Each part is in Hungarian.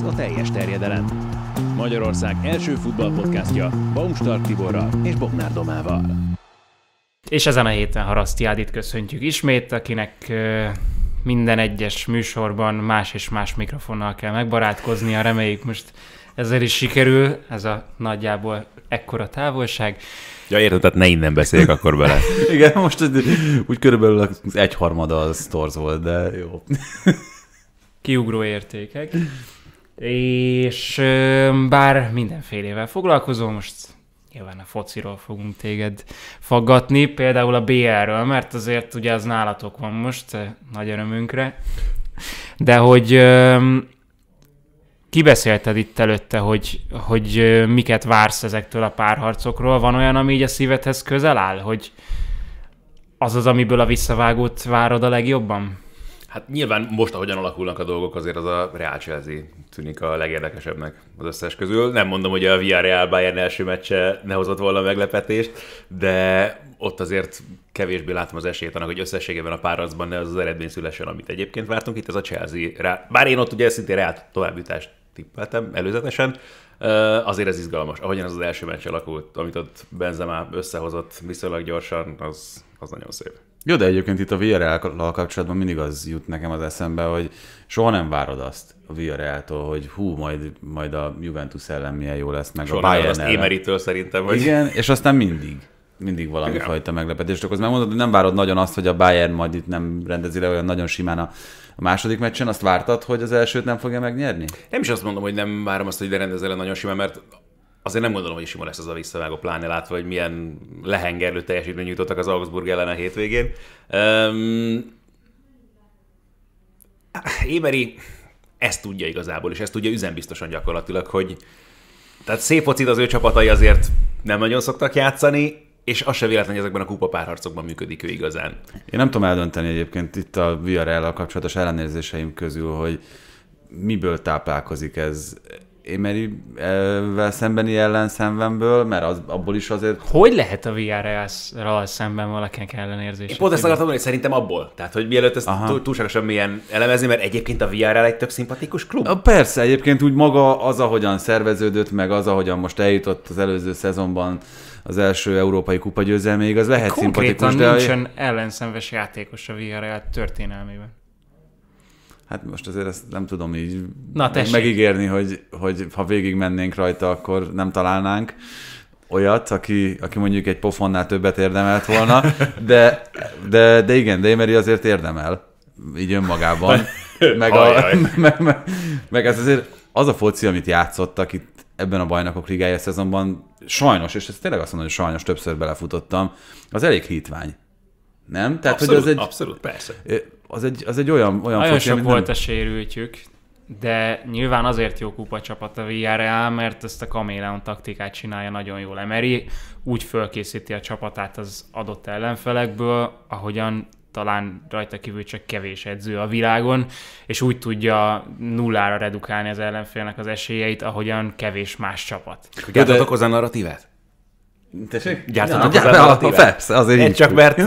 ez a teljes terjedelem. Magyarország első futballpodcastja Baumstark Tiborral és Bognár Domával. És ezen a héten Haraszti Ádit köszöntjük ismét, akinek minden egyes műsorban más és más mikrofonnal kell megbarátkoznia, reméljük most ezzel is sikerül, ez a nagyjából ekkora távolság. Ja, érted, tehát ne innen beszéljek akkor bele. Igen, most úgy, úgy körülbelül az egyharmada az torz volt, de jó. Kiugró értékek. És bár mindenfélével foglalkozom, most nyilván a fociról fogunk téged faggatni, például a BR-ről, mert azért ugye az nálatok van most, nagy örömünkre. De hogy kibeszélted itt előtte, hogy, hogy miket vársz ezektől a párharcokról? Van olyan, ami így a szívedhez közel áll, hogy az az, amiből a visszavágót várod a legjobban? Hát nyilván most, ahogyan alakulnak a dolgok, azért az a Real Chelsea tűnik a legérdekesebbnek az összes közül. Nem mondom, hogy a Villarreal Bayern első meccse ne hozott volna meglepetést, de ott azért kevésbé látom az esélyt annak, hogy összességében a párharcban ne az az eredmény szülessen, amit egyébként vártunk. Itt ez a Chelsea. Rá... Bár én ott ugye szintén Real továbbjutást tippeltem előzetesen, azért ez izgalmas. Ahogyan az az első meccs alakult, amit ott Benzema összehozott viszonylag gyorsan, az, az nagyon szép. Jó, de egyébként itt a VRL-kal kapcsolatban mindig az jut nekem az eszembe, hogy soha nem várod azt a VRL-tól, hogy hú, majd, majd a Juventus ellen milyen jó lesz, meg soha a Bayern ellen. azt szerintem. Hogy... Igen, és aztán mindig mindig valami Igen. fajta meglepetést okoz. Mert mondod, hogy nem várod nagyon azt, hogy a Bayern majd itt nem rendezi le olyan nagyon simán a, a második meccsen, azt vártad, hogy az elsőt nem fogja megnyerni? Nem is azt mondom, hogy nem várom azt, hogy lerendez le nagyon simán, mert azért nem gondolom, hogy sima lesz az a visszavágó, pláne látva, hogy milyen lehengerlő teljesítmény nyújtottak az Augsburg ellen a hétvégén. Um, Éberi ezt tudja igazából, és ezt tudja üzenbiztosan gyakorlatilag, hogy tehát szép focit az ő csapatai azért nem nagyon szoktak játszani, és az se véletlen, hogy ezekben a kupa párharcokban működik ő igazán. Én nem tudom eldönteni egyébként itt a VRL-el kapcsolatos ellenérzéseim közül, hogy miből táplálkozik ez, Emery-vel eh, szembeni ellenszenvemből, mert az, abból is azért... Hogy lehet a VRS-ral szemben valakinek ellenérzés? Én pont ezt akartam hogy szerintem abból. Tehát, hogy mielőtt ezt Aha. túlságosan milyen elemezni, mert egyébként a VRL egy több szimpatikus klub. A persze, egyébként úgy maga az, ahogyan szerveződött, meg az, ahogyan most eljutott az előző szezonban az első európai kupa győzelméig, az lehet Konkrétan szimpatikus. Konkrétan nincsen de... ellenszenves játékos a VRL történelmében. Hát most azért ezt nem tudom így Na, megígérni, hogy, hogy ha mennénk rajta, akkor nem találnánk olyat, aki, aki mondjuk egy pofonnál többet érdemelt volna, de, de, de igen, Démeri azért érdemel, így önmagában. Meg, a, meg, meg, meg ez azért az a foci, amit játszottak itt ebben a bajnokok ligája szezonban, sajnos, és ezt tényleg azt mondom, hogy sajnos többször belefutottam, az elég hitvány. Nem? Tehát, abszolút, hogy az egy, abszolút, persze az egy, az egy olyan, olyan Nagyon sok volt nem... a sérültjük, de nyilván azért jó kupa csapat a Villarreal, mert ezt a kaméleon taktikát csinálja nagyon jól Emery, úgy fölkészíti a csapatát az adott ellenfelekből, ahogyan talán rajta kívül csak kevés edző a világon, és úgy tudja nullára redukálni az ellenfélnek az esélyeit, ahogyan kevés más csapat. Gyártatok hozzá narratívát? Tessék? Gyártatok hozzá narratívát? Persze, azért Én csak mert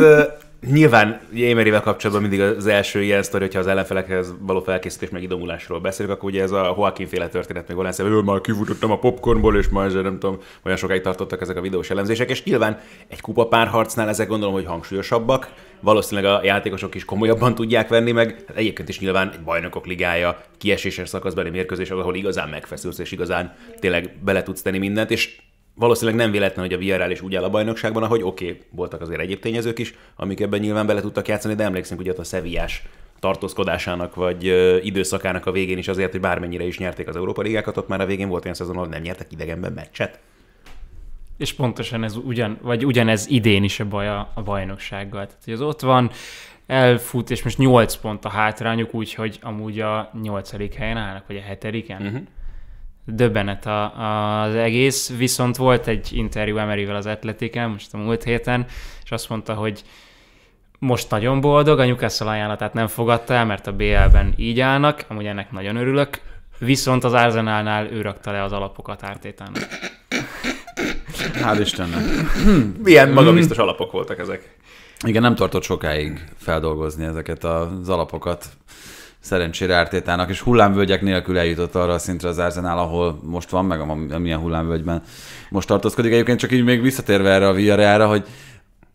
nyilván jémerivel kapcsolatban mindig az első ilyen sztori, hogyha az ellenfelekhez való felkészítés meg idomulásról beszélünk, akkor ugye ez a Joaquin féle történet még Valencia, ő már kifutottam a popcornból, és már nem tudom, olyan sokáig tartottak ezek a videós elemzések, és nyilván egy kupa párharcnál ezek gondolom, hogy hangsúlyosabbak, valószínűleg a játékosok is komolyabban tudják venni, meg hát egyébként is nyilván egy bajnokok ligája, kieséses szakaszbeli mérkőzés, ahol igazán megfeszülsz, és igazán tényleg bele tudsz tenni mindent, és valószínűleg nem véletlen, hogy a Villarreal is úgy áll a bajnokságban, ahogy oké, okay, voltak azért egyéb tényezők is, amik ebben nyilván bele tudtak játszani, de emlékszünk ugye ott a Szevillás tartózkodásának vagy időszakának a végén is azért, hogy bármennyire is nyerték az Európa Ligákat, ott már a végén volt olyan szezon, ahol nem nyertek idegenben meccset. És pontosan ez ugyan, vagy ugyanez idén is a baj a, a bajnoksággal. Tehát, hogy az ott van, elfut, és most 8 pont a hátrányuk, úgyhogy amúgy a 8. helyen állnak, vagy a 7. Uh-huh. Mhm döbbenet a, a, az egész, viszont volt egy interjú Emeryvel az Atletiken, most a múlt héten, és azt mondta, hogy most nagyon boldog, a Newcastle ajánlatát nem fogadta el, mert a BL-ben így állnak, amúgy ennek nagyon örülök, viszont az Arsenalnál ő rakta le az alapokat Ártétának. Hál' Istennek. Milyen magabiztos alapok voltak ezek. Igen, nem tartott sokáig feldolgozni ezeket az alapokat szerencsére Ártétának, és hullámvölgyek nélkül eljutott arra a szintre az Arsenal, ahol most van, meg amilyen hullámvölgyben most tartózkodik. Egyébként csak így még visszatérve erre a Villarealra, hogy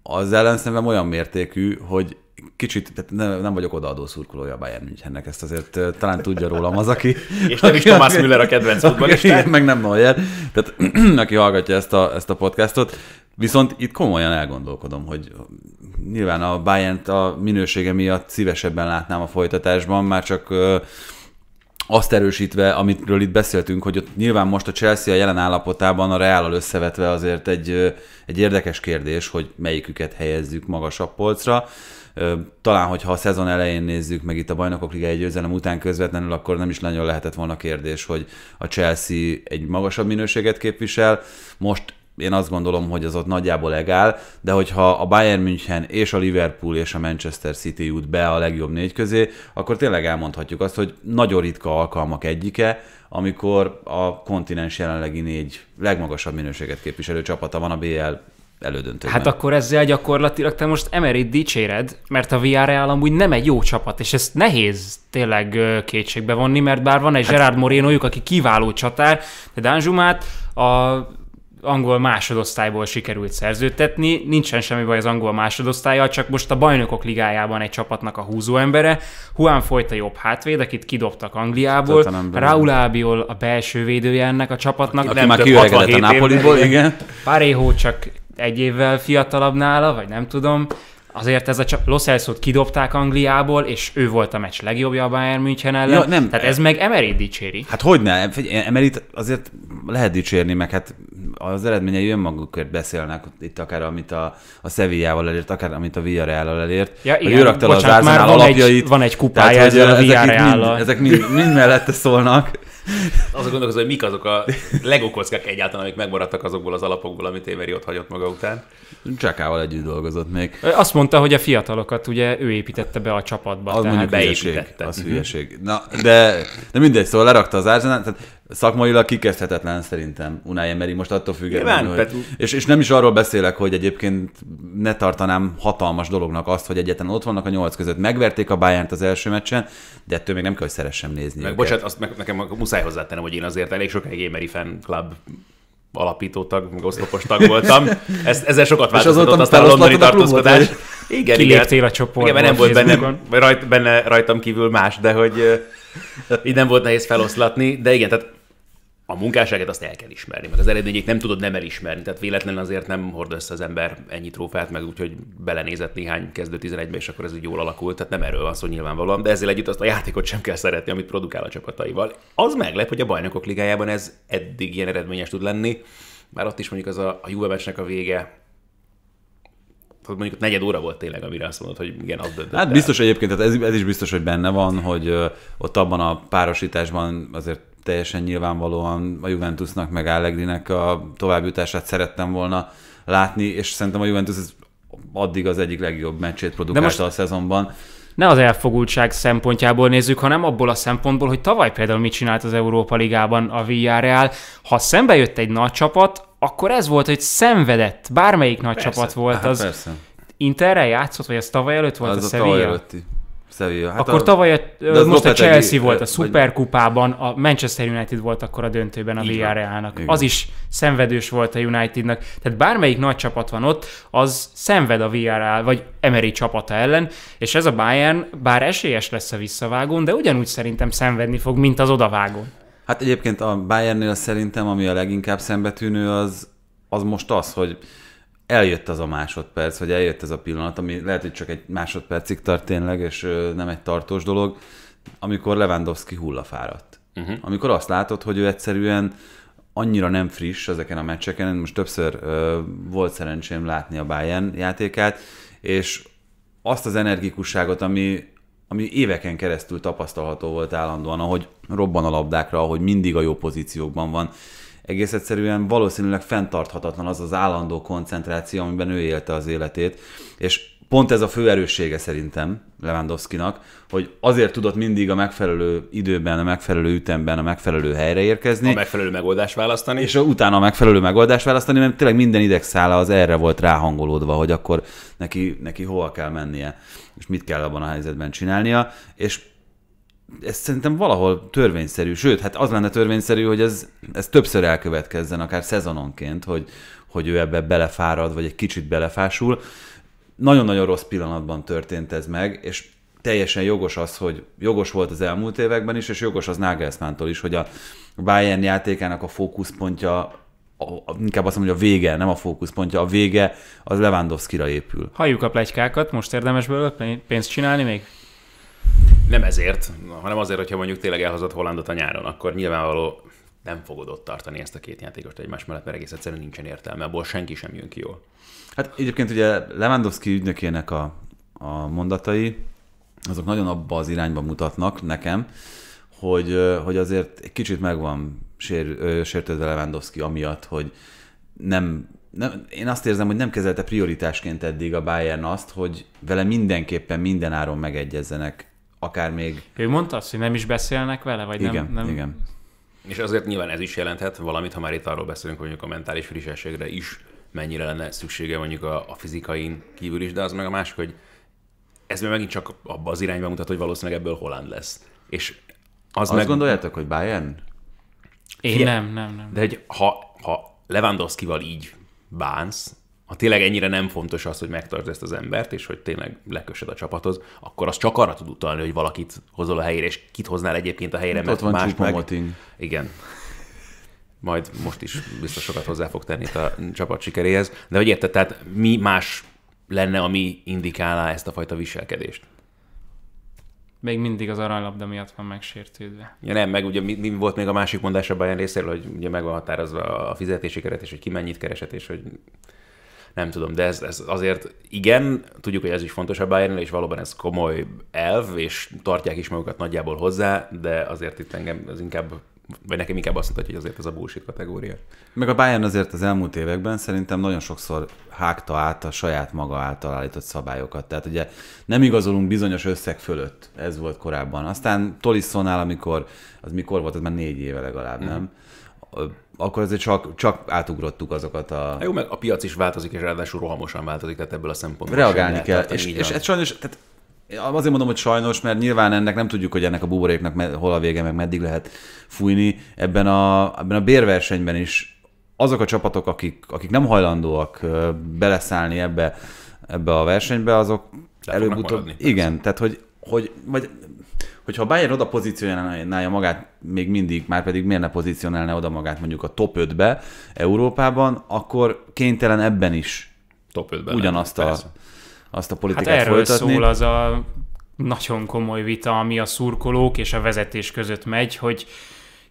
az ellenszemben olyan mértékű, hogy kicsit, tehát nem, nem vagyok odaadó szurkolója a Bayern Münchennek, ezt azért talán tudja rólam az, aki... és nem is Thomas Müller a kedvenc futballista. meg nem Neuer, tehát aki hallgatja ezt a, ezt a podcastot, Viszont itt komolyan elgondolkodom, hogy nyilván a bayern a minősége miatt szívesebben látnám a folytatásban, már csak azt erősítve, amitről itt beszéltünk, hogy ott nyilván most a Chelsea a jelen állapotában a reál összevetve azért egy, egy érdekes kérdés, hogy melyiküket helyezzük magasabb polcra. Talán, hogyha a szezon elején nézzük meg itt a Bajnokok egy győzelem után közvetlenül, akkor nem is nagyon lehetett volna kérdés, hogy a Chelsea egy magasabb minőséget képvisel. Most én azt gondolom, hogy az ott nagyjából legál, de hogyha a Bayern München és a Liverpool és a Manchester City jut be a legjobb négy közé, akkor tényleg elmondhatjuk azt, hogy nagyon ritka alkalmak egyike, amikor a kontinens jelenlegi négy legmagasabb minőséget képviselő csapata van a BL elődöntőben. Hát akkor ezzel gyakorlatilag te most Emerit dicséred, mert a Villarreal amúgy nem egy jó csapat, és ezt nehéz tényleg kétségbe vonni, mert bár van egy hát... Gerard Morénójuk, aki kiváló csatár, de Danzsumát a angol másodosztályból sikerült szerződtetni, nincsen semmi baj az angol másodosztálya, csak most a bajnokok ligájában egy csapatnak a húzóembere, Juan Folyta jobb hátvéd, akit kidobtak Angliából, Raúl Ábiol a belső védője ennek a csapatnak. Aki, aki nem már kiöregedett a Napoliból, igen. Parejo csak egy évvel fiatalabb nála, vagy nem tudom azért ez a csak Los elsos kidobták Angliából, és ő volt a meccs legjobbja a Bayern München ellen. Ja, nem. Tehát ez meg Emery dicséri. Hát hogy ne? Emerit azért lehet dicsérni, meg hát az eredményei önmagukért beszélnek, itt akár amit a, a Sevillával elért, akár amit a Villarreal elért. Ja, igen, ő rakta bocsánat, az Arsenal alapjait. Egy, van egy kupája tehát, ezzel a ezek mind, ezek mind, mind mellette szólnak. Azon gondolkozom, hogy mik azok a legokockák egyáltalán, amik megmaradtak azokból az alapokból, amit Éveri ott hagyott maga után. Csakával együtt dolgozott még. Azt mondta, hogy a fiatalokat ugye ő építette be a csapatba. Az tehát mondjuk beépítette. Hülyeség, az mhm. hülyeség. Na, de, de mindegy, szóval lerakta az árzenát. tehát szakmailag kikezdhetetlen szerintem Unai Emery most attól függetlenül, hogy... És, és nem is arról beszélek, hogy egyébként ne tartanám hatalmas dolognak azt, hogy egyetlen ott vannak a nyolc között. Megverték a Bayernt az első meccsen, de ettől még nem kell, hogy szeressem nézni meg, őket. Bocsánat, azt meg, nekem muszáj hozzátenem, hogy én azért elég sokáig Emery fan club alapító tag, meg oszlopos tag voltam. Ezt, ezzel sokat változtatott aztán a londoni tartózkodás. Igen, Kiléptél igen. a csoportból. Igen, nem volt benne, rajt, benne, rajtam kívül más, de hogy így nem volt nehéz feloszlatni. De igen, tehát a munkásságet azt el kell ismerni, mert az eredményét nem tudod nem elismerni, tehát véletlenül azért nem hord össze az ember ennyi trófát, meg úgyhogy belenézett néhány kezdő 11-be, és akkor ez így jól alakult, tehát nem erről van szó nyilvánvalóan, de ezzel együtt azt a játékot sem kell szeretni, amit produkál a csapataival. Az meglep, hogy a bajnokok ligájában ez eddig ilyen eredményes tud lenni, már ott is mondjuk az a, a Juve meccsnek a vége tehát mondjuk negyed óra volt tényleg, amire azt mondod, hogy igen, az döntött. Hát biztos el. egyébként, tehát ez, ez is biztos, hogy benne van, hogy ott abban a párosításban azért teljesen nyilvánvalóan a Juventusnak meg Allegri-nek a továbbjutását szerettem volna látni, és szerintem a Juventus addig az egyik legjobb meccsét produkálta most... a szezonban ne az elfogultság szempontjából nézzük, hanem abból a szempontból, hogy tavaly például mit csinált az Európa Ligában a Villarreal. Ha szembe jött egy nagy csapat, akkor ez volt, hogy szenvedett. Bármelyik nagy persze, csapat volt hát az. Persze. Interrel játszott, vagy ez tavaly előtt volt az a, a Sevilla? Tavaly előtti. Sevilla. Hát akkor a... tavaly a, de most a Chelsea egy... volt a szuperkupában, a Manchester United volt akkor a döntőben a Villarreal-nak. Az is szenvedős volt a Unitednak. Tehát bármelyik nagy csapat van ott, az szenved a Villarreal vagy Emery csapata ellen, és ez a Bayern bár esélyes lesz a visszavágón, de ugyanúgy szerintem szenvedni fog, mint az odavágón. Hát egyébként a Bayernnél szerintem, ami a leginkább szembetűnő, az, az most az, hogy eljött az a másodperc, vagy eljött ez a pillanat, ami lehet, hogy csak egy másodpercig tart tényleg, és nem egy tartós dolog, amikor Lewandowski hullafáradt. Uh-huh. Amikor azt látod, hogy ő egyszerűen annyira nem friss ezeken a meccseken, most többször ö, volt szerencsém látni a Bayern játékát, és azt az energikusságot, ami, ami éveken keresztül tapasztalható volt állandóan, ahogy robban a labdákra, ahogy mindig a jó pozíciókban van, egész egyszerűen valószínűleg fenntarthatatlan az az állandó koncentráció, amiben ő élte az életét, és pont ez a fő erőssége szerintem Lewandowski-nak, hogy azért tudott mindig a megfelelő időben, a megfelelő ütemben, a megfelelő helyre érkezni. A megfelelő megoldást választani. És utána a megfelelő megoldást választani, mert tényleg minden idegszála az erre volt ráhangolódva, hogy akkor neki, neki hova kell mennie, és mit kell abban a helyzetben csinálnia. És ez szerintem valahol törvényszerű, sőt, hát az lenne törvényszerű, hogy ez, ez többször elkövetkezzen, akár szezononként, hogy, hogy ő ebbe belefárad, vagy egy kicsit belefásul. Nagyon-nagyon rossz pillanatban történt ez meg, és teljesen jogos az, hogy jogos volt az elmúlt években is, és jogos az Nagelsmántól is, hogy a Bayern játékának a fókuszpontja a, inkább azt mondom, hogy a vége, nem a fókuszpontja, a vége az Lewandowski-ra épül. Halljuk a plegykákat, most érdemes belőle pénzt csinálni még? Nem ezért, hanem azért, hogyha mondjuk tényleg elhozott Hollandot a nyáron, akkor nyilvánvaló nem fogod ott tartani ezt a két játékost egymás mellett, mert egész egyszerűen nincsen értelme, abból senki sem jön ki jól. Hát egyébként ugye Lewandowski ügynökének a, a mondatai, azok nagyon abba az irányba mutatnak nekem, hogy, hogy azért egy kicsit megvan sér, sértődve Lewandowski amiatt, hogy nem, nem, én azt érzem, hogy nem kezelte prioritásként eddig a Bayern azt, hogy vele mindenképpen minden áron megegyezzenek akár még... Ő mondta azt, hogy nem is beszélnek vele, vagy igen, nem, nem... Igen, És azért nyilván ez is jelenthet valamit, ha már itt arról beszélünk, hogy mondjuk a mentális frissességre is mennyire lenne szüksége mondjuk a, a fizikain kívül is, de az meg a másik, hogy ez meg megint csak abba az irányba mutat, hogy valószínűleg ebből Holland lesz. És az Azt meg... gondoljátok, hogy Bayern? Én Fie... nem, nem, nem. De hogy ha, ha Lewandowski-val így bánsz, ha tényleg ennyire nem fontos az, hogy megtartsd ezt az embert, és hogy tényleg lekössed a csapathoz, akkor az csak arra tud utalni, hogy valakit hozol a helyére, és kit hoznál egyébként a helyére, Itt mert ott van más pomot... Igen. Majd most is biztos sokat hozzá fog tenni a csapat sikeréhez. De hogy érted, tehát mi más lenne, ami indikálná ezt a fajta viselkedést? még mindig az aranylabda miatt van megsértődve. Ja nem, meg ugye mi, mi volt még a másik mondás a Bayern részéről, hogy ugye meg van határozva a fizetési keret, és hogy ki mennyit keresett, és hogy nem tudom, de ez, ez azért igen, tudjuk, hogy ez is fontos a bayern és valóban ez komoly elv, és tartják is magukat nagyjából hozzá, de azért itt engem az inkább vagy nekem inkább azt mondhatja, hogy azért ez a bullshit kategória. Meg a Bayern azért az elmúlt években szerintem nagyon sokszor hágta át a saját maga által állított szabályokat. Tehát ugye nem igazolunk bizonyos összeg fölött, ez volt korábban. Aztán Tolissonnál, amikor, az mikor volt, az már négy éve legalább, mm. nem? akkor azért csak, csak átugrottuk azokat a... jó, meg a piac is változik, és ráadásul rohamosan változik, tehát ebből a szempontból. Reagálni kell, és, és ez sajnos, tehát azért mondom, hogy sajnos, mert nyilván ennek nem tudjuk, hogy ennek a buboréknak hol a vége, meg meddig lehet fújni. Ebben a, ebben a bérversenyben is azok a csapatok, akik, akik nem hajlandóak beleszállni ebbe, ebbe a versenybe, azok előbb-utóbb... Igen, tehát hogy hogy vagy, hogyha a Bayern oda pozícionálja magát még mindig, már pedig miért ne pozícionálna oda magát mondjuk a top 5-be Európában, akkor kénytelen ebben is top 5-ben ugyanazt a, azt a politikát hát erről folytatni. szól az a nagyon komoly vita, ami a szurkolók és a vezetés között megy, hogy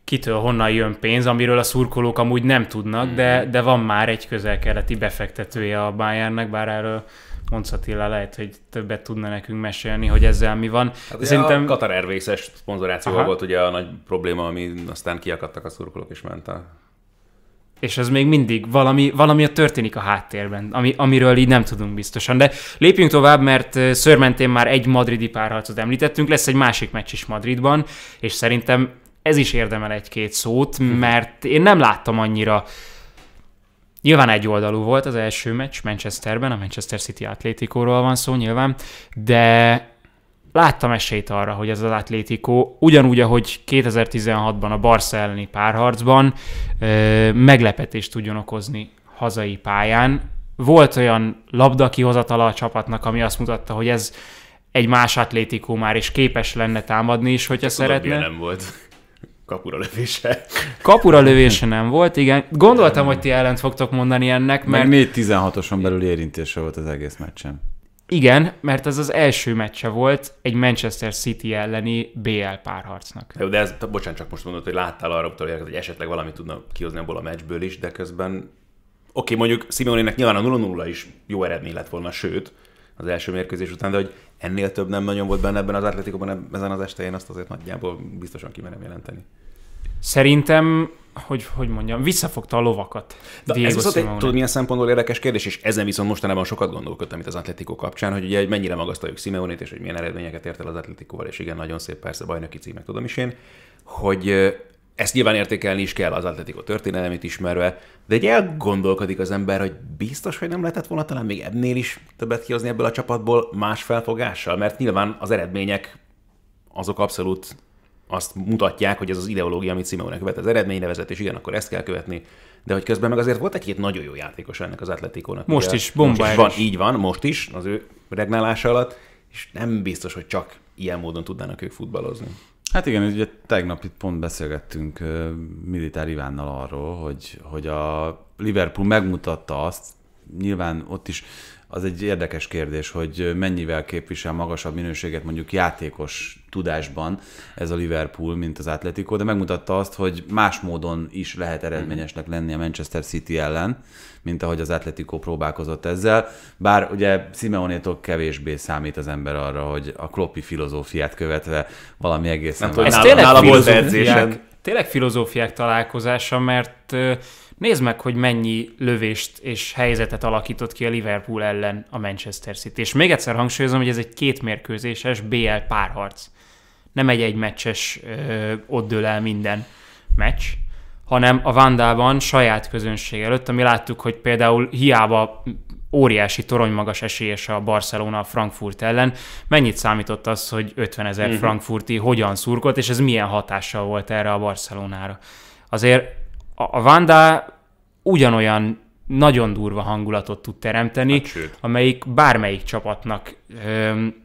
kitől honnan jön pénz, amiről a szurkolók amúgy nem tudnak, de, hmm. de van már egy közel-keleti befektetője a Bayernnek, bár erről Monsz Attila lehet, hogy többet tudna nekünk mesélni, hogy ezzel mi van. Hát Szerintem... A Katar Airways-es szponzorációval volt ugye a nagy probléma, ami aztán kiakadtak a szurkolók és ment a és ez még mindig valami, valami a történik a háttérben, ami, amiről így nem tudunk biztosan. De lépjünk tovább, mert szörmentén már egy madridi párharcot említettünk, lesz egy másik meccs is Madridban, és szerintem ez is érdemel egy-két szót, hm. mert én nem láttam annyira uh, Nyilván egy oldalú volt az első meccs Manchesterben, a Manchester City Atlétikóról van szó nyilván, de láttam esélyt arra, hogy ez az Atlétikó ugyanúgy, ahogy 2016-ban a Barca elleni párharcban ö, meglepetést tudjon okozni hazai pályán. Volt olyan labda kihozatala a csapatnak, ami azt mutatta, hogy ez egy más atlétikó már is képes lenne támadni is, hogyha Te szeretne. Tudom, nem volt. Kapura lövése. Kapura lövése nem volt, igen. Gondoltam, hogy ti ellent fogtok mondani ennek, mert... Meg 4-16-oson belül érintése volt az egész meccsen. Igen, mert ez az első meccse volt egy Manchester City elleni BL párharcnak. Jó, de ez, bocsánat, csak most mondod, hogy láttál arra, hogy esetleg valamit tudna kihozni abból a meccsből is, de közben oké, okay, mondjuk Simeonének nyilván a 0-0 is jó eredmény lett volna, sőt, az első mérkőzés után, de hogy ennél több nem nagyon volt benne ebben az atlétikóban ezen az estején, azt azért nagyjából biztosan kimerem jelenteni. Szerintem, hogy, hogy mondjam, visszafogta a lovakat. De Diego ez viszont egy, tudod, milyen szempontból érdekes kérdés, és ezen viszont mostanában sokat gondolkodtam itt az Atletico kapcsán, hogy ugye mennyire magasztaljuk Simeonét, és hogy milyen eredményeket ért el az Atleticoval, és igen, nagyon szép persze bajnoki címek, tudom is én, hogy ezt nyilván értékelni is kell az Atletico történelmét ismerve, de egy elgondolkodik az ember, hogy biztos, hogy nem lehetett volna talán még ebnél is többet kihozni ebből a csapatból más felfogással, mert nyilván az eredmények azok abszolút azt mutatják, hogy ez az ideológia, amit Simeone követ, az eredményre vezet, és igen, akkor ezt kell követni. De hogy közben meg azért volt egy-két nagyon jó játékos ennek az atletikónak. Most ugye, is, Van, így van, most is, az ő regnálása alatt, és nem biztos, hogy csak ilyen módon tudnának ők futballozni. Hát igen, ugye tegnap itt pont beszélgettünk Militár Ivánnal arról, hogy, hogy a Liverpool megmutatta azt, nyilván ott is az egy érdekes kérdés, hogy mennyivel képvisel magasabb minőséget mondjuk játékos tudásban ez a Liverpool, mint az Atletico, de megmutatta azt, hogy más módon is lehet eredményesnek lenni a Manchester City ellen, mint ahogy az Atletico próbálkozott ezzel, bár ugye Simeonétól kevésbé számít az ember arra, hogy a Kloppi filozófiát követve valami egészen... Nem tudom, nála, nála volt edzésen tényleg filozófiák találkozása, mert nézd meg, hogy mennyi lövést és helyzetet alakított ki a Liverpool ellen a Manchester City. És még egyszer hangsúlyozom, hogy ez egy kétmérkőzéses BL párharc. Nem egy meccses, ott dől el minden meccs, hanem a Vandában saját közönség előtt, ami láttuk, hogy például hiába óriási toronymagas esélyes a Barcelona a Frankfurt ellen. Mennyit számított az, hogy 50 ezer uh-huh. Mhm. frankfurti hogyan szurkolt, és ez milyen hatással volt erre a Barcelonára? Azért a Vanda ugyanolyan nagyon durva hangulatot tud teremteni, hát, amelyik bármelyik csapatnak öm,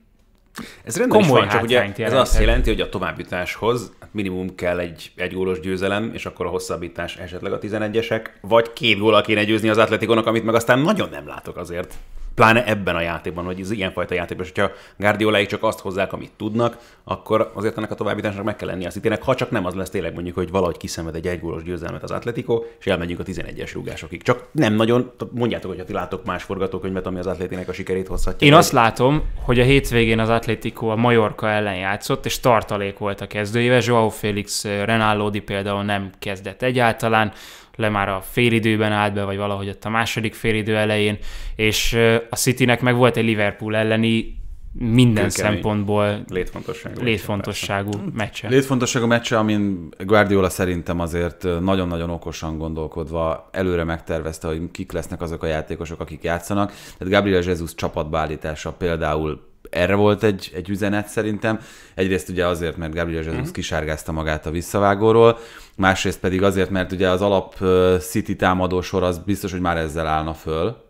ez rendben komoly is van, csak ugye ez azt jelenti, hogy a továbbításhoz minimum kell egy, egy gólos győzelem, és akkor a hosszabbítás esetleg a 11-esek, vagy két gólal kéne győzni az Atletikónak, amit meg aztán nagyon nem látok azért pláne ebben a játékban, hogy ez ilyenfajta és hogyha Guardioláig csak azt hozzák, amit tudnak, akkor azért ennek a továbbításnak meg kell lennie a szitének, ha csak nem az lesz tényleg mondjuk, hogy valahogy kiszenved egy egygólos győzelmet az Atletico, és elmegyünk a 11-es rúgásokig. Csak nem nagyon, mondjátok, hogy ti látok más forgatókönyvet, ami az Atletinek a sikerét hozhatja. Én azt látom, hogy a hétvégén az Atletico a Majorka ellen játszott, és tartalék volt a kezdőjével. Joao Félix eh, Renállódi például nem kezdett egyáltalán le már a félidőben állt be, vagy valahogy ott a második félidő elején, és a Citynek meg volt egy Liverpool elleni minden Kőkemény. szempontból létfontosságú, létfontosságú meccse. Létfontosságú meccse, amin Guardiola szerintem azért nagyon-nagyon okosan gondolkodva előre megtervezte, hogy kik lesznek azok a játékosok, akik játszanak. Tehát Gabriel Jesus csapatbálítása például erre volt egy, egy üzenet szerintem. Egyrészt ugye azért, mert Gabriel Jesus uh-huh. kisárgázta magát a visszavágóról, másrészt pedig azért, mert ugye az alap City sor az biztos, hogy már ezzel állna föl,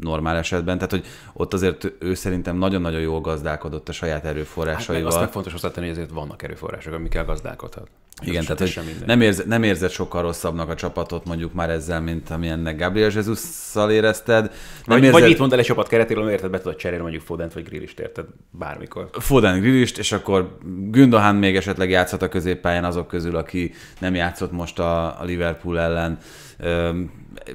normál esetben, tehát hogy ott azért ő szerintem nagyon-nagyon jól gazdálkodott a saját erőforrásaival. Hát meg azt meg fontos hozzátenni, hogy azért vannak erőforrások, amikkel gazdálkodhat. Igen, tehát hogy nem, érz, nem érzed sokkal rosszabbnak a csapatot mondjuk már ezzel, mint amilyennek Gabriel Jesus-szal érezted. Nem vagy, érzed... vagy itt mondd el egy csapat keretéről, érted, be tudod cserélni mondjuk Fodent vagy Grillist, érted bármikor. Foden Grillist, és akkor Gündohan még esetleg játszhat a középpályán azok közül, aki nem játszott most a, a Liverpool ellen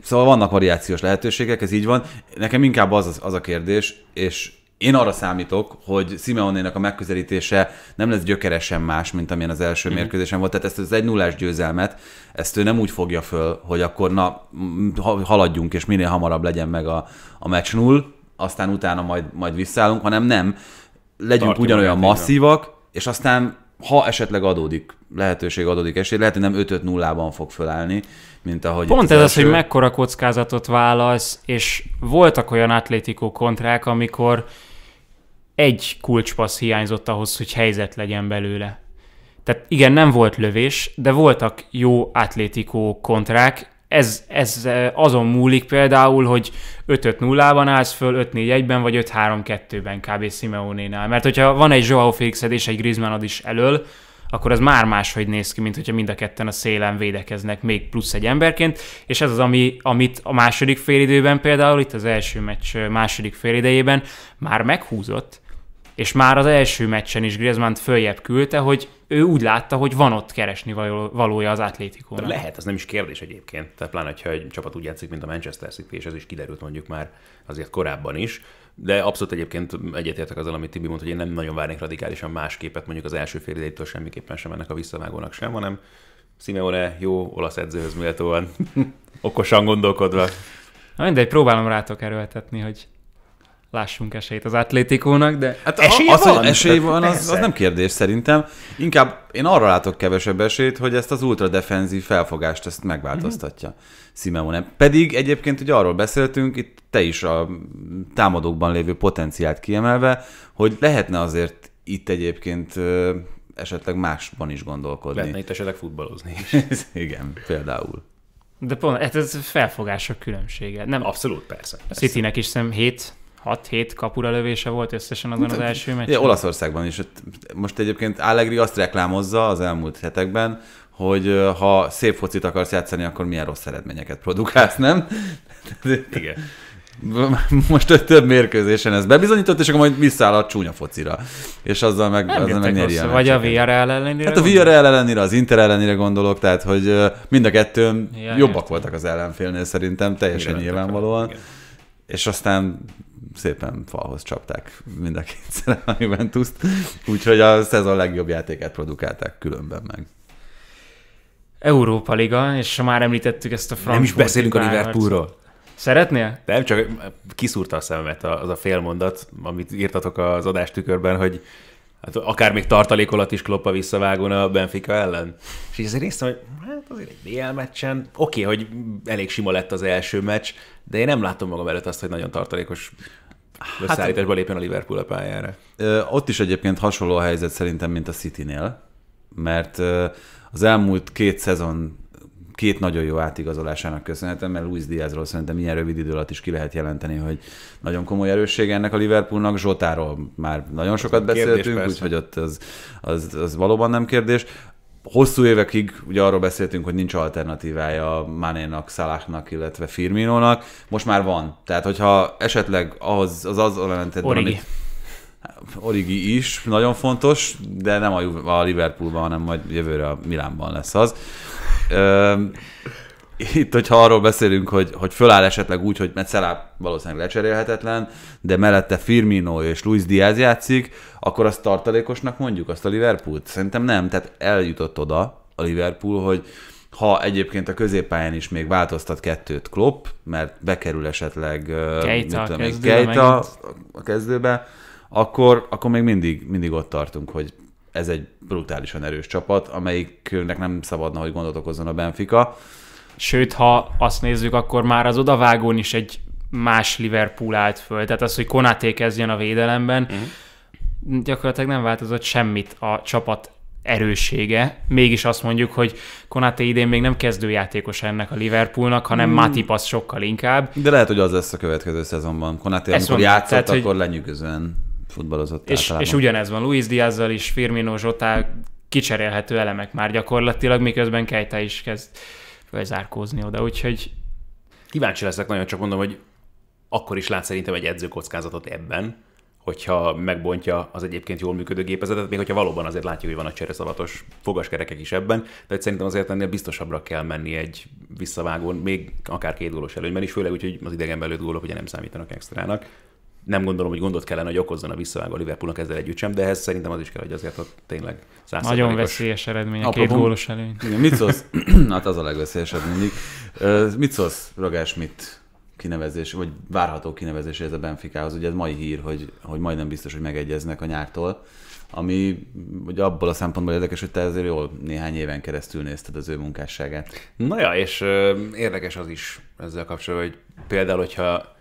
Szóval vannak variációs lehetőségek, ez így van. Nekem inkább az, az a kérdés, és én arra számítok, hogy Simeonének a megközelítése nem lesz gyökeresen más, mint amilyen az első uh-huh. mérkőzésen volt. Tehát ezt az egy nullás győzelmet, ezt ő nem úgy fogja föl, hogy akkor na, haladjunk, és minél hamarabb legyen meg a, a meccs null, aztán utána majd, majd visszaállunk, hanem nem. Legyünk Tartjuk ugyanolyan masszívak, és aztán ha esetleg adódik lehetőség, adódik esély, lehet, hogy nem 5-5 nullában fog fölállni, mint ahogy... Pont ez az, az, hogy mekkora kockázatot válasz, és voltak olyan atlétikó kontrák, amikor egy kulcspassz hiányzott ahhoz, hogy helyzet legyen belőle. Tehát igen, nem volt lövés, de voltak jó atlétikó kontrák, ez, ez eh, azon múlik például, hogy 5-5-0-ban állsz föl, 5-4-1-ben vagy 5-3-2-ben kb. Simeonénál. Mert hogyha van egy Joao Félixed és egy Griezmannod is elől, akkor az már máshogy néz ki, mint hogyha mind a ketten a szélen védekeznek még plusz egy emberként, és ez az, ami, amit a második félidőben például, itt az első meccs második félidejében már meghúzott, és már az első meccsen is Griezmann följebb küldte, hogy ő úgy látta, hogy van ott keresni valója az atlétikónak. Lehet, az nem is kérdés egyébként. Tehát pláne, hogyha egy csapat úgy játszik, mint a Manchester City, és ez is kiderült mondjuk már azért korábban is, de abszolút egyébként egyetértek azzal, amit Tibi mondta, hogy én nem nagyon várnék radikálisan más képet mondjuk az első fél idejétől semmiképpen sem ennek a visszavágónak sem, hanem Simeone jó olasz edzőhöz méltóan, okosan gondolkodva. Na mindegy, próbálom rátok erőltetni, hogy lássunk esélyt az atlétikónak, de hát esély az, van? az, esély van, az, az, nem kérdés szerintem. Inkább én arra látok kevesebb esélyt, hogy ezt az ultradefenzív felfogást ezt megváltoztatja mm-hmm. Simeone. Pedig egyébként hogy arról beszéltünk, itt te is a támadókban lévő potenciált kiemelve, hogy lehetne azért itt egyébként esetleg másban is gondolkodni. Lehetne itt esetleg futballozni is. Igen, például. De pont, hát ez felfogások különbsége. Nem, Abszolút, persze. A Citynek is szem 7 6-7 kapura lövése volt összesen azon az hát, első meccsen. Ja, Olaszországban is. Hát, most egyébként Allegri azt reklámozza az elmúlt hetekben, hogy ha szép focit akarsz játszani, akkor milyen rossz eredményeket produkálsz, nem? Igen. most egy több mérkőzésen ez bebizonyított, és akkor majd visszáll a csúnya focira. És azzal meg, nem azzal megnyeri a Vagy a VR ellenére? Hát a VRL ellenére, az Inter ellenére gondolok, tehát hogy mind a kettőn ja, jobbak értem. voltak az ellenfélnél szerintem, teljesen Mire nyilvánvalóan. és aztán szépen falhoz csapták mind a kétszer a Juventus-t, úgyhogy a szezon legjobb játékát produkálták különben meg. Európa Liga, és már említettük ezt a francia. Nem is beszélünk a Liverpoolról. Szeretnél? Nem, csak kiszúrta a szememet az a félmondat, amit írtatok az adástükörben, hogy hát akár még tartalékolat is kloppa visszavágóna a Benfica ellen. És így azért néztem, hogy hát azért egy BL meccsen, oké, okay, hogy elég sima lett az első meccs, de én nem látom magam előtt azt, hogy nagyon tartalékos hát- összeállításba lépjen a Liverpool a pályára. Ö, ott is egyébként hasonló a helyzet szerintem, mint a City-nél, mert ö, az elmúlt két szezon két nagyon jó átigazolásának köszönhetem, mert Luis Diazról szerintem ilyen rövid idő alatt is ki lehet jelenteni, hogy nagyon komoly erőssége ennek a Liverpoolnak. Zsotáról már nagyon sokat beszéltünk, úgyhogy ott az, az, az valóban nem kérdés hosszú évekig ugye arról beszéltünk, hogy nincs alternatívája Manénak, nak illetve Firminónak. Most már van. Tehát, hogyha esetleg ahhoz, az az ellentétben, Origi. amit Origi is nagyon fontos, de nem a Liverpoolban, hanem majd jövőre a Milánban lesz az itt, hogyha arról beszélünk, hogy, hogy föláll esetleg úgy, hogy Metzela valószínűleg lecserélhetetlen, de mellette Firmino és Luis Diaz játszik, akkor azt tartalékosnak mondjuk, azt a Liverpoolt? Szerintem nem, tehát eljutott oda a Liverpool, hogy ha egyébként a középpályán is még változtat kettőt Klopp, mert bekerül esetleg mit tudom, a, kezdőbe Kejta a kezdőbe, akkor, akkor még mindig, mindig ott tartunk, hogy ez egy brutálisan erős csapat, amelyiknek nem szabadna, hogy gondot okozzon a Benfica. Sőt, ha azt nézzük, akkor már az odavágón is egy más Liverpool állt föl. Tehát az, hogy Konaté kezdjen a védelemben, mm gyakorlatilag nem változott semmit a csapat erőssége. Mégis azt mondjuk, hogy Konaté idén még nem kezdőjátékos ennek a Liverpoolnak, hanem mm. Matip az sokkal inkább. De lehet, hogy az lesz a következő szezonban. Konaté, amikor játszott, tehát, akkor hogy... lenyűgözően futballozott. És, általában. és ugyanez van Luis Diazzal is, Firmino Zsotá, kicserélhető elemek már gyakorlatilag, miközben Kejta is kezd zárkózni oda, úgyhogy... Kíváncsi leszek nagyon, csak mondom, hogy akkor is lát szerintem egy edzőkockázatot ebben, hogyha megbontja az egyébként jól működő gépezetet, még hogyha valóban azért látja, hogy van a csereszavatos fogaskerekek is ebben, de szerintem azért ennél biztosabbra kell menni egy visszavágón, még akár két gólos előnyben is, főleg úgy, hogy az idegen belőtt gólok ugye nem számítanak extrának nem gondolom, hogy gondot kellene, hogy okozzon a visszavágó Liverpoolnak ezzel együtt sem, de ehhez szerintem az is kell, hogy azért ott tényleg Nagyon veszélyes eredmény, a két gólos előny. Igen, mit szólsz? hát az a legveszélyesebb mindig. mit szólsz, Rogás, mit kinevezés, vagy várható kinevezés ez a Benficához? Ugye ez mai hír, hogy, hogy majdnem biztos, hogy megegyeznek a nyártól ami ugye abból a szempontból érdekes, hogy te ezért jól néhány éven keresztül nézted az ő munkásságát. Na ja, és ö, érdekes az is ezzel kapcsolatban, hogy például, hogyha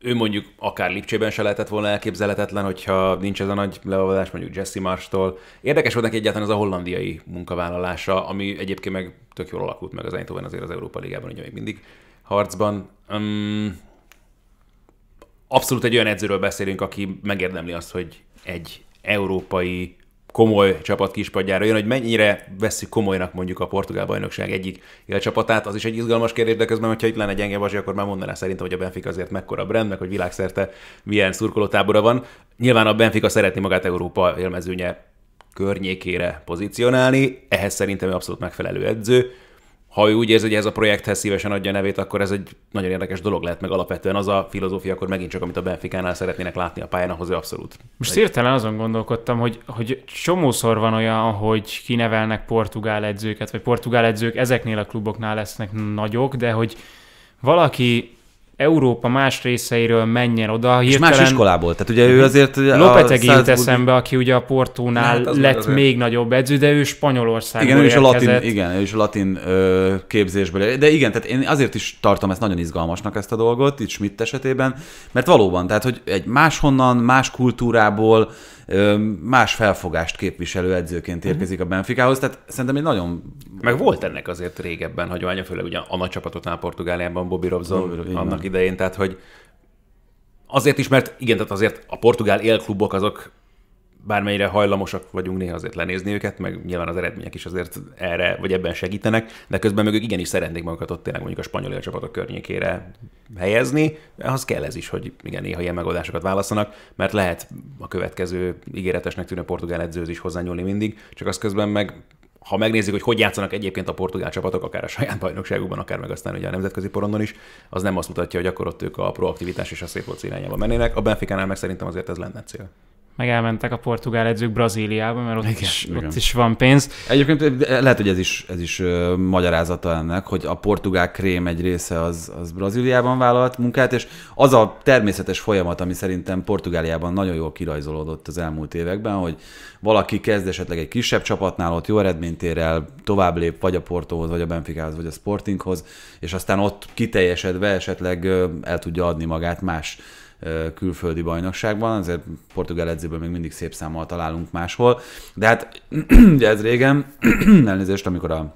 ő mondjuk akár Lipcsében se lehetett volna elképzelhetetlen, hogyha nincs ez a nagy leolvadás mondjuk Jesse Marstól. Érdekes volt neki egyáltalán az a hollandiai munkavállalása, ami egyébként meg tök jól alakult meg az Eindhoven azért az Európa Ligában, ugye még mindig harcban. Um, abszolút egy olyan edzőről beszélünk, aki megérdemli azt, hogy egy európai komoly csapat kispadjára jön, hogy mennyire veszik komolynak mondjuk a portugál bajnokság egyik élcsapatát, az is egy izgalmas kérdés, de közben, hogyha itt lenne gyenge vasi, akkor már mondaná szerintem, hogy a Benfica azért mekkora brand, meg hogy világszerte milyen szurkolótábora van. Nyilván a Benfica szeretné magát Európa élmezőnye környékére pozícionálni, ehhez szerintem abszolút megfelelő edző ha ő úgy érzi, hogy ez a projekthez szívesen adja a nevét, akkor ez egy nagyon érdekes dolog lehet, meg alapvetően az a filozófia, akkor megint csak, amit a Benficánál szeretnének látni a pályán, ahhoz ő abszolút. Most egy... hirtelen azon gondolkodtam, hogy, hogy csomószor van olyan, hogy kinevelnek portugál edzőket, vagy portugál edzők ezeknél a kluboknál lesznek nagyok, de hogy valaki Európa más részeiről menjen oda. És más iskolából, tehát ugye ő mhm. azért... Lopetegi jut Salzburg... eszembe, aki ugye a Portónál hát lett azért. még nagyobb edző, de ő Spanyolországból igen, ő is a latin, Igen, ő is a latin ö, képzésből. De igen, tehát én azért is tartom ezt nagyon izgalmasnak ezt a dolgot, itt Schmidt esetében, mert valóban, tehát hogy egy máshonnan, más kultúrából, más felfogást képviselő edzőként mhm. érkezik a Benficához, tehát szerintem egy nagyon... Meg volt ennek azért régebben hagyománya, főleg ugye a nagy csapatotnál Portugáliában Bobby Robson, Bobby, annak idején, tehát hogy azért is, mert igen, tehát azért a portugál élklubok azok bármennyire hajlamosak vagyunk néha azért lenézni őket, meg nyilván az eredmények is azért erre vagy ebben segítenek, de közben meg ők igenis szeretnék magukat ott tényleg mondjuk a spanyol csapatok környékére helyezni, az kell ez is, hogy igen, néha ilyen megoldásokat válaszanak, mert lehet a következő ígéretesnek tűnő portugál edzőz is hozzányúlni mindig, csak az közben meg ha megnézzük, hogy hogy játszanak egyébként a portugál csapatok, akár a saját bajnokságukban, akár meg aztán ugye a nemzetközi porondon is, az nem azt mutatja, hogy akkor ott ők a proaktivitás és a szép irányába mennének. A Benfica Benfica-nál meg szerintem azért ez lenne cél meg elmentek a portugál edzők Brazíliába, mert ott, igen, is, igen. ott is van pénz. Egyébként lehet, hogy ez is, ez is magyarázata ennek, hogy a portugál krém egy része az, az Brazíliában vállalt munkát, és az a természetes folyamat, ami szerintem Portugáliában nagyon jól kirajzolódott az elmúlt években, hogy valaki kezd esetleg egy kisebb csapatnál, ott jó eredményt ér el, tovább lép vagy a Portóhoz, vagy a Benficához, vagy a Sportinghoz, és aztán ott kiteljesedve esetleg el tudja adni magát más külföldi bajnokságban, azért portugál edzőből még mindig szép számmal találunk máshol, de hát ugye ez régen, elnézést, amikor a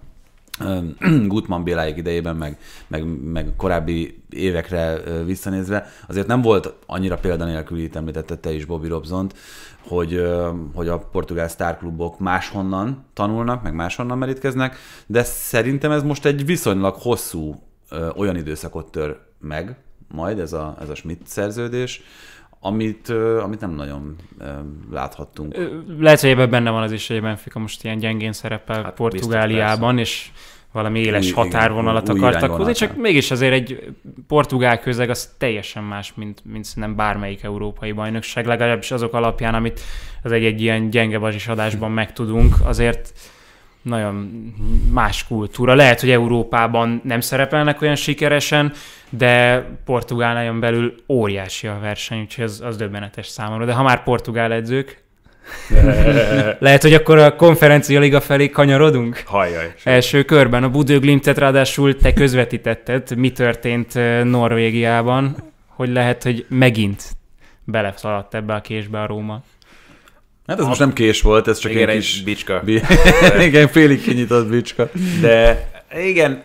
Gutman Béláig idejében, meg, meg, meg korábbi évekre visszanézve, azért nem volt annyira példanélküli, itt említette te is Bobby Robzont, hogy, hogy a portugál sztárklubok máshonnan tanulnak, meg máshonnan merítkeznek, de szerintem ez most egy viszonylag hosszú olyan időszakot tör meg, majd ez a, ez a Schmidt szerződés, amit, amit nem nagyon láthattunk. Lehet, hogy ebben benne van az is, hogy Benfica most ilyen gyengén szerepel hát Portugáliában, biztos, és valami éles új, határvonalat igen, akartak hozni, csak mégis azért egy portugál közeg az teljesen más, mint, mint szerintem bármelyik európai bajnokság, legalábbis azok alapján, amit az egy-egy ilyen gyenge bazsis adásban megtudunk, azért nagyon más kultúra. Lehet, hogy Európában nem szerepelnek olyan sikeresen, de Portugálnál belül óriási a verseny, úgyhogy az, az döbbenetes számomra. De ha már portugál edzők, Lehet, hogy akkor a konferencia liga felé kanyarodunk? Hajjaj. Első körben a Budő Glimtet ráadásul te közvetítetted, mi történt eh, Norvégiában, hogy lehet, hogy megint beleszaladt ebbe a késbe a Róma. Hát ez a... most nem kés volt, ez csak igen, egy kis... bicska. Bi... igen, félig kinyitott bicska. De igen,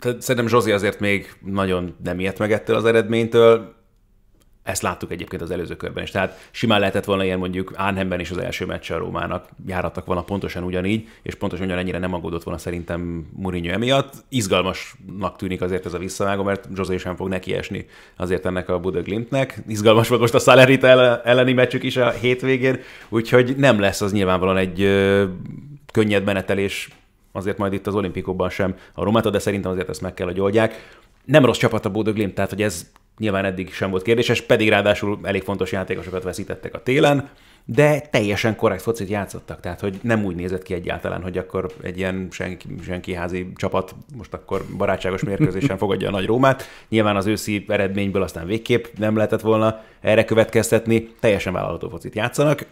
szerintem Zsozi azért még nagyon nem ilyet meg ettől az eredménytől. Ezt láttuk egyébként az előző körben is. Tehát simán lehetett volna ilyen mondjuk Ánhemben is az első a Rómának járattak volna pontosan ugyanígy, és pontosan ugyanennyire nem aggódott volna szerintem Mourinho emiatt. Izgalmasnak tűnik azért ez a visszavágó, mert José sem fog nekiesni azért ennek a Glimtnek. Izgalmas volt most a Salerit elleni meccsük is a hétvégén, úgyhogy nem lesz az nyilvánvalóan egy könnyed menetelés azért majd itt az olimpikóban sem a Romát, de szerintem azért ezt meg kell, hogy oldják. Nem rossz csapat a Bodöglim, tehát hogy ez nyilván eddig sem volt kérdéses, pedig ráadásul elég fontos játékosokat veszítettek a télen, de teljesen korrekt focit játszottak, tehát hogy nem úgy nézett ki egyáltalán, hogy akkor egy ilyen senki, senki házi csapat most akkor barátságos mérkőzésen fogadja a nagy Rómát. Nyilván az őszi eredményből aztán végképp nem lehetett volna erre következtetni, teljesen vállalható focit játszanak,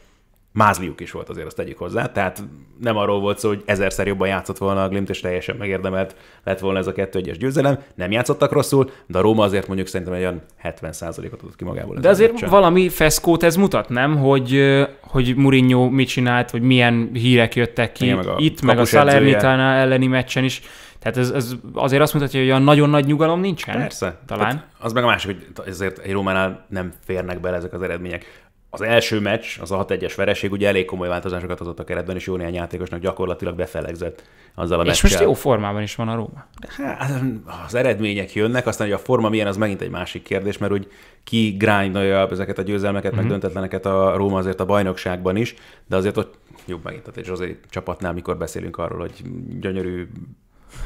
mázliuk is volt azért, azt tegyük hozzá, tehát nem arról volt szó, hogy ezerszer jobban játszott volna a Glimt, és teljesen megérdemelt lett volna ez a 2 1 győzelem, nem játszottak rosszul, de a Róma azért mondjuk szerintem egy olyan 70%-ot adott ki magából. De azért meccsen. valami feszkót ez mutat, nem? Hogy, hogy Mourinho mit csinált, hogy milyen hírek jöttek ki Igen, meg a itt, meg a Salernitana elleni meccsen is. Tehát ez, ez azért azt mutatja, hogy olyan nagyon nagy nyugalom nincsen. Persze. Talán. Tehát az meg a másik, hogy ezért egy Rómánál nem férnek bele ezek az eredmények az első meccs, az a 6-1-es vereség, ugye elég komoly változásokat hozott a keretben, és jó néhány játékosnak gyakorlatilag befelegzett azzal a meccsel. És most jó formában is van a Róma. Hát, az eredmények jönnek, aztán hogy a forma milyen, az megint egy másik kérdés, mert úgy ki grindolja ezeket a győzelmeket, mm-hmm. meg mhm. döntetleneket a Róma azért a bajnokságban is, de azért ott jobb megint, tehát egy csapatnál, mikor beszélünk arról, hogy gyönyörű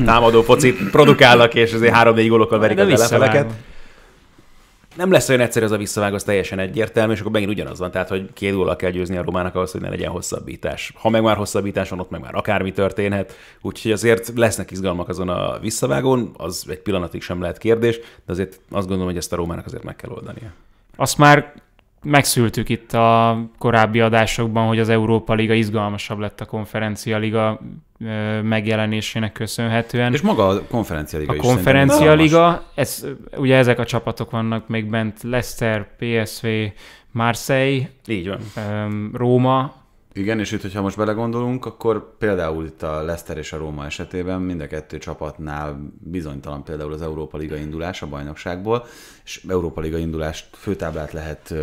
támadó focit produkálnak, és azért három-négy gólokkal verik de a lefeleket nem lesz olyan egyszerű az a visszavág, az teljesen egyértelmű, és akkor megint ugyanaz van, tehát hogy két óra kell győzni a romának ahhoz, hogy ne legyen hosszabbítás. Ha meg már hosszabbítás van, ott meg már akármi történhet, úgyhogy azért lesznek izgalmak azon a visszavágón, az egy pillanatig sem lehet kérdés, de azért azt gondolom, hogy ezt a romának azért meg kell oldania. Azt már megszültük itt a korábbi adásokban, hogy az Európa Liga izgalmasabb lett a konferencia liga megjelenésének köszönhetően. És maga a konferencia liga a is. A konferencia liga, ez, ugye ezek a csapatok vannak még bent, Leicester, PSV, Marseille, Így van. Róma, igen, és itt, hogyha most belegondolunk, akkor például itt a Leicester és a Róma esetében mind a kettő csapatnál bizonytalan például az Európa Liga indulás a bajnokságból, és Európa Liga indulást, főtáblát lehet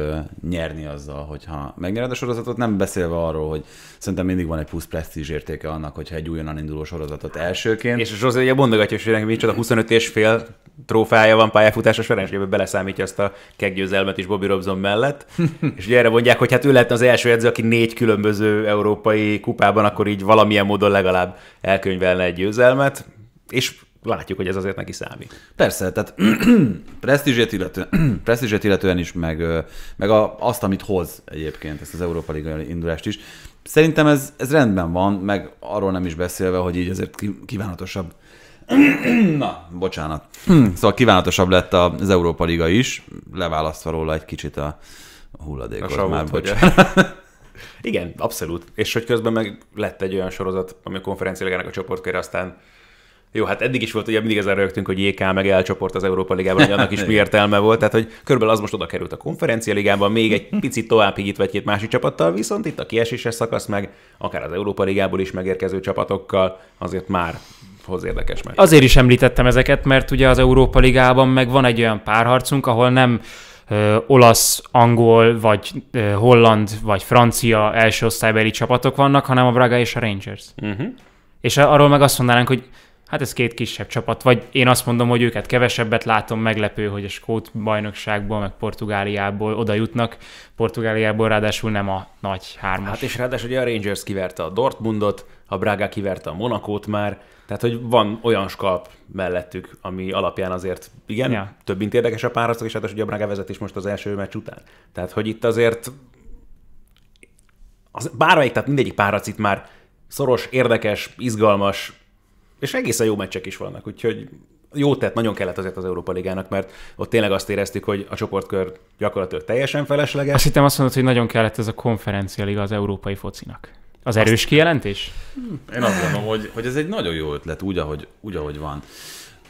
nyerni azzal, hogyha megnyered a sorozatot, nem beszélve arról, hogy szerintem mindig van egy plusz presztízs értéke annak, hogyha egy újonnan induló sorozatot elsőként. És az ugye mondogatja, hogy neki micsoda 25 és fél trófája van pályafutásos Ferencsébe, beleszámítja azt a keggyőzelmet is Bobby Robson mellett, és ugye erre mondják, hogy hát ő lett az első edző, aki négy különböző európai kupában, akkor így valamilyen módon legalább elkönyvelne egy győzelmet, és látjuk, hogy ez azért neki számít. Persze, tehát presztízsét, illető, presztízsét illetően is, meg, meg a, azt, amit hoz egyébként, ezt az Európa Liga indulást is. Szerintem ez, ez rendben van, meg arról nem is beszélve, hogy így azért kívánatosabb Na, bocsánat. Hmm. Szóval kívánatosabb lett az Európa Liga is, leválasztva róla egy kicsit a hulladékot. A savult, már, bocsánat. Igen, abszolút. És hogy közben meg lett egy olyan sorozat, ami a konferenciáligának a csoportkére aztán jó, hát eddig is volt, ugye mindig ezzel rögtünk, hogy JK meg elcsoport az Európa Ligában, hogy annak is mi értelme volt. Tehát, hogy körülbelül az most oda került a konferencia ligában, még egy picit tovább higít vagy két másik csapattal, viszont itt a kieséses szakasz meg, akár az Európa Ligából is megérkező csapatokkal, azért már hoz érdekes meg. Azért is említettem ezeket, mert ugye az Európa Ligában meg van egy olyan párharcunk, ahol nem ö, olasz, angol, vagy ö, holland, vagy francia első osztálybeli csapatok vannak, hanem a Braga és a Rangers. Uh-huh. És arról meg azt mondanánk, hogy hát ez két kisebb csapat, vagy én azt mondom, hogy őket kevesebbet látom, meglepő, hogy a Skót bajnokságból, meg Portugáliából oda jutnak, Portugáliából ráadásul nem a nagy hármas. Hát és ráadásul ugye a Rangers kiverte a Dortmundot, a Braga kiverte a Monakót már, tehát hogy van olyan skalp mellettük, ami alapján azért igen, ja. több mint érdekes a párharcok, és hát ugye a Braga vezetés most az első meccs után. Tehát hogy itt azért az, bármelyik, tehát mindegyik párharc itt már szoros, érdekes, izgalmas, és egészen jó meccsek is vannak, úgyhogy jó tett, nagyon kellett azért az Európa Ligának, mert ott tényleg azt éreztük, hogy a csoportkör gyakorlatilag teljesen felesleges. Azt hittem azt mondod, hogy nagyon kellett ez a konferencia liga az európai focinak. Az erős azt... kijelentés? Hm, én azt gondolom, hogy, hogy ez egy nagyon jó ötlet, úgy ahogy, úgy, ahogy van.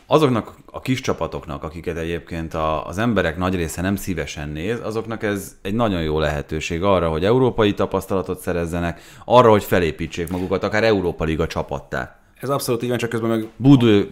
Azoknak a kis csapatoknak, akiket egyébként a, az emberek nagy része nem szívesen néz, azoknak ez egy nagyon jó lehetőség arra, hogy európai tapasztalatot szerezzenek, arra, hogy felépítsék magukat, akár Európa Liga csapattá. Ez abszolút így van, csak közben meg...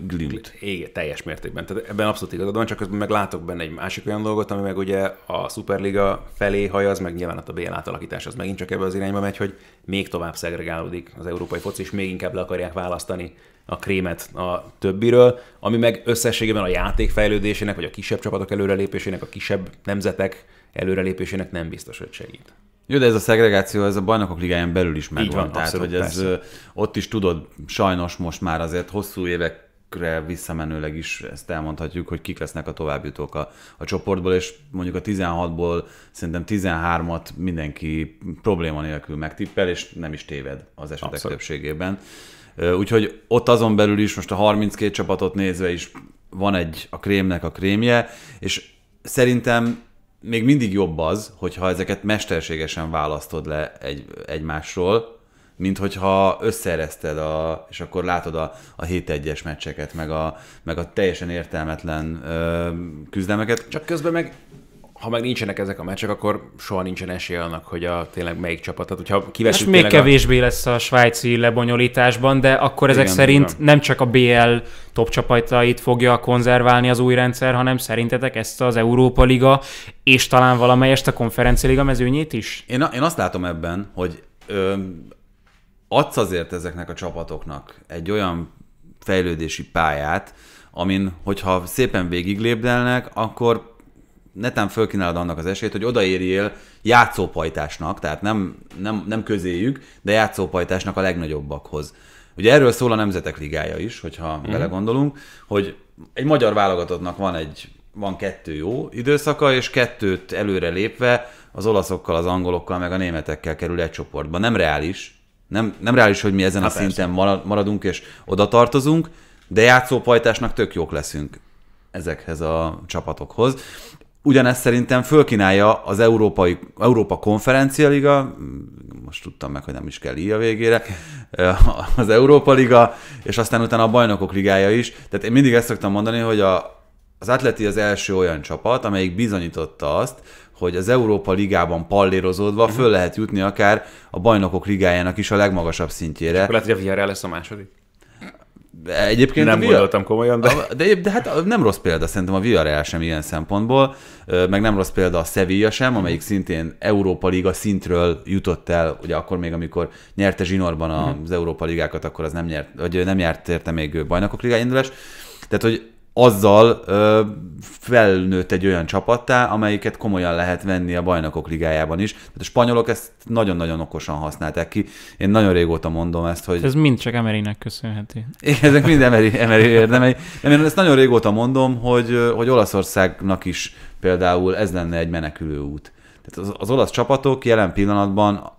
Glint. Igen, teljes mértékben. Tehát ebben abszolút igazad van, csak közben meg látok benne egy másik olyan dolgot, ami meg ugye a Superliga felé hajaz, meg nyilván ott a BL átalakítás az megint csak ebbe az irányba megy, hogy még tovább szegregálódik az európai foci, és még inkább le akarják választani a krémet a többiről, ami meg összességében a játék fejlődésének, vagy a kisebb csapatok előrelépésének, a kisebb nemzetek előrelépésének nem biztos, hogy segít. Jó, de ez a szegregáció, ez a bajnokok ligáján belül is megvan. Így van, tehát, abszolút, hogy ez persze. ott is tudod, sajnos most már azért hosszú évek évekre visszamenőleg is ezt elmondhatjuk, hogy kik lesznek a továbbjutók a, a csoportból, és mondjuk a 16-ból szerintem 13-at mindenki probléma nélkül megtippel, és nem is téved az esetek Abszolv. többségében. Úgyhogy ott azon belül is most a 32 csapatot nézve is van egy a krémnek a krémje, és szerintem még mindig jobb az, hogyha ezeket mesterségesen választod le egy, egymásról, mint hogyha összerezted, a, és akkor látod a, a 7-1-es meccseket, meg a, meg a teljesen értelmetlen ö, küzdelmeket. Csak közben meg ha meg nincsenek ezek a meccsek, akkor soha nincsen esély annak, hogy a tényleg melyik csapat. Tehát, hogyha kiveszünk hát még kevésbé a... lesz a svájci lebonyolításban, de akkor ezek Igen, szerint nem csak a BL top csapatait fogja konzerválni az új rendszer, hanem szerintetek ezt az Európa Liga és talán valamelyest a Konferencia Liga mezőnyét is? Én, én azt látom ebben, hogy ö, adsz azért ezeknek a csapatoknak egy olyan fejlődési pályát, amin, hogyha szépen végiglépdelnek, akkor netán fölkínálod annak az esélyt, hogy odaérjél játszópajtásnak, tehát nem, nem, nem közéjük, de játszópajtásnak a legnagyobbakhoz. Ugye erről szól a Nemzetek Ligája is, hogyha mm. belegondolunk, hogy egy magyar válogatottnak van egy van kettő jó időszaka, és kettőt előre lépve az olaszokkal, az angolokkal, meg a németekkel kerül egy csoportba. Nem reális, nem, nem reális, hogy mi ezen Há a persze. szinten maradunk és oda tartozunk, de játszópajtásnak tök jók leszünk ezekhez a csapatokhoz ugyanezt szerintem fölkinálja az Európai, Európa Konferencia Liga, most tudtam meg, hogy nem is kell így a végére, az Európa Liga, és aztán utána a Bajnokok Ligája is. Tehát én mindig ezt szoktam mondani, hogy a, az Atleti az első olyan csapat, amelyik bizonyította azt, hogy az Európa Ligában pallérozódva föl lehet jutni akár a Bajnokok Ligájának is a legmagasabb szintjére. És akkor lehet, hogy a Villarreal lesz a második. Egyébként nem Villa... gondoltam komolyan, de... A, de... De hát nem rossz példa szerintem a Villarreal sem ilyen szempontból, meg nem rossz példa a Sevilla sem, amelyik szintén Európa Liga szintről jutott el, ugye akkor még, amikor nyerte zsinorban mhm. az Európa Ligákat, akkor az nem, nyert, vagy nem járt érte még bajnokok ligáindulás. Tehát, hogy azzal ö, felnőtt egy olyan csapattá, amelyiket komolyan lehet venni a bajnokok ligájában is. Tehát a spanyolok ezt nagyon-nagyon okosan használták ki. Én nagyon régóta mondom ezt, hogy... Ez mind csak Emerynek köszönheti. Igen, ezek mind Emery, Emery érdemei. Nem, én ezt nagyon régóta mondom, hogy, hogy Olaszországnak is például ez lenne egy menekülő út. Tehát az, az olasz csapatok jelen pillanatban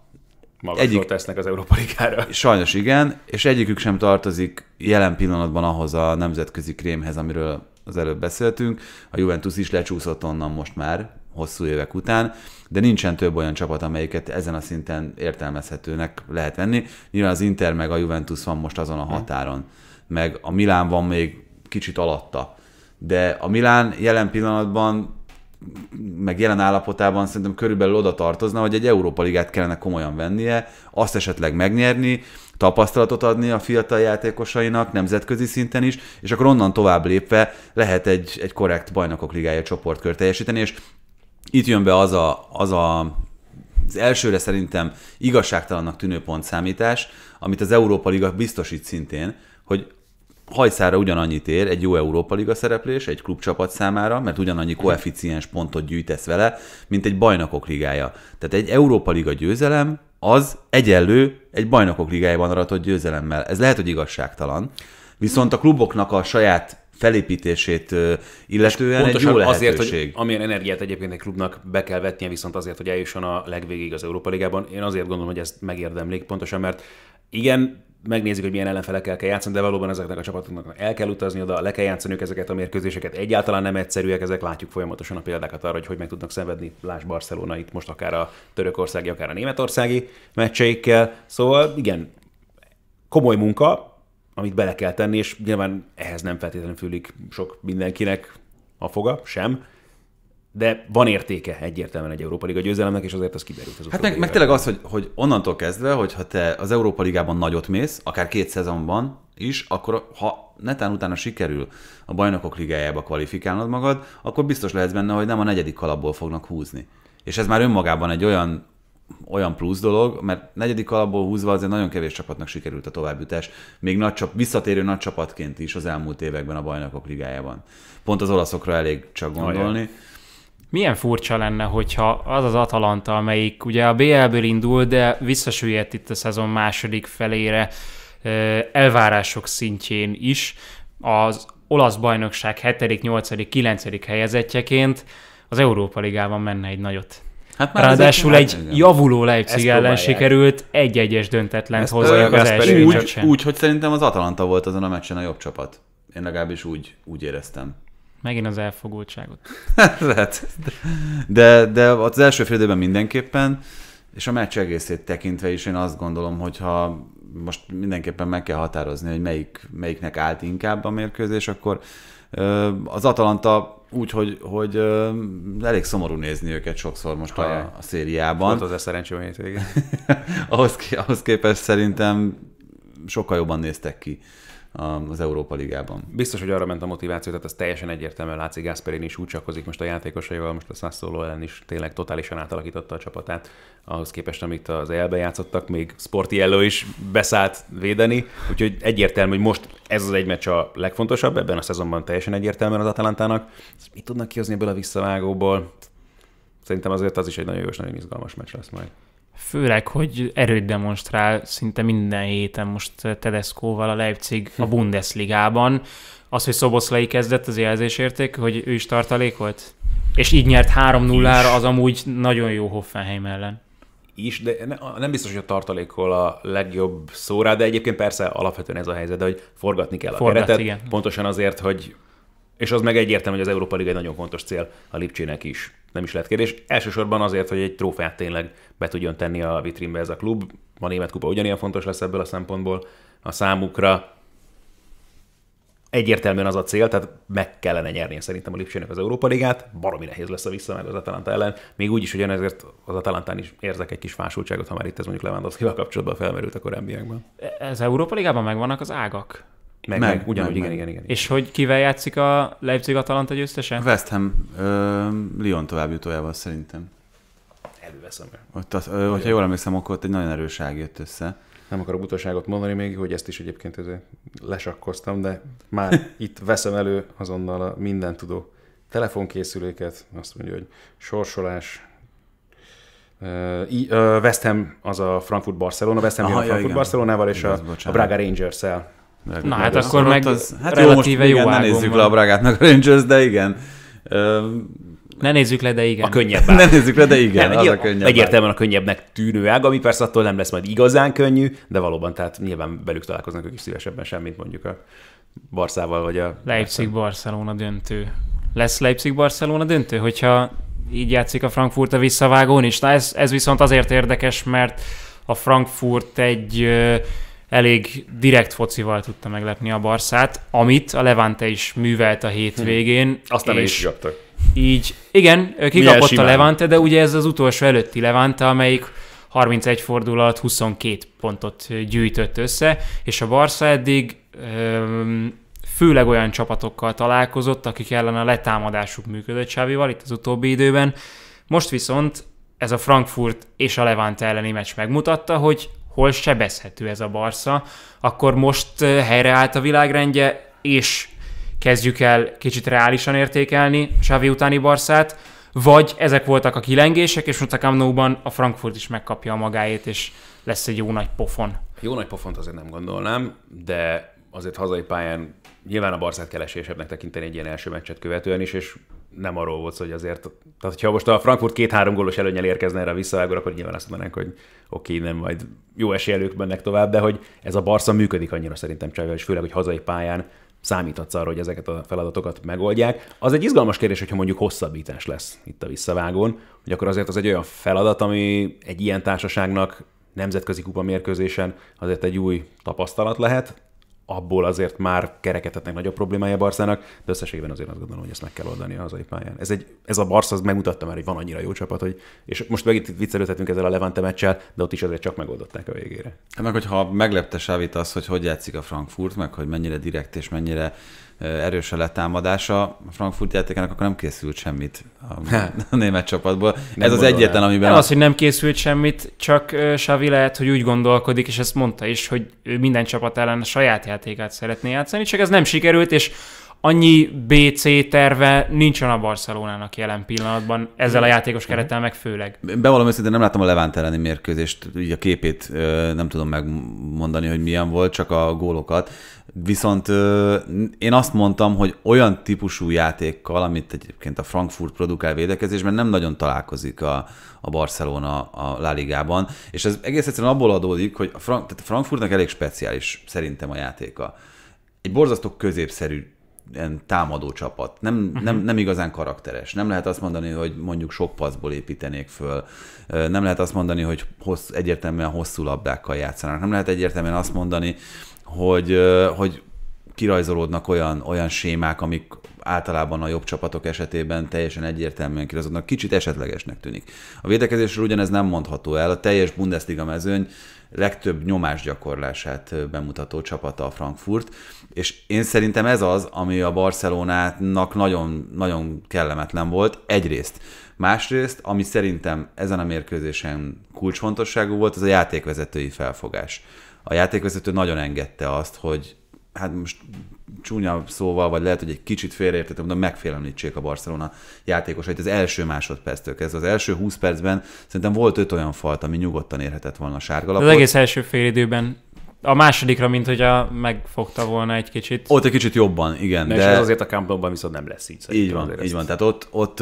magasról egyik, tesznek az Európa Ligára. Sajnos igen, és egyikük sem tartozik jelen pillanatban ahhoz a nemzetközi krémhez, amiről az előbb beszéltünk. A Juventus is lecsúszott onnan most már, hosszú évek után, de nincsen több olyan csapat, amelyiket ezen a szinten értelmezhetőnek lehet venni. Nyilván az Inter meg a Juventus van most azon a hm. határon, meg a Milán van még kicsit alatta. De a Milán jelen pillanatban meg jelen állapotában szerintem körülbelül oda tartozna, hogy egy Európa Ligát kellene komolyan vennie, azt esetleg megnyerni, tapasztalatot adni a fiatal játékosainak nemzetközi szinten is, és akkor onnan tovább lépve lehet egy, egy korrekt bajnokok ligája csoportkör teljesíteni, és itt jön be az a, az a az elsőre szerintem igazságtalannak tűnő pontszámítás, amit az Európa Liga biztosít szintén, hogy hajszára ugyanannyit ér egy jó Európa Liga szereplés egy klubcsapat számára, mert ugyanannyi mhm. koeficiens pontot gyűjtesz vele, mint egy bajnokok ligája. Tehát egy Európa Liga győzelem az egyenlő egy bajnokok ligájában aratott győzelemmel. Ez lehet, hogy igazságtalan. Viszont a kluboknak a saját felépítését illetően egy jó lehetőség. azért, hogy amilyen energiát egyébként egy klubnak be kell vetnie, viszont azért, hogy eljusson a legvégig az Európa Ligában, én azért gondolom, hogy ezt megérdemlik, pontosan mert igen, megnézik, hogy milyen ellenfelekkel kell játszani, de valóban ezeknek a csapatoknak el kell utazni oda, le kell játszaniuk ezeket a mérkőzéseket. Egyáltalán nem egyszerűek, ezek látjuk folyamatosan a példákat arra, hogy hogy meg tudnak szenvedni Lász Barcelona itt most akár a törökországi, akár a németországi meccseikkel. Szóval igen, komoly munka, amit bele kell tenni, és nyilván ehhez nem feltétlenül fülik sok mindenkinek a foga, sem de van értéke egyértelműen egy Európa Liga győzelemnek, és azért az kiderült. Az hát meg, meg tényleg az, hogy, hogy onnantól kezdve, hogy ha te az Európa Ligában nagyot mész, akár két szezonban is, akkor ha netán utána sikerül a bajnokok ligájába kvalifikálnod magad, akkor biztos lehet benne, hogy nem a negyedik kalapból fognak húzni. És ez már önmagában egy olyan olyan plusz dolog, mert negyedik alapból húzva azért nagyon kevés csapatnak sikerült a továbbjutás, még nagy csap, visszatérő nagy csapatként is az elmúlt években a bajnokok ligájában. Pont az olaszokra elég csak gondolni. Ajaj milyen furcsa lenne, hogyha az az Atalanta, amelyik ugye a BL-ből indul, de visszasüllyedt itt a szezon második felére elvárások szintjén is, az olasz bajnokság 7., 8., 9. helyezettjeként az Európa Ligában menne egy nagyot. Hát már Ráadásul egy hát, javuló Leipzig ellen sikerült egy-egyes döntetlen hozzanak az első úgy, úgy, hogy szerintem az Atalanta volt azon a meccsen a jobb csapat. Én legalábbis úgy, úgy éreztem. Megint az elfogultságot. Hát, lehet. De, de az első fél mindenképpen, és a meccs egészét tekintve is én azt gondolom, hogyha most mindenképpen meg kell határozni, hogy melyik, melyiknek állt inkább a mérkőzés, akkor az Atalanta úgy, hogy, hogy elég szomorú nézni őket sokszor most Hajjaj. a, a szériában. Volt az a szerencsém hétvégén. ahhoz, ahhoz képest szerintem sokkal jobban néztek ki az Európa Ligában. Biztos, hogy arra ment a motiváció, tehát az teljesen egyértelműen látszik, Gasperini is úgy csatlakozik most a játékosaival, most a Sassuolo ellen is tényleg totálisan átalakította a csapatát, ahhoz képest, amit az elbe játszottak, még sporti elő is beszállt védeni, úgyhogy egyértelmű, hogy most ez az egy meccs a legfontosabb, ebben a szezonban teljesen egyértelműen az Atalantának. Mit tudnak kihozni ebből a visszavágóból? Szerintem azért az is egy nagyon jó és nagyon izgalmas meccs lesz majd. Főleg, hogy erőt demonstrál szinte minden héten most Tedeszkóval a Leipzig a hm. Bundesligában. Az, hogy Szoboszlai kezdett, az jelzésérték, hogy ő is tartalék volt? És így nyert 3-0-ra az amúgy nagyon jó Hoffenheim ellen is, de nem biztos, hogy a tartalékol a legjobb szóra, de egyébként persze alapvetően ez a helyzet, de hogy forgatni kell a Forgat, keretet, igen. pontosan azért, hogy és az meg egyértelmű, hogy az Európa Liga egy nagyon fontos cél a Lipcsének is. Nem is lett kérdés. Elsősorban azért, hogy egy trófeát tényleg be tudjon tenni a vitrínbe ez a klub. A német kupa ugyanilyen fontos lesz ebből a szempontból a számukra. Egyértelműen az a cél, tehát meg kellene nyerni szerintem a Lipcsének az Európa Ligát. Baromi nehéz lesz a meg az Atalanta ellen. Még úgy is, hogy ezért az Atalantán is érzek egy kis fásultságot, ha már itt ez mondjuk Lewandowski-val kapcsolatban felmerült a korábbiakban. Ez Európa Ligában megvannak az ágak. Meg, meg, meg ugyanúgy, meg, igen, meg. igen, igen, igen. És hogy kivel játszik a Leipzig Atalanta győztese? West Ham ö, Lyon továbbjutójával szerintem. Előveszem Ott az, ö, hogyha jól emlékszem, akkor ott egy nagyon erős ág jött össze. Nem akarok butaságot mondani még, hogy ezt is egyébként lesakkoztam, de már itt veszem elő azonnal a minden tudó telefonkészüléket, azt mondja, hogy sorsolás, Uh, West Ham az a Frankfurt Barcelona, West Ham Aha, a Frankfurt Barcelonával és Igaz, a, a Braga Rangers-el Na hát akkor meg az, hát jó, most jó igen, ne nézzük van. le a Bragáknak a Rangers, de igen. ne nézzük le, de igen. A könnyebb ág. ne nézzük le, de igen, nem, az a könnyebb Egyértelműen ág. a könnyebbnek tűnő ág, ami persze attól nem lesz majd igazán könnyű, de valóban, tehát nyilván velük találkoznak ők is szívesebben semmit mondjuk a Barszával, vagy a... Leipzig-Barcelona döntő. Lesz Leipzig-Barcelona döntő, hogyha így játszik a Frankfurt a visszavágón is. Na ez, ez viszont azért érdekes, mert a Frankfurt egy elég direkt focival tudta meglepni a Barszát, amit a Levante is művelt a hétvégén. Hm. Aztán és is kaptak. Így, igen, kikapott a Levante, de ugye ez az utolsó előtti Levante, amelyik 31 fordulat 22 pontot gyűjtött össze, és a Barca eddig öm, főleg olyan csapatokkal találkozott, akik ellen a letámadásuk működött Csávival itt az utóbbi időben. Most viszont ez a Frankfurt és a Levante elleni meccs megmutatta, hogy hol sebezhető ez a Barca, akkor most eh, helyreállt a világrendje, és kezdjük el kicsit reálisan értékelni Xavi utáni Barszát, vagy ezek voltak a kilengések, és most a Camp Nou-ban a Frankfurt is megkapja a magáét, és lesz egy jó nagy pofon. Jó nagy pofont azért nem gondolnám, de azért hazai pályán nyilván a Barszát keresésebbnek tekinteni egy ilyen első meccset követően is, és nem arról volt hogy azért, tehát ha most a Frankfurt két-három gólos előnyel érkezne erre a visszavágóra, akkor nyilván azt mondanánk, hogy oké, okay, nem majd jó esélye mennek tovább, de hogy ez a Barca működik annyira szerintem Csávival, és főleg, hogy hazai pályán számíthatsz arra, hogy ezeket a feladatokat megoldják. Az egy izgalmas kérdés, hogyha mondjuk hosszabbítás lesz itt a visszavágón, hogy akkor azért az egy olyan feladat, ami egy ilyen társaságnak nemzetközi kupa mérkőzésen azért egy új tapasztalat lehet, abból azért már kerekedhetnek nagyobb problémája Barszának, de összességében azért azt gondolom, hogy ezt meg kell oldani az egy pályán. Ez, egy, ez a Barca az megmutatta már, hogy van annyira jó csapat, hogy, és most megint itt viccelődhetünk ezzel a Levante meccsel, de ott is azért csak megoldották a végére. Hát meg hogyha meglepte Sávit az, hogy hogy játszik a Frankfurt, meg hogy mennyire direkt és mennyire erős a letámadása. A Frankfurt játékának akkor nem készült semmit a, a német csapatból. Nem Ez az egyetlen, amiben... Nem az, hogy nem készült semmit, csak Savi lehet, hogy úgy gondolkodik, és ezt mondta is, hogy ő minden csapat ellen a saját játékát szeretné játszani, csak ez nem sikerült, és annyi BC terve nincsen a Barcelonának jelen pillanatban, ezzel a játékos kerettel meg főleg. Bevallom őszintén, nem láttam a Levant elleni mérkőzést, így a képét nem tudom megmondani, hogy milyen volt, csak a gólokat. Viszont én azt mondtam, hogy olyan típusú játékkal, amit egyébként a Frankfurt produkál védekezésben, nem nagyon találkozik a, a Barcelona a La Ligában, és ez egész egyszerűen abból adódik, hogy a Frank, tehát a Frankfurtnak elég speciális szerintem a játéka. Egy borzasztó középszerű támadó csapat. Nem, mhm. nem, nem igazán karakteres. Nem lehet azt mondani, hogy mondjuk sok paszból építenék föl. Nem lehet azt mondani, hogy hossz, egyértelműen hosszú labdákkal játszanak. Nem lehet egyértelműen azt mondani, hogy, hogy kirajzolódnak olyan, olyan sémák, amik általában a jobb csapatok esetében teljesen egyértelműen kirajzolódnak, kicsit esetlegesnek tűnik. A védekezésről ugyanez nem mondható el, a teljes Bundesliga mezőny legtöbb nyomásgyakorlását bemutató csapata a Frankfurt, és én szerintem ez az, ami a Barcelonának nagyon, nagyon kellemetlen volt, egyrészt. Másrészt, ami szerintem ezen a mérkőzésen kulcsfontosságú volt, az a játékvezetői felfogás a játékvezető nagyon engedte azt, hogy hát most csúnya szóval, vagy lehet, hogy egy kicsit félreértettem, de megfélemlítsék a Barcelona játékosait az első másodperctől kezdve. Az első 20 percben szerintem volt öt olyan falt, ami nyugodtan érhetett volna a sárgalapot. Az egész első félidőben a másodikra, mint hogy a megfogta volna egy kicsit. Ott egy kicsit jobban, igen. De, de... És azért a Camp viszont nem lesz így. Így van, így van. Tehát ott, ott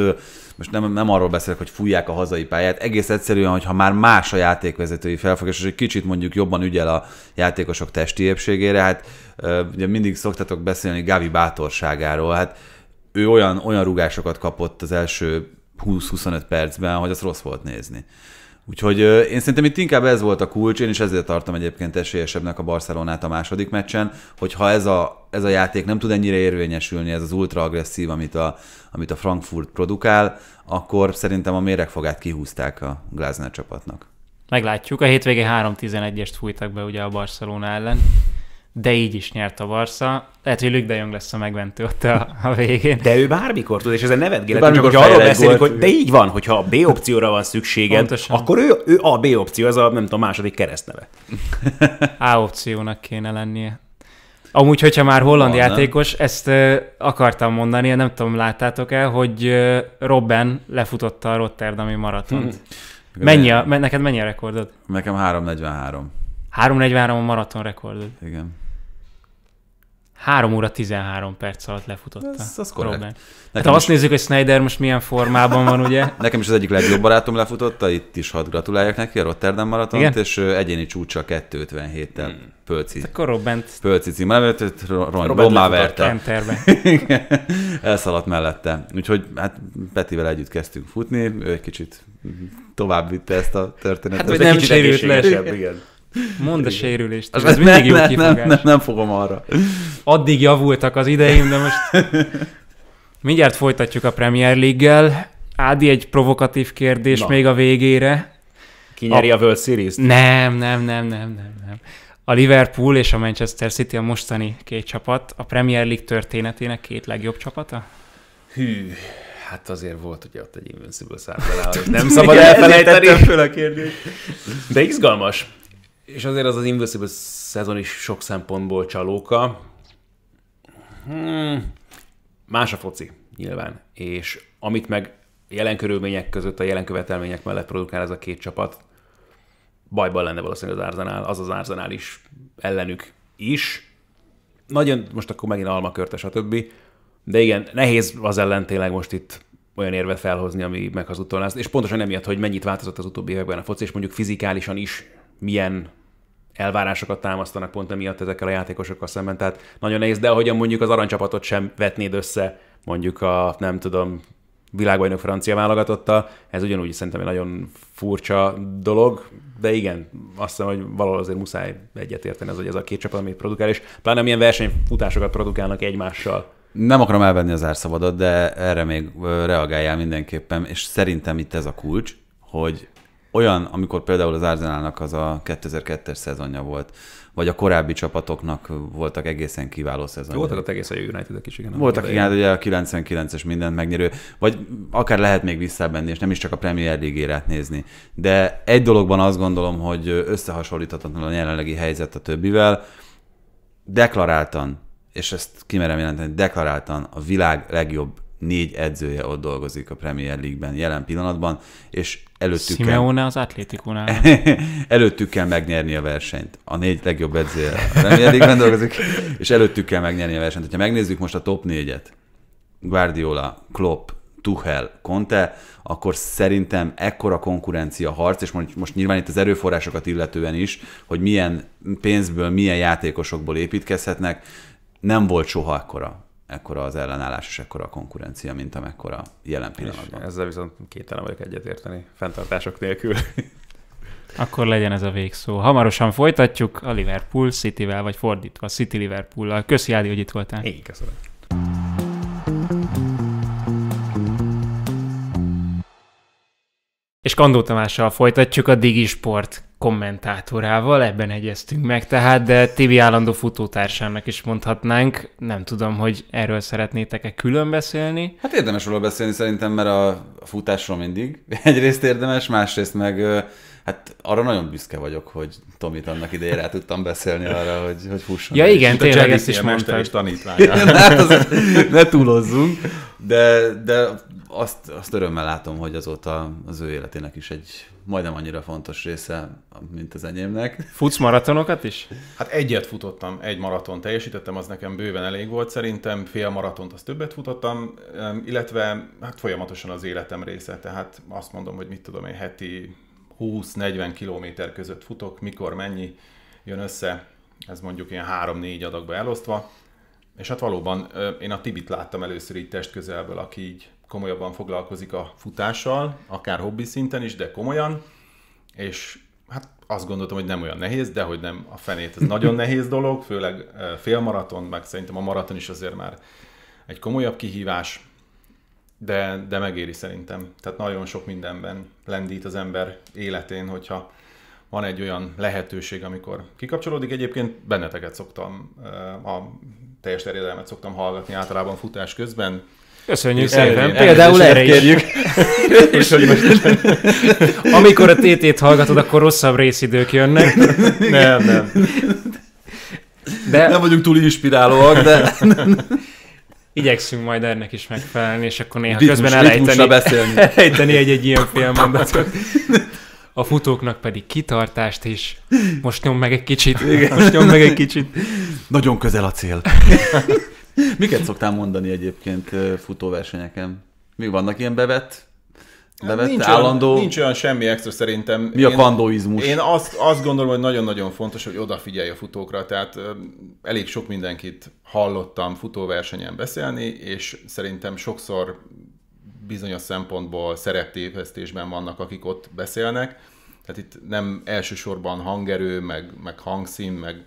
most nem, nem arról beszélek, hogy fújják a hazai pályát, egész egyszerűen, hogyha már más a játékvezetői felfogás, és egy kicsit mondjuk jobban ügyel a játékosok testi épségére, hát ugye mindig szoktatok beszélni Gavi bátorságáról, hát ő olyan, olyan rugásokat kapott az első 20-25 percben, hogy az rossz volt nézni. Úgyhogy én szerintem itt inkább ez volt a kulcs, én is ezért tartom egyébként esélyesebbnek a Barcelonát a második meccsen, hogyha ez a, ez a játék nem tud ennyire érvényesülni, ez az ultra agresszív, amit a, amit a Frankfurt produkál, akkor szerintem a méregfogát kihúzták a Glasner csapatnak. Meglátjuk, a hétvégén 3-11-est fújtak be ugye a Barcelona ellen de így is nyert a Barca. Lehet, hogy Luke de Jong lesz a megmentő ott a, a végén. De ő bármikor tud, és ezen nevetgélek, csak hogy arról beszélünk, volt, hogy de így van, hogyha a B opcióra van szükséged, Pontosan. akkor ő, ő a B opció, az a nem tudom, második keresztneve. A opciónak kéne lennie. Amúgy, hogyha már holland Van, játékos, nem? ezt akartam mondani, nem tudom, láttátok-e, hogy Robben lefutotta a Rotterdami maratont. Hm. Mennyi a, neked mennyi a rekordod? Nekem 3.43. 3.43 a maraton rekordod. Igen. 3 óra 13 perc alatt lefutotta. Ez, az korrekt. Nekem hát, ha azt nézzük, hogy Snyder most milyen formában van, ugye? Nekem is az egyik legjobb barátom lefutotta, itt is hat gratulálják neki, a Rotterdam maratont, Igen? és egyéni csúcsa 257-tel hmm. Pölci. Akkor Robbent. Pölci címmel, mert Ron verte. Enterbe. Elszaladt mellette. Úgyhogy hát Petivel együtt kezdtünk futni, ő egy kicsit tovább vitte ezt a történetet. Hát, hogy nem sérült le. Igen. Mondd a sérülést. Az, ez nem, mindig jó kifogás. Nem, nem, nem fogom arra. Addig javultak az ideim, de most... Mindjárt folytatjuk a Premier League-gel. Ádi, egy provokatív kérdés Na. még a végére. Kinyeri a, a World series -t? Nem, nem, nem, nem, nem, nem. A Liverpool és a Manchester City a mostani két csapat, a Premier League történetének két legjobb csapata? Hű, hát azért volt hogy ott egy Invincible szállt nem szabad elfelejteni. föl a kérdést. De izgalmas és azért az az Invisible szezon is sok szempontból csalóka. Hmm, más a foci, nyilván. És amit meg jelen körülmények között, a jelen követelmények mellett produkál ez a két csapat, bajban lenne valószínűleg az Arzenál, az az Arzenál is ellenük is. Nagyon, most akkor megint alma körte, stb. De igen, nehéz az ellen tényleg most itt olyan érvet felhozni, ami meghazudtolná És pontosan emiatt, hogy mennyit változott az utóbbi években a foci, és mondjuk fizikálisan is milyen elvárásokat támasztanak pont emiatt ezekkel a játékosokkal szemben, tehát nagyon nehéz, de ahogyan mondjuk az aranycsapatot sem vetnéd össze, mondjuk a, nem tudom, világbajnok francia válogatotta, ez ugyanúgy szerintem egy nagyon furcsa dolog, de igen, azt hiszem, hogy valahol azért muszáj egyetérteni az, hogy ez a két csapat, amit produkál, és pláne milyen versenyfutásokat produkálnak egymással. Nem akarom elvenni az árszavadat, de erre még reagáljál mindenképpen, és szerintem itt ez a kulcs, hogy olyan, amikor például az Arsenalnak az a 2002-es szezonja volt, vagy a korábbi csapatoknak voltak egészen kiváló szezonja. Voltak ott egészen a united is, igen. Voltak, igen, ugye a 99-es mindent megnyerő, vagy akár lehet még visszabenni, és nem is csak a Premier league nézni. De egy dologban azt gondolom, hogy összehasonlíthatatlan a jelenlegi helyzet a többivel, deklaráltan, és ezt kimerem jelenteni, deklaráltan a világ legjobb négy edzője ott dolgozik a Premier League-ben jelen pillanatban, és előttük Simeone kell... az Atlétikónál. előttük kell megnyerni a versenyt. A négy legjobb edzője a Premier League-ben dolgozik, és előttük kell megnyerni a versenyt. Ha megnézzük most a top négyet, Guardiola, Klopp, Tuchel, Conte, akkor szerintem ekkora konkurencia harc, és most, most nyilván itt az erőforrásokat illetően is, hogy milyen pénzből, milyen játékosokból építkezhetnek, nem volt soha akkora ekkora az ellenállás és ekkora a konkurencia, mint amekkora jelen pillanatban. És ezzel viszont kételem vagyok egyetérteni, fenntartások nélkül. Akkor legyen ez a végszó. Hamarosan folytatjuk a Liverpool City-vel, vagy fordítva City Liverpool-lal. Köszi, Ádi, hogy itt voltál. Én köszönöm. és Kandó Tamással folytatjuk a Digisport kommentátorával, ebben egyeztünk meg tehát, de Tibi állandó futótársának is mondhatnánk. Nem tudom, hogy erről szeretnétek-e külön beszélni. Hát érdemes róla beszélni szerintem, mert a futásról mindig egyrészt érdemes, másrészt meg Hát arra nagyon büszke vagyok, hogy Tomit annak idején rá tudtam beszélni arra, hogy, hogy fusson. Ja igen, Mint tényleg ezt is mondtad. és tanítványa. hát ne túlozzunk, de, de azt, azt örömmel látom, hogy azóta az ő életének is egy majdnem annyira fontos része, mint az enyémnek. Futsz maratonokat is? Hát egyet futottam, egy maraton teljesítettem, az nekem bőven elég volt szerintem, fél maratont azt többet futottam, illetve hát folyamatosan az életem része, tehát azt mondom, hogy mit tudom én, heti 20-40 kilométer között futok, mikor mennyi jön össze, ez mondjuk ilyen 3-4 adagba elosztva, és hát valóban én a Tibit láttam először így test közelből, aki így komolyabban foglalkozik a futással, akár hobbi szinten is, de komolyan, és hát azt gondoltam, hogy nem olyan nehéz, de hogy nem a fenét, ez nagyon nehéz dolog, főleg félmaraton, meg szerintem a maraton is azért már egy komolyabb kihívás, de, de megéri szerintem. Tehát nagyon sok mindenben lendít az ember életén, hogyha van egy olyan lehetőség, amikor kikapcsolódik. Egyébként benneteket szoktam, a teljes terjedelmet szoktam hallgatni általában futás közben, Köszönjük szépen. Például egy... kérjük. és hogy most... Amikor a TT-t hallgatod, akkor rosszabb részidők jönnek. nem, nem. De... Nem vagyunk túl inspirálóak, de... Igyekszünk majd ennek is megfelelni, és akkor néha Ritmus, közben elejteni, elejteni egy-egy ilyen félmondatot. A futóknak pedig kitartást is. Most nyom meg egy kicsit. Igen. Most nyom meg egy kicsit. Nagyon közel a cél. Miket szoktál mondani egyébként futóversenyeken? Mi vannak ilyen bevett hát bevett, nincs állandó... Olyan, nincs olyan semmi extra szerintem. Mi a Én, Én azt, azt gondolom, hogy nagyon-nagyon fontos, hogy odafigyelj a futókra, tehát elég sok mindenkit hallottam futóversenyen beszélni, és szerintem sokszor bizonyos szempontból szereptévesztésben vannak, akik ott beszélnek. Tehát itt nem elsősorban hangerő, meg, meg hangszín, meg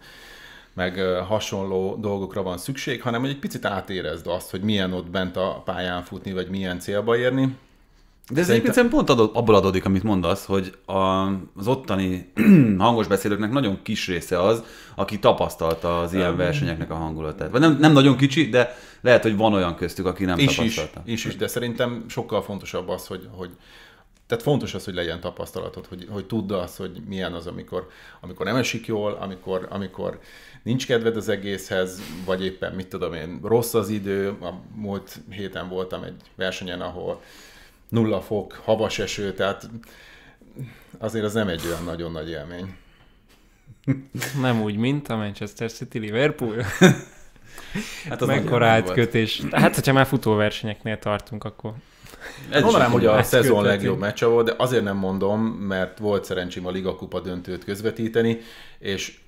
meg hasonló dolgokra van szükség, hanem hogy egy picit átérezd azt, hogy milyen ott bent a pályán futni, vagy milyen célba érni. De ez Szerintem... egyébként pont adod, abból adódik, amit mondasz, hogy a, az ottani hangos beszélőknek nagyon kis része az, aki tapasztalta az ilyen versenyeknek a hangulatát. Vagy nem, nem nagyon kicsi, de lehet, hogy van olyan köztük, aki nem is, tapasztalta. Is, is, is, de szerintem sokkal fontosabb az, hogy, hogy tehát fontos az, hogy legyen tapasztalatod, hogy, hogy tudd azt, hogy milyen az, amikor, amikor nem esik jól, amikor, amikor nincs kedved az egészhez, vagy éppen mit tudom én, rossz az idő. A múlt héten voltam egy versenyen, ahol nulla fok, havas eső, tehát azért az nem egy olyan nagyon nagy élmény. Nem úgy, mint a Manchester City Liverpool. Hát az Mekkora átkötés. Volt. Hát, hogyha már futóversenyeknél tartunk, akkor... Ez Mondanám, hogy hát, a szezon köthetünk. legjobb meccse volt, de azért nem mondom, mert volt szerencsém a Liga Kupa döntőt közvetíteni, és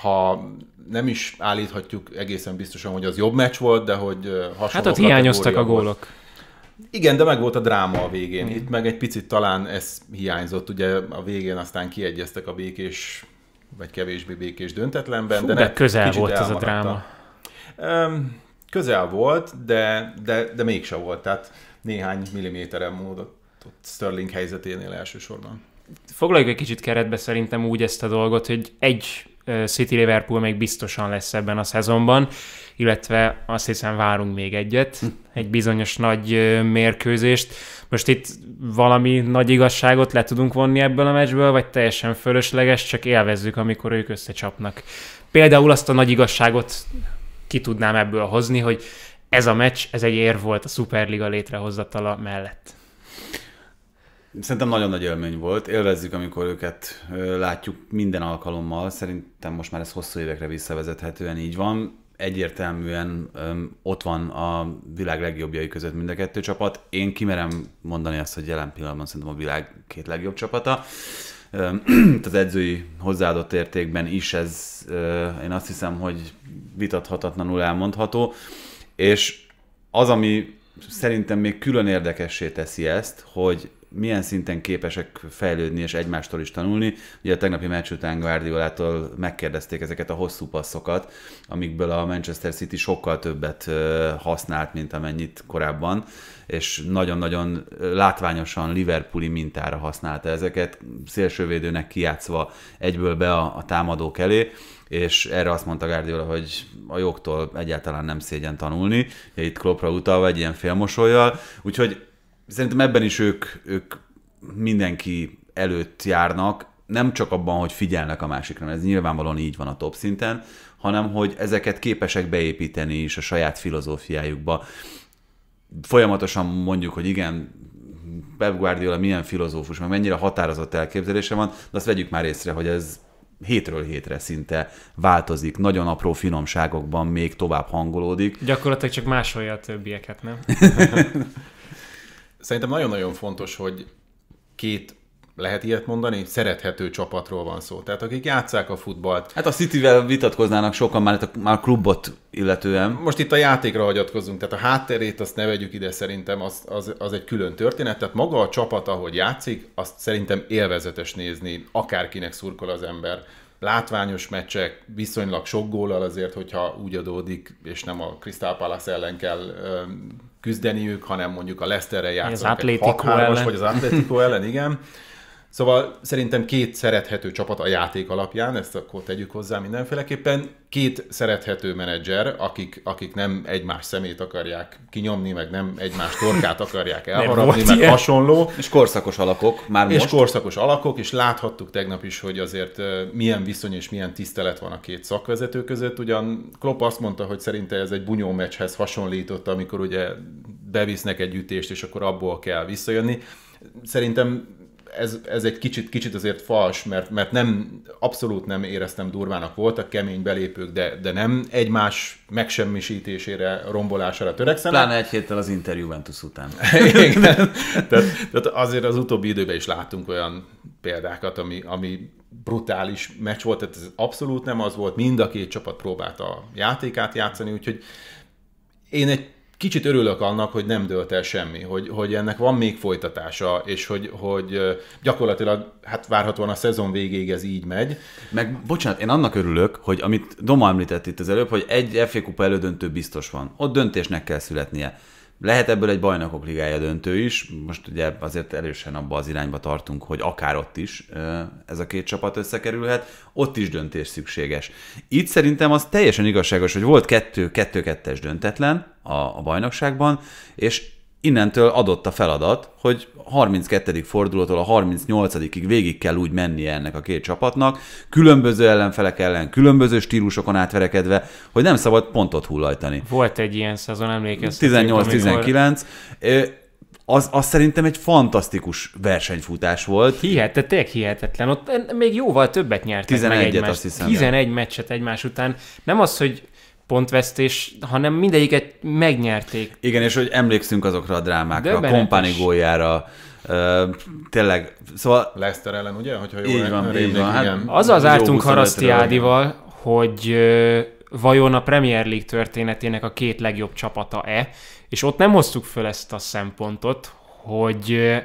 ha nem is állíthatjuk egészen biztosan, hogy az jobb meccs volt, de hogy hasonló Hát ott hiányoztak a gólok. Igen, de meg volt a dráma a végén. Itt meg egy picit talán ez hiányzott. Ugye a végén aztán kiegyeztek a békés, vagy kevésbé békés döntetlenben. Fú, de, de közel volt ez a dráma. közel volt, de, de, de mégse volt. Tehát néhány milliméteren módott Sterling helyzeténél elsősorban. Foglaljuk egy kicsit keretbe szerintem úgy ezt a dolgot, hogy egy City Liverpool még biztosan lesz ebben a szezonban, illetve azt hiszem várunk még egyet, hm. egy bizonyos nagy mérkőzést. Most itt valami nagy igazságot le tudunk vonni ebből a meccsből, vagy teljesen fölösleges, csak élvezzük, amikor ők összecsapnak. Például azt a nagy igazságot ki tudnám ebből hozni, hogy ez a meccs, ez egy ér volt a Superliga létrehozatala mellett. Szerintem nagyon nagy élmény volt. Élvezzük, amikor őket látjuk minden alkalommal. Szerintem most már ez hosszú évekre visszavezethetően így van. Egyértelműen ott van a világ legjobbjai között mind a kettő csapat. Én kimerem mondani azt, hogy jelen pillanatban szerintem a világ két legjobb csapata. az edzői hozzáadott értékben is ez, én azt hiszem, hogy vitathatatlanul elmondható. És az, ami szerintem még külön érdekessé teszi ezt, hogy milyen szinten képesek fejlődni és egymástól is tanulni. Ugye a tegnapi meccs után Guardiolától megkérdezték ezeket a hosszú passzokat, amikből a Manchester City sokkal többet használt, mint amennyit korábban, és nagyon-nagyon látványosan Liverpooli mintára használta ezeket, szélsővédőnek kiátszva egyből be a, támadók elé és erre azt mondta Guardiola, hogy a jogtól egyáltalán nem szégyen tanulni, itt Kloppra utalva egy ilyen félmosolyjal, úgyhogy szerintem ebben is ők, ők mindenki előtt járnak, nem csak abban, hogy figyelnek a másikra, mert ez nyilvánvalóan így van a top szinten, hanem hogy ezeket képesek beépíteni is a saját filozófiájukba. Folyamatosan mondjuk, hogy igen, Pep Guardiola milyen filozófus, meg mennyire határozott elképzelése van, de azt vegyük már észre, hogy ez hétről hétre szinte változik, nagyon apró finomságokban még tovább hangolódik. Gyakorlatilag csak másolja a többieket, nem? szerintem nagyon-nagyon fontos, hogy két lehet ilyet mondani, szerethető csapatról van szó. Tehát akik játszák a futballt. Hát a City-vel vitatkoznának sokan már, a, már klubot illetően. Most itt a játékra hagyatkozunk, tehát a hátterét azt ne vegyük ide szerintem, az, az, az egy külön történet. Tehát maga a csapat, ahogy játszik, azt szerintem élvezetes nézni, akárkinek szurkol az ember. Látványos meccsek, viszonylag sok góllal azért, hogyha úgy adódik, és nem a Crystal Palace ellen kell küzdeniük, hanem mondjuk a Leicesterrel játszanak az atlético ellen. vagy az Atletico ellen, igen. Szóval szerintem két szerethető csapat a játék alapján, ezt akkor tegyük hozzá mindenféleképpen, két szerethető menedzser, akik, akik nem egymás szemét akarják kinyomni, meg nem egymás torkát akarják elharapni, meg ilyen. hasonló. És korszakos alakok már és most. korszakos alakok, és láthattuk tegnap is, hogy azért milyen viszony és milyen tisztelet van a két szakvezető között. Ugyan Klopp azt mondta, hogy szerinte ez egy bunyó meccshez hasonlított, amikor ugye bevisznek egy ütést, és akkor abból kell visszajönni. Szerintem ez, ez egy kicsit, kicsit azért fals, mert, mert nem, abszolút nem éreztem durvának voltak kemény belépők, de, de nem egymás megsemmisítésére, rombolására törekszenek. Pláne egy héttel az interjúventus után. Igen, tehát, tehát azért az utóbbi időben is láttunk olyan példákat, ami, ami brutális meccs volt, tehát ez abszolút nem az volt, mind a két csapat próbálta a játékát játszani, úgyhogy én egy kicsit örülök annak, hogy nem dölt el semmi, hogy, hogy ennek van még folytatása, és hogy, hogy gyakorlatilag hát várhatóan a szezon végéig ez így megy. Meg bocsánat, én annak örülök, hogy amit Doma említett itt az előbb, hogy egy FA Kupa elődöntő biztos van. Ott döntésnek kell születnie. Lehet ebből egy bajnokok ligája döntő is, most ugye azért erősen abba az irányba tartunk, hogy akár ott is ez a két csapat összekerülhet, ott is döntés szükséges. Itt szerintem az teljesen igazságos, hogy volt kettő, kettő-kettes döntetlen a, a bajnokságban, és innentől adott a feladat, hogy 32. fordulótól a 38 végig kell úgy mennie ennek a két csapatnak, különböző ellenfelek ellen, különböző stílusokon átverekedve, hogy nem szabad pontot hullajtani. Volt egy ilyen szezon, emlékeztetek. 18-19, amikor az, az szerintem egy fantasztikus versenyfutás volt. Hihetet, tényleg hihetetlen. Ott még jóval többet nyertek 11 meg egymást. Azt hiszem, 11 meccset egymás után. Nem az, hogy pontvesztés, hanem mindegyiket megnyerték. Igen, és hogy emlékszünk azokra a drámákra, a kompáni góljára, Uh, tényleg, szóval... Leicester ellen, ugye? Hogyha jól így van, így van. Hát, Az ártunk Haraszti Ádival, hogy ö, vajon a Premier League történetének a két legjobb csapata-e, és ott nem hoztuk föl ezt a szempontot, hogy ö,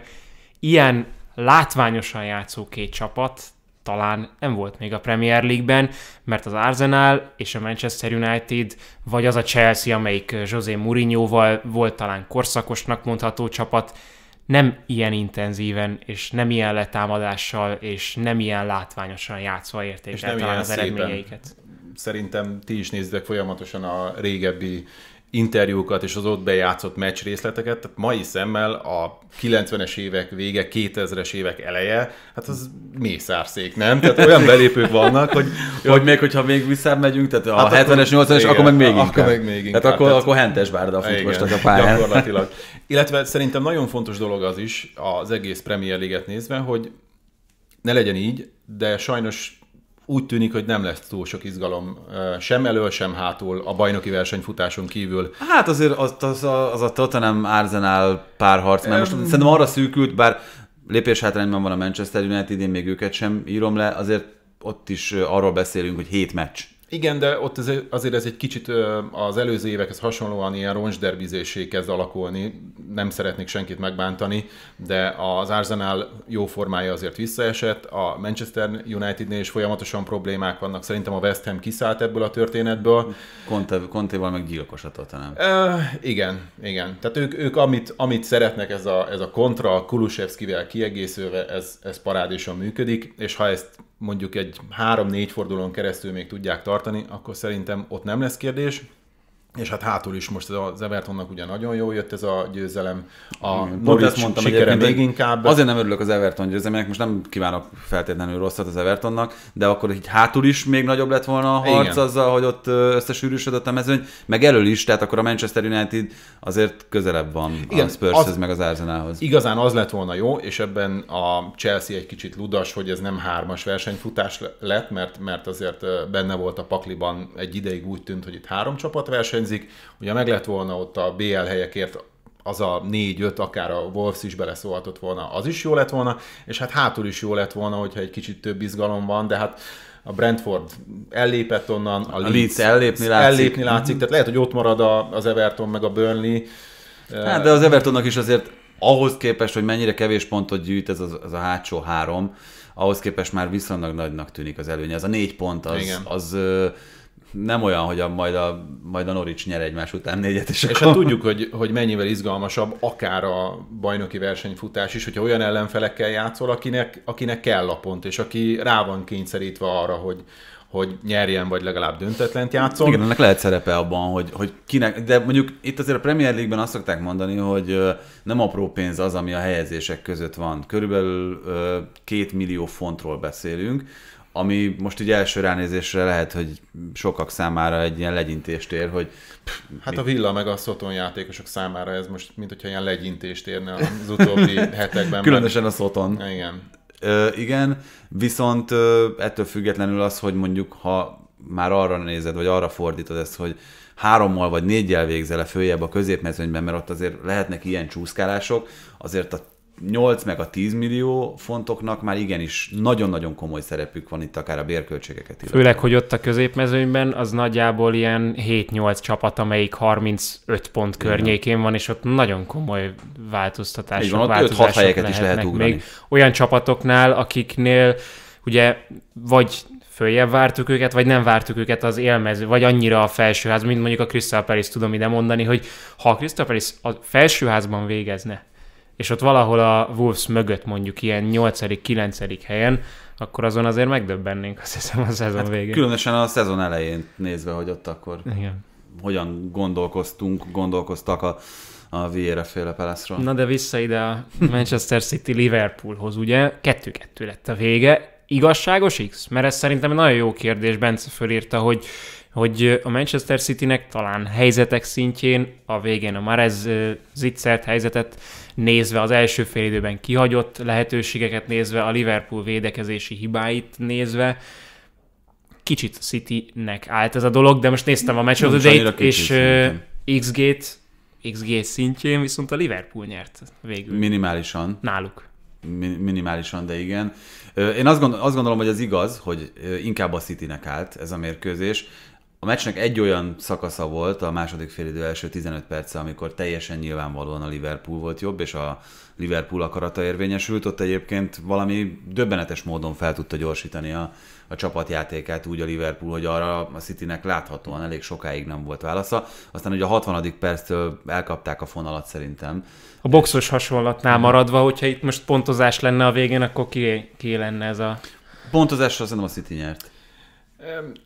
ilyen látványosan játszó két csapat talán nem volt még a Premier League-ben, mert az Arsenal és a Manchester United, vagy az a Chelsea, amelyik eh, José Mourinho volt talán korszakosnak mondható csapat, nem ilyen intenzíven, és nem ilyen letámadással, és nem ilyen látványosan játszva értékel talán az szépen. eredményeiket. Szerintem ti is nézitek folyamatosan a régebbi interjúkat és az ott bejátszott meccs részleteket, tehát mai szemmel a 90-es évek vége, 2000-es évek eleje, hát az mészárszék, nem? Tehát olyan belépők vannak, hogy... hogy, hogy még, hogyha még visszamegyünk, tehát a hát 70-es, 80-es, akkor meg még akkor inkább. Meg még inkább. Tehát akkor, akkor hentes bárda fut most az a pályán. Gyakorlatilag. Illetve szerintem nagyon fontos dolog az is, az egész Premier League-et nézve, hogy ne legyen így, de sajnos úgy tűnik, hogy nem lesz túl sok izgalom sem elől, sem hátul a bajnoki versenyfutáson kívül. Hát azért az, az, a, az a Tottenham Arsenal párharc, mert most szerintem arra szűkült, bár lépés hátrányban van a Manchester United, én még őket sem írom le, azért ott is arról beszélünk, hogy hét meccs igen, de ott ez, azért ez egy kicsit az előző évekhez hasonlóan ilyen roncsderbizésé kezd alakulni. Nem szeretnék senkit megbántani, de az Arsenal jó formája azért visszaesett, a Manchester Unitednél is folyamatosan problémák vannak. Szerintem a West Ham kiszállt ebből a történetből. Conte, Conte-val meg gyilkos a E, igen, igen. Tehát ők, ők amit, amit szeretnek, ez a, ez a kontra Kulusevszkivel kiegészülve, ez, ez parádésan működik, és ha ezt mondjuk egy három-négy fordulón keresztül még tudják tartani, akkor szerintem ott nem lesz kérdés és hát hátul is most az Evertonnak ugye nagyon jó jött ez a győzelem. A hmm. Norwich mondtam, sikere még inkább. Azért nem örülök az Everton győzelemnek, most nem kívánok feltétlenül rosszat az Evertonnak, de akkor így hátul is még nagyobb lett volna a harc Igen. azzal, hogy ott összesűrűsödött a mezőny, meg elől is, tehát akkor a Manchester United azért közelebb van Igen, a az, meg az Arsenalhoz. Igazán az lett volna jó, és ebben a Chelsea egy kicsit ludas, hogy ez nem hármas versenyfutás lett, mert, mert azért benne volt a pakliban egy ideig úgy tűnt, hogy itt három csapat verseny versenyzik. Ugye meg lett volna ott a BL helyekért az a 4-5, akár a Wolfs is beleszólhatott volna, az is jó lett volna, és hát hátul is jó lett volna, hogyha egy kicsit több izgalom van, de hát a Brentford ellépett onnan, a, a Leeds, ellépni látszik, ellépni látszik mhm. tehát lehet, hogy ott marad a, az Everton meg a Burnley. Hát, de az Evertonnak is azért ahhoz képest, hogy mennyire kevés pontot gyűjt ez, az, az a hátsó három, ahhoz képest már viszonylag nagynak tűnik az előnye. Ez a négy pont az, Igen. az, az nem olyan, hogy a, majd, a, majd a Norics nyer egymás után négyet. És, és akkor... hát tudjuk, hogy, hogy mennyivel izgalmasabb akár a bajnoki versenyfutás is, hogyha olyan ellenfelekkel játszol, akinek, akinek kell a pont, és aki rá van kényszerítve arra, hogy, hogy nyerjen, vagy legalább döntetlent játszon. Igen, ennek lehet szerepe abban, hogy, hogy kinek, de mondjuk itt azért a Premier League-ben azt szokták mondani, hogy nem apró pénz az, ami a helyezések között van. Körülbelül két millió fontról beszélünk, ami most így első ránézésre lehet, hogy sokak számára egy ilyen legyintést ér, hogy... Pff, hát mi? a Villa meg a Szoton játékosok számára ez most, mint hogyha ilyen legyintést érne az utóbbi hetekben. Különösen mert... a Szoton. Igen. Ö, igen, viszont ö, ettől függetlenül az, hogy mondjuk ha már arra nézed, vagy arra fordítod ezt, hogy hárommal vagy négyel végzel a följebb a középmezőnyben, mert ott azért lehetnek ilyen csúszkálások, azért a 8 meg a 10 millió fontoknak már igenis nagyon-nagyon komoly szerepük van itt akár a bérköltségeket illetve. Főleg, hogy ott a középmezőnyben az nagyjából ilyen 7-8 csapat, amelyik 35 pont környékén van, és ott nagyon komoly változtatás van, ott változások 5-6 helyeket is lehet ugrani. Még olyan csapatoknál, akiknél ugye vagy följebb vártuk őket, vagy nem vártuk őket az élmező, vagy annyira a felsőház, mint mondjuk a Crystal Palace, tudom ide mondani, hogy ha a Crystal Palace a felsőházban végezne, és ott valahol a Wolves mögött mondjuk ilyen 8.-9. helyen, akkor azon azért megdöbbennénk, azt hiszem, a szezon hát végén. Különösen a szezon elején nézve, hogy ott akkor Igen. hogyan gondolkoztunk, gondolkoztak a, a Vieira féle Pelászról. Na de vissza ide a Manchester City Liverpoolhoz, ugye? 2-2 lett a vége. Igazságos X? Mert ez szerintem egy nagyon jó kérdés, Bence fölírta, hogy hogy a Manchester Citynek talán helyzetek szintjén a végén a Marez zicsert helyzetet nézve az első fél időben kihagyott lehetőségeket nézve, a Liverpool védekezési hibáit nézve, kicsit Citynek állt ez a dolog, de most néztem a Match of the day és XG-t, XG szintjén viszont a Liverpool nyert végül. Minimálisan. Náluk. Min- minimálisan, de igen. Én azt gondolom, azt gondolom, hogy az igaz, hogy inkább a Citynek állt ez a mérkőzés, a meccsnek egy olyan szakasza volt a második félidő első 15 perce, amikor teljesen nyilvánvalóan a Liverpool volt jobb, és a Liverpool akarata érvényesült. Ott egyébként valami döbbenetes módon fel tudta gyorsítani a, a csapatjátékát úgy a Liverpool, hogy arra a Citynek láthatóan elég sokáig nem volt válasza. Aztán ugye a 60. perctől elkapták a fonalat szerintem. A boxos hasonlatnál maradva, hogyha itt most pontozás lenne a végén, akkor ki, ki lenne ez a... Pontozásra szerintem a City nyert.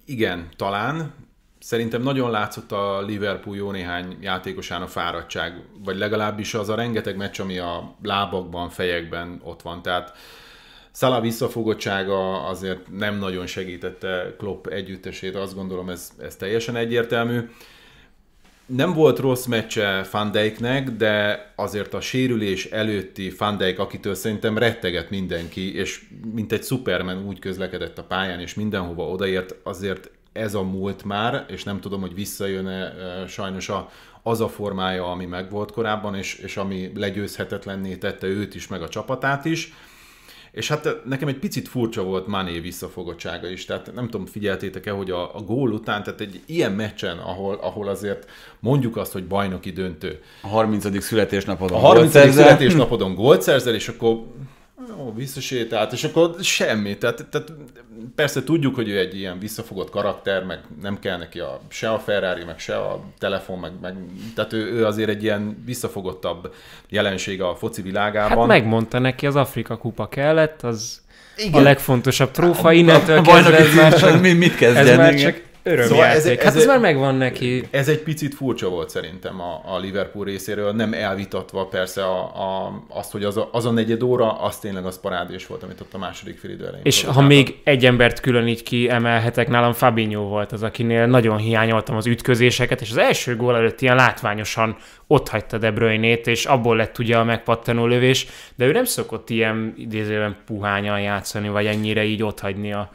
Igen, talán. Szerintem nagyon látszott a Liverpool jó néhány játékosán a fáradtság, vagy legalábbis az a rengeteg meccs, ami a lábakban, fejekben ott van. Tehát Szala visszafogottsága azért nem nagyon segítette Klopp együttesét, azt gondolom ez, ez teljesen egyértelmű nem volt rossz meccse Van de azért a sérülés előtti Van akitől szerintem retteget mindenki, és mint egy Superman úgy közlekedett a pályán, és mindenhova odaért, azért ez a múlt már, és nem tudom, hogy visszajön-e sajnos a, az a formája, ami megvolt korábban, és, és ami legyőzhetetlenné tette őt is, meg a csapatát is és hát nekem egy picit furcsa volt Mané visszafogottsága is, tehát nem tudom, figyeltétek-e, hogy a, a gól után, tehát egy ilyen meccsen, ahol, ahol azért mondjuk azt, hogy bajnoki döntő. A 30. születésnapodon A 30. születésnapodon gólt szerzel, és akkor jó, visszasétált, és akkor semmi. Tehát, tehát persze tudjuk, hogy ő egy ilyen visszafogott karakter, meg nem kell neki a, se a Ferrari, meg se a telefon, meg, meg tehát ő, ő azért egy ilyen visszafogottabb jelenség a foci világában. Hát megmondta neki, az Afrika kupa kellett, az igen. a legfontosabb trófa, hát, innentől a kezdve mit kezdjen, ez már csak Örömjáték. Szóval ez, ez, hát ez, ez már megvan neki. Ez egy picit furcsa volt szerintem a, a Liverpool részéről, nem elvitatva persze a, a, azt, hogy az a, az a negyed óra, az tényleg az parádés volt, amit ott a második félidő elején. És ha még egy embert külön így kiemelhetek, nálam Fabinho volt az, akinél nagyon hiányoltam az ütközéseket, és az első gól előtt ilyen látványosan ott hagyta De Bruyne-t, és abból lett ugye a megpattanó lövés, de ő nem szokott ilyen idézőben puhányan játszani, vagy ennyire így ott hagyni a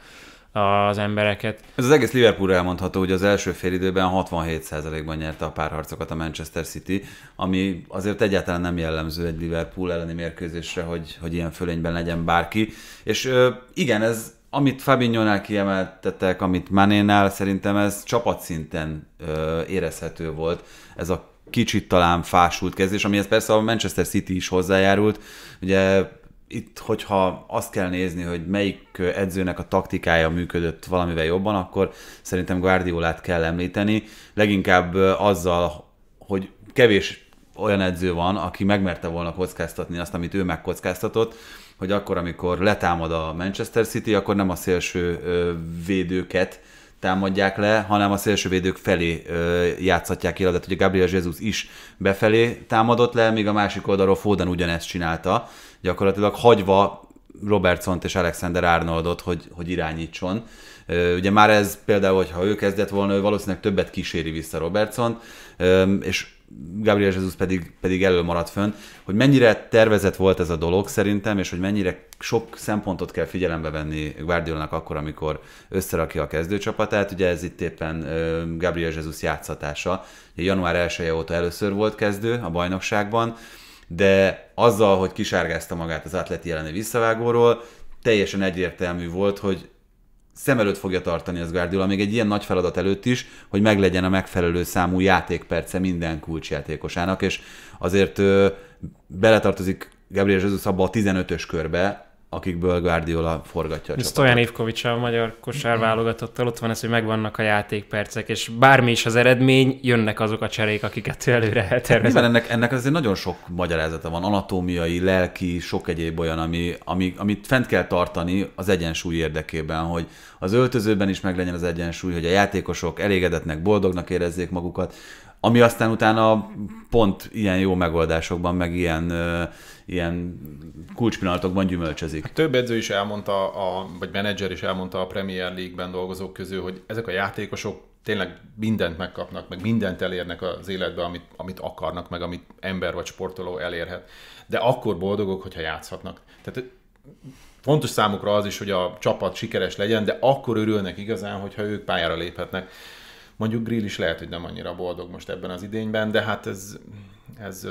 az embereket. Ez az egész Liverpool elmondható, hogy az első félidőben 67%-ban nyerte a párharcokat a Manchester City, ami azért egyáltalán nem jellemző egy Liverpool elleni mérkőzésre, hogy, hogy ilyen fölényben legyen bárki. És igen, ez, amit Fabinho-nál kiemeltetek, amit Manénál, szerintem ez csapatszinten ö, érezhető volt. Ez a kicsit talán fásult kezdés, amihez persze a Manchester City is hozzájárult. Ugye itt, hogyha azt kell nézni, hogy melyik edzőnek a taktikája működött valamivel jobban, akkor szerintem Guardiolát kell említeni. Leginkább azzal, hogy kevés olyan edző van, aki megmerte volna kockáztatni azt, amit ő megkockáztatott, hogy akkor, amikor letámad a Manchester City, akkor nem a szélső védőket támadják le, hanem a szélső védők felé ö, játszhatják ki labdát. Ugye Gabriel Jesus is befelé támadott le, míg a másik oldalról Foden ugyanezt csinálta gyakorlatilag hagyva Robertsont és Alexander Arnoldot, hogy, hogy irányítson. Ugye már ez például, hogyha ő kezdett volna, ő valószínűleg többet kíséri vissza Robertson, és Gabriel Jesus pedig, pedig elől maradt fönn, hogy mennyire tervezett volt ez a dolog szerintem, és hogy mennyire sok szempontot kell figyelembe venni Guardiolnak akkor, amikor összerakja a kezdőcsapatát. Ugye ez itt éppen Gabriel Jesus játszatása. január 1 -e óta először volt kezdő a bajnokságban, de azzal, hogy kisárgázta magát az atleti elleni visszavágóról, teljesen egyértelmű volt, hogy szem előtt fogja tartani az Guardiola még egy ilyen nagy feladat előtt is, hogy meglegyen a megfelelő számú játékperce minden kulcsjátékosának, és azért ö, beletartozik Gabriel Jesus abba a 15-ös körbe, akikből Guardiola forgatja a ez csapatot. Olyan Ivkovics a magyar kosárválogatottal, ott van ez, hogy megvannak a játékpercek, és bármi is az eredmény, jönnek azok a cserék, akiket előre tervezett. Hát, ennek, ennek azért nagyon sok magyarázata van, anatómiai, lelki, sok egyéb olyan, ami, ami, amit fent kell tartani az egyensúly érdekében, hogy az öltözőben is meglegyen az egyensúly, hogy a játékosok elégedetnek, boldognak érezzék magukat, ami aztán utána pont ilyen jó megoldásokban, meg ilyen ilyen kulcspillanatokban gyümölcsözik. Hát több edző is elmondta, a, vagy menedzser is elmondta a Premier League-ben dolgozók közül, hogy ezek a játékosok tényleg mindent megkapnak, meg mindent elérnek az életbe, amit, amit akarnak, meg amit ember vagy sportoló elérhet. De akkor boldogok, hogyha játszhatnak. Tehát fontos számukra az is, hogy a csapat sikeres legyen, de akkor örülnek igazán, hogyha ők pályára léphetnek. Mondjuk Grill is lehet, hogy nem annyira boldog most ebben az idényben, de hát ez, ez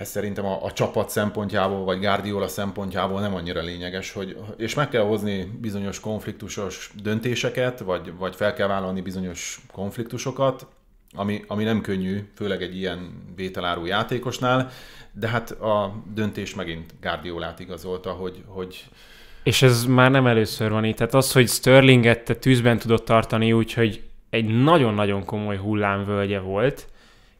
ez szerintem a, a csapat szempontjából, vagy Guardiola szempontjából nem annyira lényeges, hogy, és meg kell hozni bizonyos konfliktusos döntéseket, vagy, vagy fel kell vállalni bizonyos konfliktusokat, ami, ami nem könnyű, főleg egy ilyen vételárú játékosnál, de hát a döntés megint Guardiolát igazolta, hogy, hogy és ez már nem először van itt. Tehát az, hogy Sterlinget te tűzben tudott tartani, úgyhogy egy nagyon-nagyon komoly hullámvölgye volt,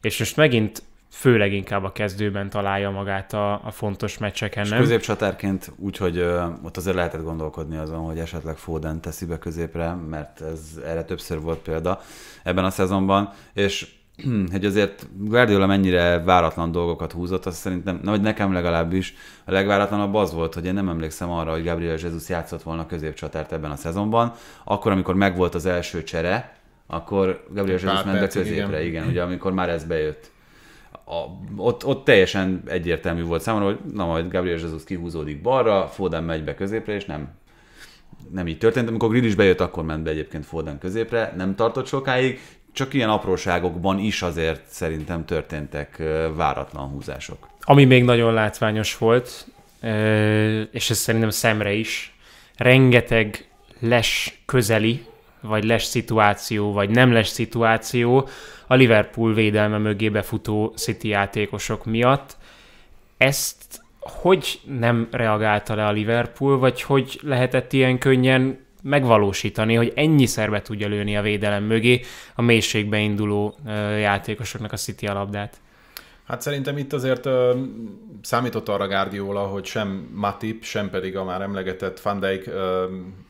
és most megint főleg inkább a kezdőben találja magát a, a fontos meccseken. És középcsatárként úgy, hogy ö, ott azért lehetett gondolkodni azon, hogy esetleg Foden teszi be középre, mert ez erre többször volt példa ebben a szezonban, és hogy azért Guardiola mennyire váratlan dolgokat húzott, azt szerintem, na, hogy nekem legalábbis a legváratlanabb az volt, hogy én nem emlékszem arra, hogy Gabriel Jesus játszott volna középcsatárt ebben a szezonban. Akkor, amikor megvolt az első csere, akkor Gabriel Jesus ment be középre, igen. igen, ugye amikor már ez bejött a, ott, ott teljesen egyértelmű volt számomra, hogy na majd Gabriel Jesus kihúzódik balra, Foden megy be középre, és nem, nem így történt. Amikor Grid is bejött, akkor ment be egyébként Foden középre, nem tartott sokáig, csak ilyen apróságokban is azért szerintem történtek váratlan húzások. Ami még nagyon látványos volt, és ez szerintem szemre is, rengeteg les közeli, vagy les szituáció, vagy nem les szituáció, a Liverpool védelme mögé befutó City játékosok miatt. Ezt hogy nem reagálta le a Liverpool, vagy hogy lehetett ilyen könnyen megvalósítani, hogy ennyi szerbe tudja lőni a védelem mögé a mélységbe induló játékosoknak a City alapdát? Hát szerintem itt azért ö, számított arra Gárdióla, hogy sem Matip, sem pedig a már emlegetett Van Dijk ö,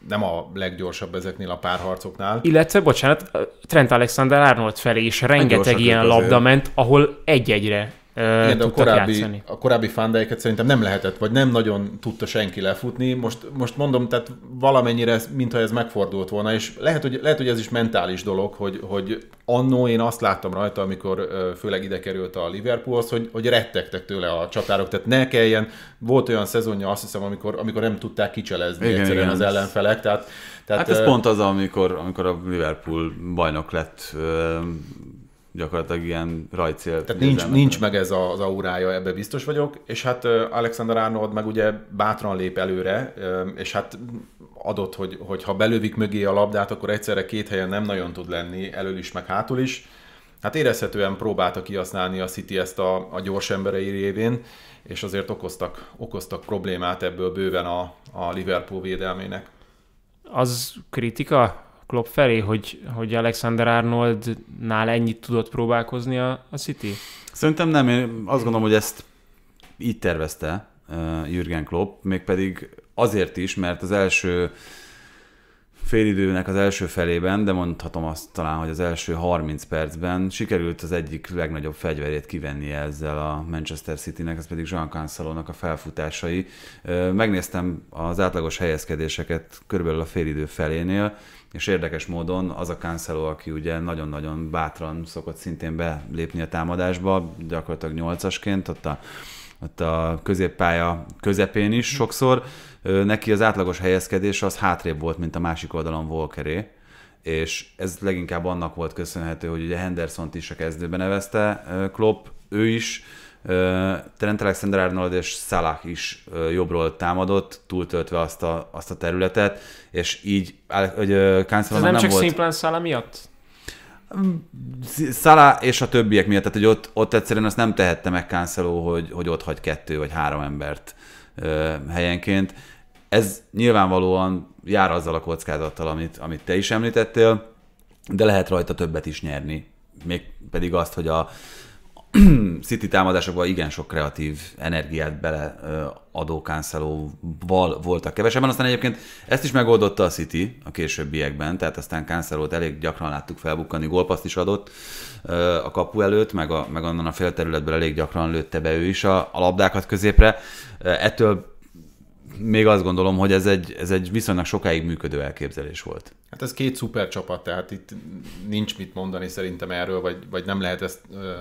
nem a leggyorsabb ezeknél a párharcoknál. Illetve, bocsánat, Trent Alexander-Arnold felé is rengeteg ilyen labda ment, ahol egy-egyre igen, de a korábbi, a korábbi fandeiket szerintem nem lehetett, vagy nem nagyon tudta senki lefutni. Most, most mondom, tehát valamennyire, mintha ez megfordult volna, és lehet, hogy, lehet, hogy ez is mentális dolog, hogy, hogy annó én azt láttam rajta, amikor főleg ide került a Liverpoolhoz, hogy, hogy rettegtek tőle a csatárok, tehát ne kelljen, volt olyan szezonja azt hiszem, amikor, amikor nem tudták kicselezni igen, egyszerűen igen. az ellenfelek, tehát tehát, hát ez euh... pont az, amikor, amikor a Liverpool bajnok lett gyakorlatilag ilyen rajcél. Tehát nincs, nincs meg ez az aurája, ebbe biztos vagyok, és hát Alexander Arnold meg ugye bátran lép előre, és hát adott, hogy, hogy ha belövik mögé a labdát, akkor egyszerre két helyen nem nagyon tud lenni, elől is, meg hátul is. Hát érezhetően próbálta kihasználni a City ezt a, a gyors emberei révén, és azért okoztak, okoztak problémát ebből bőven a, a Liverpool védelmének. Az kritika, Klopp felé, hogy, hogy Alexander Arnoldnál ennyit tudott próbálkozni a, a City? Szerintem nem, én azt gondolom, hogy ezt így tervezte uh, Jürgen Klopp, mégpedig azért is, mert az első félidőnek az első felében, de mondhatom azt talán, hogy az első 30 percben sikerült az egyik legnagyobb fegyverét kivenni ezzel a Manchester Citynek, ez pedig Jean cancelo a felfutásai. Megnéztem az átlagos helyezkedéseket körülbelül a félidő felénél, és érdekes módon az a Cancelo, aki ugye nagyon-nagyon bátran szokott szintén belépni a támadásba, gyakorlatilag nyolcasként, ott a ott a középpálya közepén is sokszor, neki az átlagos helyezkedés az hátrébb volt, mint a másik oldalon Volkeré, és ez leginkább annak volt köszönhető, hogy ugye henderson is a kezdőbe nevezte Klopp, ő is Trent Alexander-Arnold és Salah is jobbról támadott, túltöltve azt a, azt a területet, és így hogy Cancelo nem, nem csak volt... szimplán Salah miatt? Szala és a többiek miatt, tehát hogy ott, ott egyszerűen azt nem tehette meg Cancelo, hogy, hogy ott hagy kettő vagy három embert ö, helyenként. Ez nyilvánvalóan jár azzal a kockázattal, amit, amit te is említettél, de lehet rajta többet is nyerni. Még pedig azt, hogy a, City támadásokban igen sok kreatív energiát bele adó Cancelo-val voltak kevesebben, aztán egyébként ezt is megoldotta a City a későbbiekben, tehát aztán cancelo elég gyakran láttuk felbukkani, gólpaszt is adott a kapu előtt, meg, a, meg onnan a félterületből elég gyakran lőtte be ő is a, a labdákat középre. Ettől még azt gondolom, hogy ez egy, ez egy viszonylag sokáig működő elképzelés volt. Hát ez két szuper csapat, tehát itt nincs mit mondani szerintem erről, vagy, vagy nem lehet ezt ö,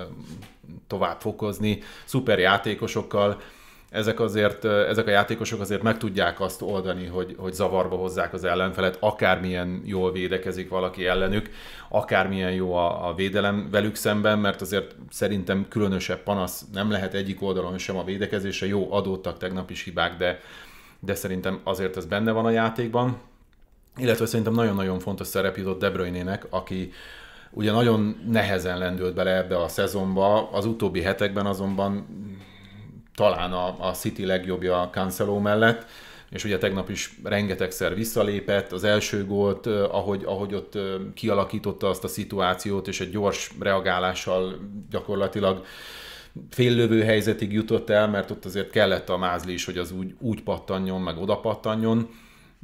tovább fokozni. Szuper játékosokkal, ezek azért, ezek a játékosok azért meg tudják azt oldani, hogy, hogy zavarba hozzák az ellenfelet, akármilyen jól védekezik valaki ellenük, akármilyen jó a, a védelem velük szemben, mert azért szerintem különösebb panasz nem lehet egyik oldalon sem a védekezése, jó adódtak tegnap is hibák, de, de szerintem azért ez benne van a játékban. Illetve szerintem nagyon-nagyon fontos szerep jutott De Bruyne-nek, aki ugye nagyon nehezen lendült bele ebbe a szezonba, az utóbbi hetekben azonban talán a, a City legjobbja a Cancelo mellett, és ugye tegnap is rengetegszer visszalépett, az első gólt, ahogy, ahogy ott kialakította azt a szituációt, és egy gyors reagálással gyakorlatilag féllövő helyzetig jutott el, mert ott azért kellett a mázli is, hogy az úgy, úgy pattanjon, meg oda pattanjon,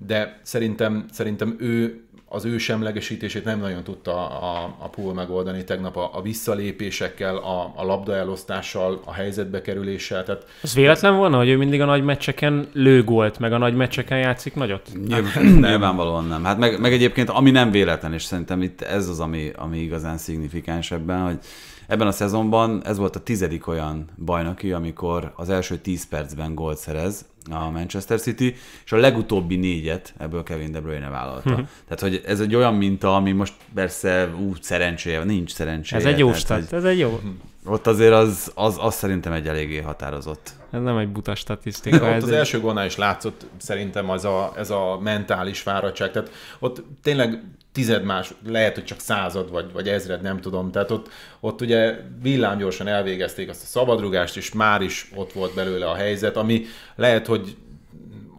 de szerintem, szerintem ő az ő semlegesítését nem nagyon tudta a, a pool megoldani tegnap a, a visszalépésekkel, a, a labda elosztással, a helyzetbe kerüléssel. Tehát, Ez véletlen volna, hogy ő mindig a nagy meccseken lőgolt, meg a nagy meccseken játszik nagyot? Nyilván, nyilvánvalóan nem. Hát meg, meg egyébként, ami nem véletlen, és szerintem itt ez az, ami, ami igazán szignifikáns ebben, hogy Ebben a szezonban ez volt a tizedik olyan bajnoki, amikor az első 10 percben gólt szerez a Manchester City, és a legutóbbi négyet ebből Kevin De Bruyne vállalta. mm Tehát, hogy ez egy olyan minta, ami most persze úgy szerencséje, nincs szerencséje. Ez egy jó stat, egy... ez egy jó. Ott azért az, az, az szerintem egy eléggé határozott. Ez nem egy buta statisztika. ott az első gólnál is látszott szerintem az a, ez a mentális fáradtság. Tehát ott tényleg tized más, lehet, hogy csak század vagy, vagy ezred, nem tudom. Tehát ott, ott ugye villámgyorsan elvégezték azt a szabadrugást, és már is ott volt belőle a helyzet, ami lehet, hogy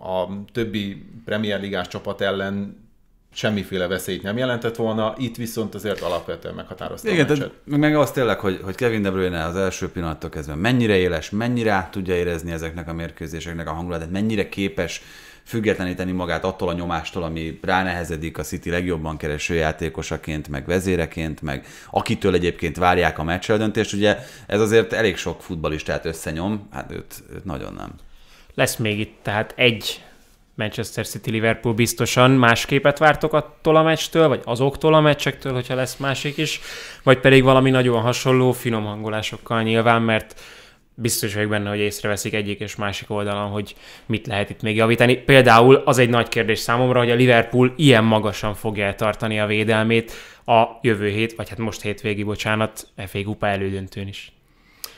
a többi Premier Ligás csapat ellen semmiféle veszélyt nem jelentett volna, itt viszont azért alapvetően meghatározta Igen, a meccset. Meg, meg az tényleg, hogy, hogy Kevin De Bruyne az első pillanattól kezdve mennyire éles, mennyire át tudja érezni ezeknek a mérkőzéseknek a hangulatát, mennyire képes uh, függetleníteni magát attól a nyomástól, ami ránehezedik a City legjobban kereső játékosaként, meg vezéreként, meg akitől egyébként várják a meccseldöntést. Ugye ez azért elég sok futbalistát összenyom, hát őt, őt nagyon nem. Lesz még itt tehát egy Manchester City Liverpool biztosan más képet vártok attól a meccstől, vagy azoktól a meccsektől, hogyha lesz másik is, vagy pedig valami nagyon hasonló finom hangolásokkal nyilván, mert biztos vagyok benne, hogy észreveszik egyik és másik oldalon, hogy mit lehet itt még javítani. Például az egy nagy kérdés számomra, hogy a Liverpool ilyen magasan fogja tartani a védelmét a jövő hét, vagy hát most hétvégi, bocsánat, FA Kupa elődöntőn is.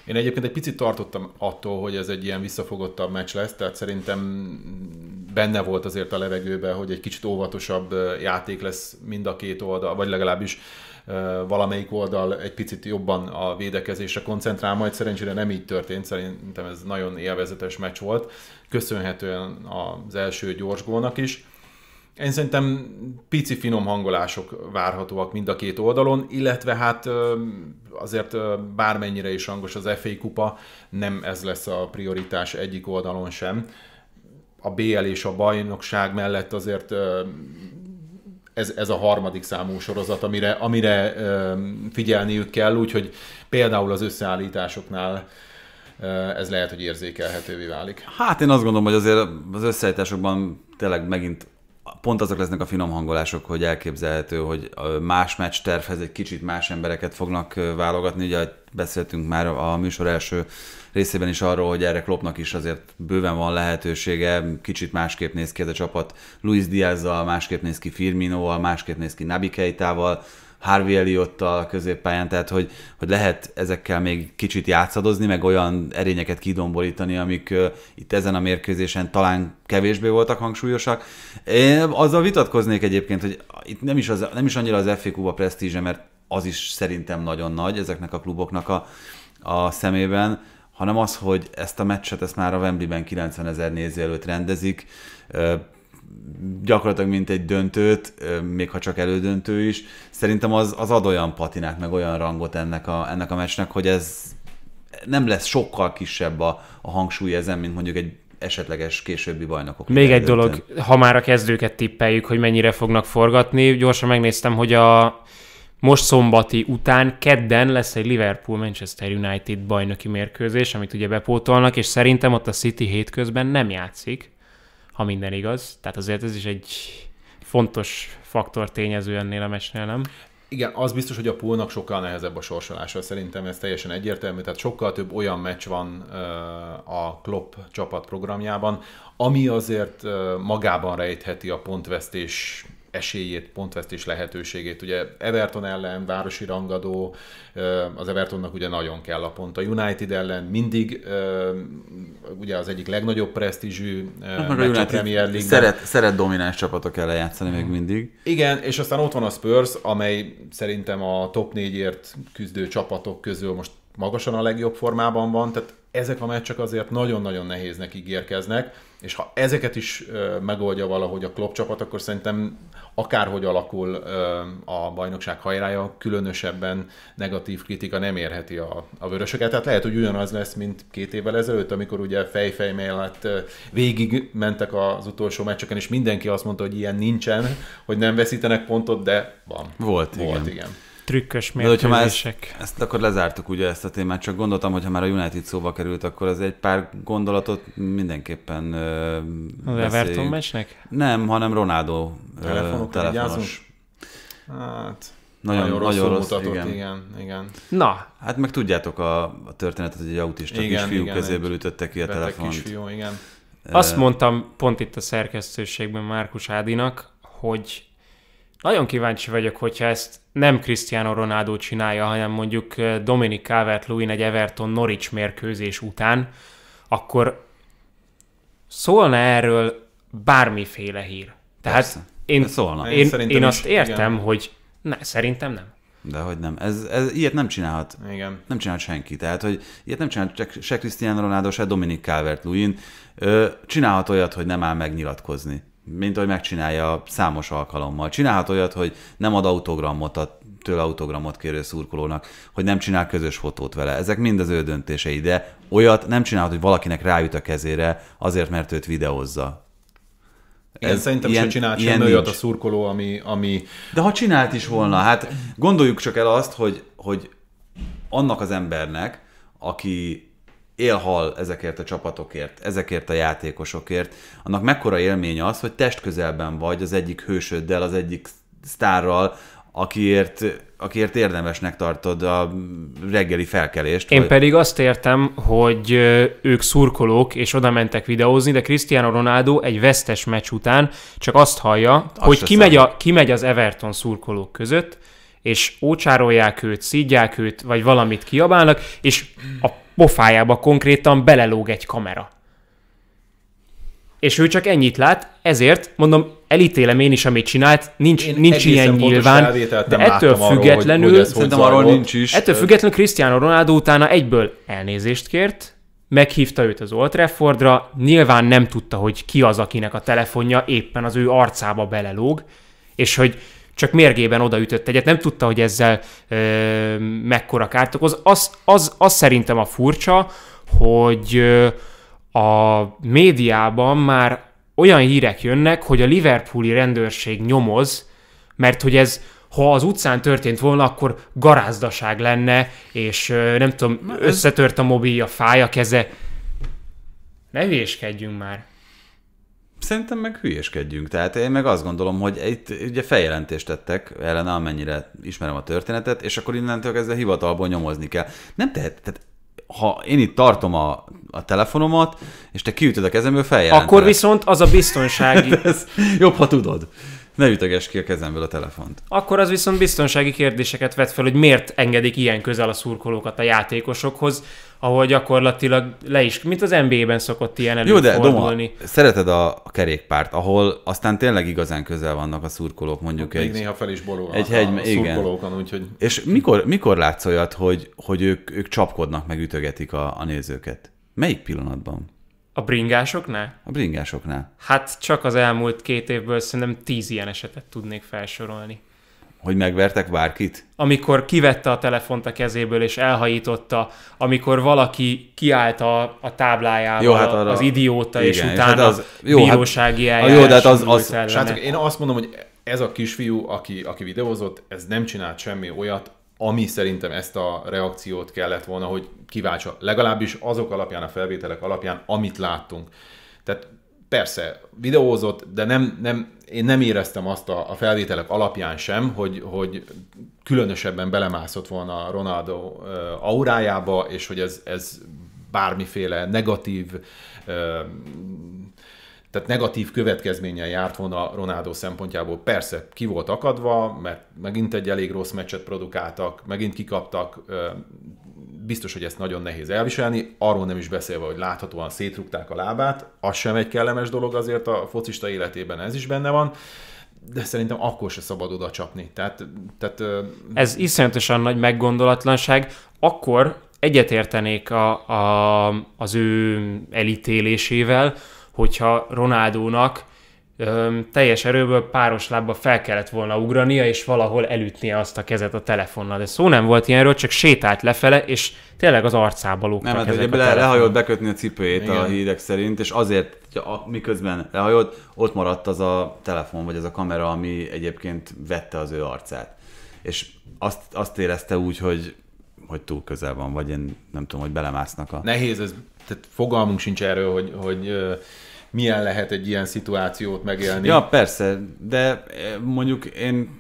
Én egyébként egy picit tartottam attól, hogy ez egy ilyen visszafogottabb meccs lesz, tehát szerintem benne volt azért a levegőben, hogy egy kicsit óvatosabb játék lesz mind a két oldal, vagy legalábbis valamelyik oldal egy picit jobban a védekezésre koncentrál, majd szerencsére nem így történt, szerintem ez nagyon élvezetes meccs volt, köszönhetően az első gyors gólnak is. Én szerintem pici finom hangolások várhatóak mind a két oldalon, illetve hát azért bármennyire is hangos az FA kupa, nem ez lesz a prioritás egyik oldalon sem. A BL és a bajnokság mellett azért ez, ez a harmadik számú sorozat, amire, amire figyelniük kell, úgyhogy például az összeállításoknál ez lehet, hogy érzékelhetővé válik. Hát én azt gondolom, hogy azért az összeállításokban tényleg megint pont azok lesznek a finom hangolások, hogy elképzelhető, hogy más meccs tervhez egy kicsit más embereket fognak válogatni. Ugye beszéltünk már a műsor első részében is arról, hogy erre klopnak is azért bőven van lehetősége, kicsit másképp néz ki ez a csapat. Luis Diazzal, másképp néz ki Firminoval, másképp néz ki Nabi Keitával, Harvey elliott a középpályán, tehát hogy, hogy lehet ezekkel még kicsit játszadozni, meg olyan erényeket kidombolítani, amik uh, itt ezen a mérkőzésen talán kevésbé voltak hangsúlyosak. Én azzal vitatkoznék egyébként, hogy itt nem is, az, nem is annyira az FA Kuba presztízse, mert az is szerintem nagyon nagy ezeknek a kluboknak a, a szemében, hanem az, hogy ezt a meccset ezt már a Wembleyben 90 ezer néző előtt rendezik, gyakorlatilag mint egy döntőt, még ha csak elődöntő is, szerintem az, az ad olyan patinát, meg olyan rangot ennek a, ennek a meccsnek, hogy ez nem lesz sokkal kisebb a, a hangsúly ezen, mint mondjuk egy esetleges későbbi bajnokok. Még egy dolog, ha már a kezdőket tippeljük, hogy mennyire fognak forgatni, gyorsan megnéztem, hogy a most szombati után kedden lesz egy Liverpool-Manchester United bajnoki mérkőzés, amit ugye bepótolnak, és szerintem ott a City hétközben nem játszik ha minden igaz. Tehát azért ez is egy fontos faktor tényező ennél a mesnél, nem? Igen, az biztos, hogy a poolnak sokkal nehezebb a sorsolása, szerintem ez teljesen egyértelmű, tehát sokkal több olyan meccs van a Klopp csapat programjában, ami azért magában rejtheti a pontvesztés esélyét, pontvesztés lehetőségét. Ugye Everton ellen városi rangadó, az Evertonnak ugye nagyon kell a pont. A United ellen mindig ugye az egyik legnagyobb presztízsű hát a Premier League. Szeret, szeret domináns csapatok ellen játszani még mhm. mindig. Igen, és aztán ott van a Spurs, amely szerintem a top négyért küzdő csapatok közül most magasan a legjobb formában van, tehát ezek a meccsek azért nagyon-nagyon nehéznek ígérkeznek, és ha ezeket is megoldja valahogy a Klopp csapat, akkor szerintem akárhogy alakul a bajnokság hajrája, különösebben negatív kritika nem érheti a, a vörösöket. Tehát lehet, hogy ugyanaz lesz, mint két évvel ezelőtt, amikor ugye fejfej mellett végig mentek az utolsó meccseken, és mindenki azt mondta, hogy ilyen nincsen, hogy nem veszítenek pontot, de van. Volt, Volt igen. igen trükkös mérkőzések. már ezt, ezt akkor lezártuk ugye ezt a témát, csak gondoltam, hogy ha már a United szóba került, akkor az egy pár gondolatot mindenképpen ö, Az Everton mesnek? Nem, hanem Ronaldo Telefonok telefonos. Hát, nagyon, nagyon nagyon rossz, mutatott, igen. igen. igen. Na. Hát meg tudjátok a, a történetet, hogy egy autista igen, kisfiú igen, kezéből ütötte ki a telefont. Kisfiú, igen. Azt mondtam pont itt a szerkesztőségben Márkus Ádinak, hogy nagyon kíváncsi vagyok, hogyha ezt nem Cristiano Ronaldo csinálja, hanem mondjuk eh, Dominic Calvert-Lewin egy Everton Norwich mérkőzés után, akkor szólna erről bármiféle hír. Tehát Persze. én, szólna. én, én, én azt is, értem, igen. hogy ne, szerintem nem. De hogy nem. Ez, ez, ilyet nem csinálhat. Igen. Nem csinálhat senki. Tehát, hogy ilyet nem csinálhat se, se Cristiano Ronaldo, se Dominic Calvert-Lewin. Csinálhat olyat, hogy nem áll megnyilatkozni mint hogy megcsinálja számos alkalommal. Csinálhat olyat, hogy nem ad autogramot a tőle autogramot kérő szurkolónak, hogy nem csinál közös fotót vele. Ezek mind az ő döntései, de olyat nem csinálhat, hogy valakinek rájut a kezére azért, mert őt videózza. Én ez szerintem ilyen, se csinált ilyen olyat a szurkoló, ami, ami... De ha csinált is volna, hát gondoljuk csak el azt, hogy, hogy annak az embernek, aki élhal ezekért a csapatokért, ezekért a játékosokért, annak mekkora élmény az, hogy testközelben vagy az egyik hősöddel, az egyik sztárral, akiért, akiért érdemesnek tartod a reggeli felkelést. Én vagy... pedig azt értem, hogy ők szurkolók, és oda mentek videózni, de Cristiano Ronaldo egy vesztes meccs után csak azt hallja, azt hogy kimegy, a, kimegy az Everton szurkolók között, és ócsárolják őt, szídják őt, vagy valamit kiabálnak, és a pofájába konkrétan belelóg egy kamera. És ő csak ennyit lát, ezért mondom, elítélem én is, amit csinált, nincs, én nincs ilyen nyilván, de ettől függetlenül, arról, hogy, hogy arról nincs is. ettől függetlenül Cristiano Ronaldo utána egyből elnézést kért, meghívta őt az Old Traffordra, nyilván nem tudta, hogy ki az, akinek a telefonja éppen az ő arcába belelóg, és hogy csak mérgében odaütött egyet, nem tudta, hogy ezzel ö, mekkora kárt okoz. Az, az, az szerintem a furcsa, hogy a médiában már olyan hírek jönnek, hogy a Liverpooli rendőrség nyomoz, mert hogy ez ha az utcán történt volna, akkor garázdaság lenne, és nem tudom, összetört a mobilja, fáj a keze. Ne hülyéskedjünk már. Szerintem meg hülyeskedjünk. Tehát én meg azt gondolom, hogy itt ugye feljelentést tettek ellen, amennyire ismerem a történetet, és akkor innentől kezdve hivatalból nyomozni kell. Nem tehet, tehát ha én itt tartom a, a telefonomat, és te kiütöd a kezemből, feljelentelek. Akkor viszont az a biztonsági... jobb, ha tudod. Ne ütöges ki a kezemből a telefont. Akkor az viszont biztonsági kérdéseket vet fel, hogy miért engedik ilyen közel a szurkolókat a játékosokhoz ahol gyakorlatilag le is, mint az NBA-ben szokott ilyen előfordulni. Jó, de Doma, szereted a kerékpárt, ahol aztán tényleg igazán közel vannak a szurkolók, mondjuk Még egy... néha fel is borulnak egy hegy, a igen. szurkolókon, úgyhogy... És mikor, mikor látsz olyat, hogy, hogy ők, ők csapkodnak, meg ütögetik a, a nézőket? Melyik pillanatban? A bringásoknál? A bringásoknál. Hát csak az elmúlt két évből szerintem tíz ilyen esetet tudnék felsorolni. Hogy megvertek bárkit? Amikor kivette a telefont a kezéből és elhajította, amikor valaki kiállt a, a táblájával jó, hát arra, az idióta, igen, és utána hát az, jó, hát- bírósági hát, eljárás. Jó, de hát az, az, az srácok, én azt mondom, hogy ez a kisfiú, aki, aki videózott, ez nem csinált semmi olyat, ami szerintem ezt a reakciót kellett volna, hogy kiváltsa. Legalábbis azok alapján, a felvételek alapján, amit láttunk. Tehát persze, videózott, de nem, nem, én nem éreztem azt a, a felvételek alapján sem, hogy, hogy különösebben belemászott volna Ronaldo aurájába, és hogy ez, ez bármiféle negatív tehát negatív következménnyel járt volna Ronaldo szempontjából. Persze, ki volt akadva, mert megint egy elég rossz meccset produkáltak, megint kikaptak, biztos, hogy ezt nagyon nehéz elviselni, arról nem is beszélve, hogy láthatóan szétrugták a lábát, az sem egy kellemes dolog azért a focista életében, ez is benne van de szerintem akkor se szabad oda csapni. Tehát, tehát, Ez iszonyatosan nagy meggondolatlanság. Akkor egyetértenék a, a, az ő elítélésével, hogyha Ronaldónak öm, teljes erőből páros lábba fel kellett volna ugrania, és valahol elütnie azt a kezet a telefonnal. De szó nem volt ilyenről, csak sétált lefele, és tényleg az arcába lógtak Nem, mert hát, ugye a lehajolt bekötni a cipőjét Igen. a hírek szerint, és azért, a, miközben lehajolt, ott maradt az a telefon, vagy az a kamera, ami egyébként vette az ő arcát. És azt, azt érezte úgy, hogy hogy túl közel van, vagy én nem tudom, hogy belemásznak a... Nehéz, ez, tehát fogalmunk sincs erről, hogy, hogy milyen lehet egy ilyen szituációt megélni. Ja, persze, de eh, mondjuk én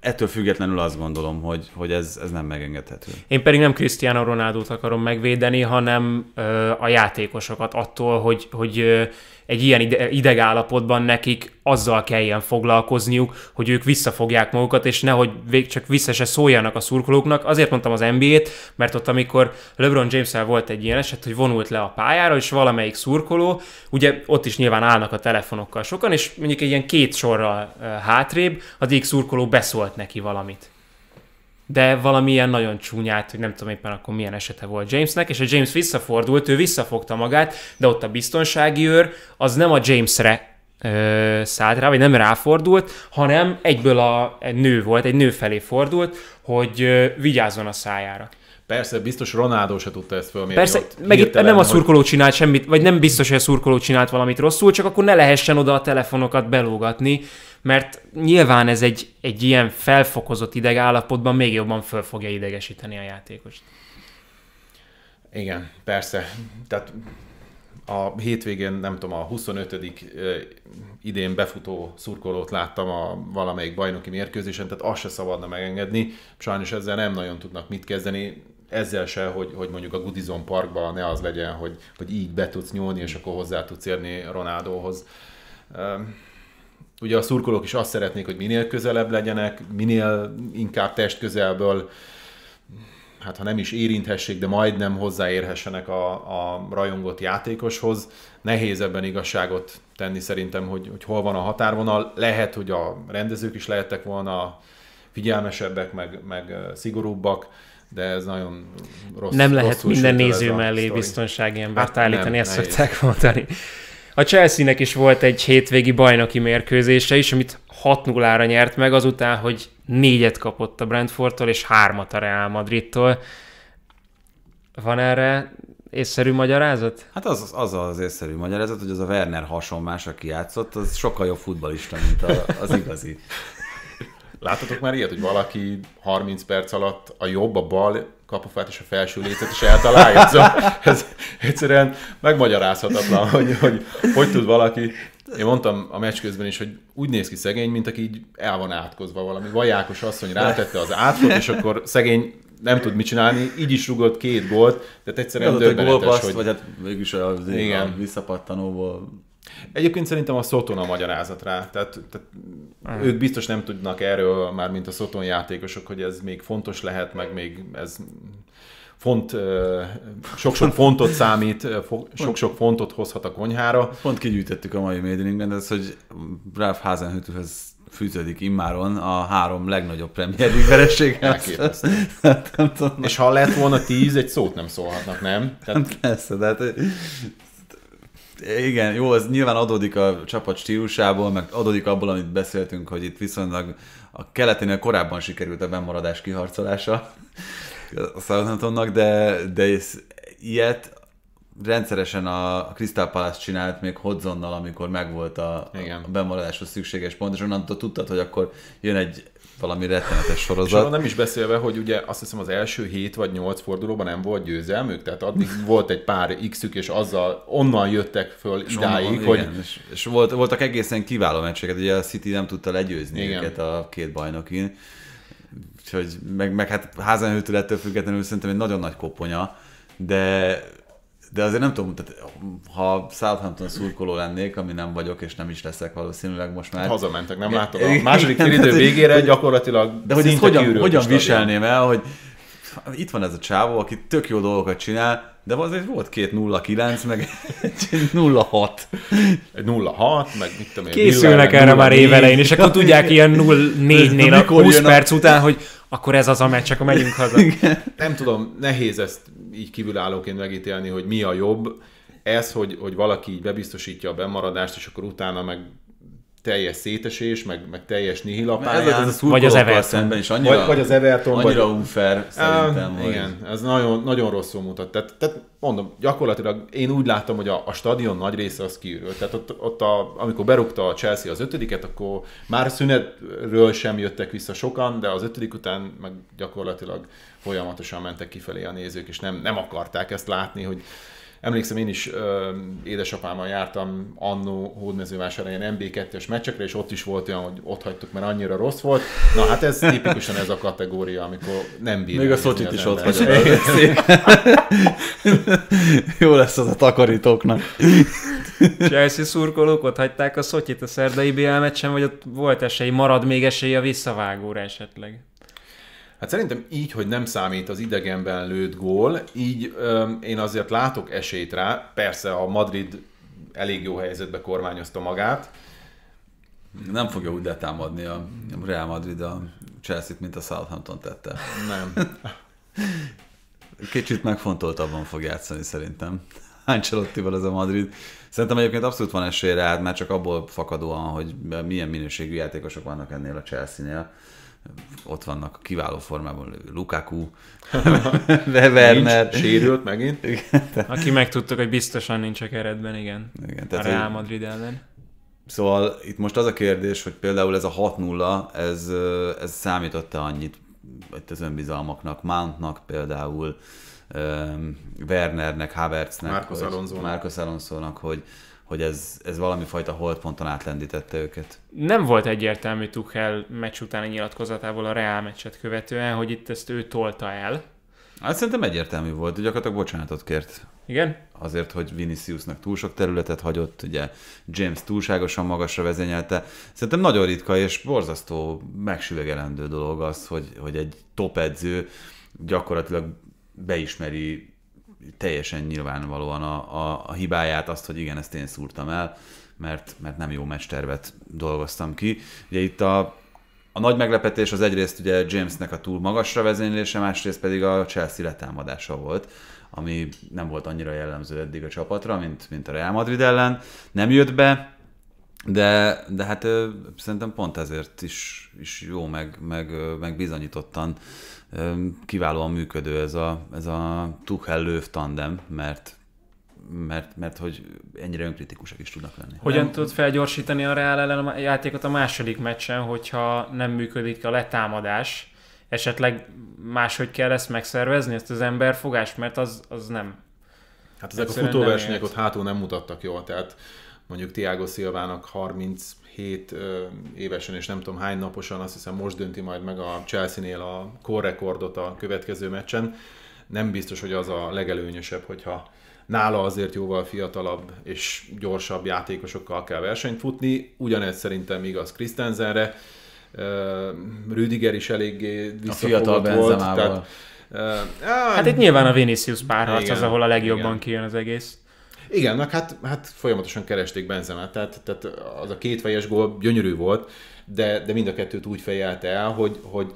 ettől függetlenül azt gondolom, hogy, hogy ez, ez nem megengedhető. Én pedig nem Cristiano Ronaldo-t akarom megvédeni, hanem ö, a játékosokat attól, hogy, hogy ö, egy ilyen ide- idegállapotban nekik azzal kelljen foglalkozniuk, hogy ők visszafogják magukat, és nehogy vég csak vissza se szóljanak a szurkolóknak. Azért mondtam az NBA-t, mert ott amikor LeBron james volt egy ilyen eset, hogy vonult le a pályára, és valamelyik szurkoló, ugye ott is nyilván állnak a telefonokkal sokan, és mondjuk egy ilyen két sorral eh, hátrébb, az egyik szurkoló beszólt neki valamit de valamilyen nagyon csúnyát, hogy nem tudom éppen akkor milyen esete volt Jamesnek, és a James visszafordult, ő visszafogta magát, de ott a biztonsági őr az nem a Jamesre ö, szállt rá, vagy nem ráfordult, hanem egyből a egy nő volt, egy nő felé fordult, hogy ö, vigyázzon a szájára. Persze, biztos Ronaldo se tudta ezt fölmérni. Persze, meg itt nem a szurkoló hogy... csinált semmit, vagy nem biztos, hogy a szurkoló csinált valamit rosszul, csak akkor ne lehessen oda a telefonokat belógatni, mert nyilván ez egy, egy ilyen felfokozott ideg állapotban még jobban föl fogja idegesíteni a játékost. Igen, persze. Tehát a hétvégén, nem tudom, a 25 idén befutó szurkolót láttam a valamelyik bajnoki mérkőzésen, tehát azt se szabadna megengedni. Sajnos ezzel nem nagyon tudnak mit kezdeni, ezzel se, hogy, hogy mondjuk a Goodison Parkban ne az legyen, hogy, hogy így be tudsz nyúlni, és akkor hozzá tudsz érni Ronaldohoz. Um, Ugye a szurkolók is azt szeretnék, hogy minél közelebb legyenek, minél inkább közelből, hát ha nem is érinthessék, de majdnem hozzáérhessenek a, a rajongott játékoshoz. Nehéz ebben igazságot tenni szerintem, hogy, hogy hol van a határvonal. Lehet, hogy a rendezők is lehettek volna figyelmesebbek, meg, meg szigorúbbak, de ez nagyon rossz. Nem lehet minden néző mellé biztonsági hát embert hát állítani, nem, ezt nehéz. szokták mondani. A Chelsea-nek is volt egy hétvégi bajnoki mérkőzése is, amit 6-0-ra nyert meg azután, hogy négyet kapott a Brentfordtól és hármat a Real Madridtól. Van erre észszerű magyarázat? Hát az az, az, az észszerű magyarázat, hogy az a Werner hasonmás, aki játszott, az sokkal jobb futbalista, mint a, az igazi. Láttatok már ilyet, hogy valaki 30 perc alatt a jobb, a bal kapufát és a felső létet is eltalálja. Szóval ez egyszerűen megmagyarázhatatlan, hogy, hogy hogy tud valaki. Én mondtam a meccs közben is, hogy úgy néz ki szegény, mint aki így el van átkozva valami. Vajákos asszony rátette az átkot, és akkor szegény nem tud mit csinálni, így is rugott két gólt, tehát egyszerűen döbbenetes, hogy... Vagy hát mégis az igen. visszapattanóból Egyébként szerintem a Szoton a magyarázat rá. Tehát, tehát mm. ők biztos nem tudnak erről már, mint a Szoton játékosok, hogy ez még fontos lehet, meg még ez font, sok-sok fontot számít, sok-sok fontot hozhat a konyhára. Pont kigyűjtettük a mai médiumban, ez, hogy Ralph Hasenhüttühöz fűződik immáron a három legnagyobb Premier vereséghez. Hát, És ha lett volna tíz, egy szót nem szólhatnak, nem? Tehát... Hát persze, de hát igen, jó, ez nyilván adódik a csapat stílusából, meg adódik abból, amit beszéltünk, hogy itt viszonylag a keleténél korábban sikerült a bemaradás kiharcolása a Southamptonnak, de, de ez, ilyet rendszeresen a Crystal Palace csinált még Hodzonnal, amikor megvolt a, Igen. a bemaradáshoz szükséges pont, és onnantól tudtad, hogy akkor jön egy valami rettenetes sorozat. És nem is beszélve, hogy ugye azt hiszem az első hét vagy nyolc fordulóban nem volt győzelmük, tehát addig volt egy pár x-ük, és azzal onnan jöttek föl és idáig, onnan, hogy... Igen, és, és volt, voltak egészen kiváló meccseket, hát ugye a City nem tudta legyőzni igen. őket a két bajnokin, úgyhogy meg, meg hát ettől függetlenül szerintem egy nagyon nagy koponya, de de azért nem tudom, tehát ha Southampton szurkoló lennék, ami nem vagyok, és nem is leszek valószínűleg most már. Hazamentek, nem látod? A második fél idő végére gyakorlatilag De hogy ezt hogyan, hogyan viselném el, hogy itt van ez a csávó, aki tök jó dolgokat csinál, de azért volt két 0-9, meg egy 06. Egy 06, meg mit tudom én. Készülnek erre már évelein, és akkor tudják ilyen 0 4 nél 20 perc után, hogy akkor ez az a meccs, akkor megyünk haza. Igen. Nem tudom, nehéz ezt így kívülállóként megítélni, hogy mi a jobb. Ez, hogy, hogy valaki így bebiztosítja a bemaradást, és akkor utána meg teljes szétesés, meg, meg teljes nihilapályán. Ez, az vagy az Everton. Szemben is annyira, vagy, vagy az Everton. Annyira vagy... unfair szerintem. Uh, igen, ez nagyon, nagyon rosszul mutat. Tehát, tehát mondom, gyakorlatilag én úgy láttam, hogy a, a stadion nagy része az kiürült. Tehát ott, ott a, amikor berúgta a Chelsea az ötödiket, akkor már szünetről sem jöttek vissza sokan, de az ötödik után meg gyakorlatilag folyamatosan mentek kifelé a nézők, és nem, nem akarták ezt látni, hogy Emlékszem, én is ö, édesapámmal jártam annó hódmezővásárhelyen MB2-es meccsekre, és ott is volt olyan, hogy ott hagytuk, mert annyira rossz volt. Na hát ez tipikusan ez a kategória, amikor nem bírja. Még a szocsit is ott hagyod. Jó lesz az a takarítóknak. Chelsea szurkolók ott hagyták a szotyit a szerdai BL meccsen, vagy ott volt esély, marad még esély a visszavágóra esetleg. Hát szerintem így, hogy nem számít az idegenben lőtt gól, így öm, én azért látok esélyt rá. Persze a Madrid elég jó helyzetbe kormányozta magát. Nem fogja úgy letámadni a Real Madrid a Chelsea-t, mint a Southampton tette. Nem. Kicsit megfontoltabban fog játszani szerintem. Ancelottival ez a Madrid. Szerintem egyébként abszolút van esélye, hát már csak abból fakadóan, hogy milyen minőségű játékosok vannak ennél a Chelsea-nél ott vannak a kiváló formában lévő Lukaku, Werner. Nincs, sérült megint. Igen, Aki megtudtuk, hogy biztosan nincs a keretben, igen. igen tehát, a Real Madrid ellen. Szóval itt most az a kérdés, hogy például ez a 6-0, ez, ez számította annyit itt az önbizalmaknak, Mountnak például, Wernernek, Havertznek, Marcos Alonso-nak, hogy, hogy ez, ez valami fajta holdponton átlendítette őket. Nem volt egyértelmű Tuchel meccs utáni nyilatkozatából a Real meccset követően, hogy itt ezt ő tolta el. Hát szerintem egyértelmű volt, hogy gyakorlatilag bocsánatot kért. Igen? Azért, hogy Viniciusnak túl sok területet hagyott, ugye James túlságosan magasra vezényelte. Szerintem nagyon ritka és borzasztó megsüvegelendő dolog az, hogy, hogy egy top edző gyakorlatilag beismeri teljesen nyilvánvalóan a, a, a hibáját, azt, hogy igen, ezt én szúrtam el, mert, mert nem jó mestervet dolgoztam ki. Ugye itt a, a nagy meglepetés az egyrészt ugye Jamesnek a túl magasra vezénylése, másrészt pedig a Chelsea letámadása volt, ami nem volt annyira jellemző eddig a csapatra, mint, mint a Real Madrid ellen. Nem jött be, de, de hát ö, szerintem pont ezért is, is jó, meg, meg, meg bizonyítottan kiválóan működő ez a, ez a Tuchel-Löw tandem, mert mert, mert hogy ennyire önkritikusak is tudnak lenni. Hogyan nem? tud felgyorsítani a Real ellen a játékot a második meccsen, hogyha nem működik a letámadás? Esetleg máshogy kell ezt megszervezni, ezt az emberfogást, mert az, az nem. Hát ezek a futóversenyek ott hátul nem mutattak jól, tehát mondjuk Tiago Szilvának 30 7 évesen és nem tudom hány naposan, azt hiszem most dönti majd meg a Chelsea-nél a korrekordot a következő meccsen. Nem biztos, hogy az a legelőnyösebb, hogyha nála azért jóval fiatalabb és gyorsabb játékosokkal kell versenyt futni. Ugyanez szerintem igaz Christensenre. Rüdiger is eléggé visszafogott volt. Tehát, uh, hát itt nyilván a Vinicius párharc az, ahol a legjobban igen. kijön az egész. Igen, meg hát, hát folyamatosan keresték Benzemát, tehát, tehát az a két gól gyönyörű volt, de, de mind a kettőt úgy fejelte el, hogy, hogy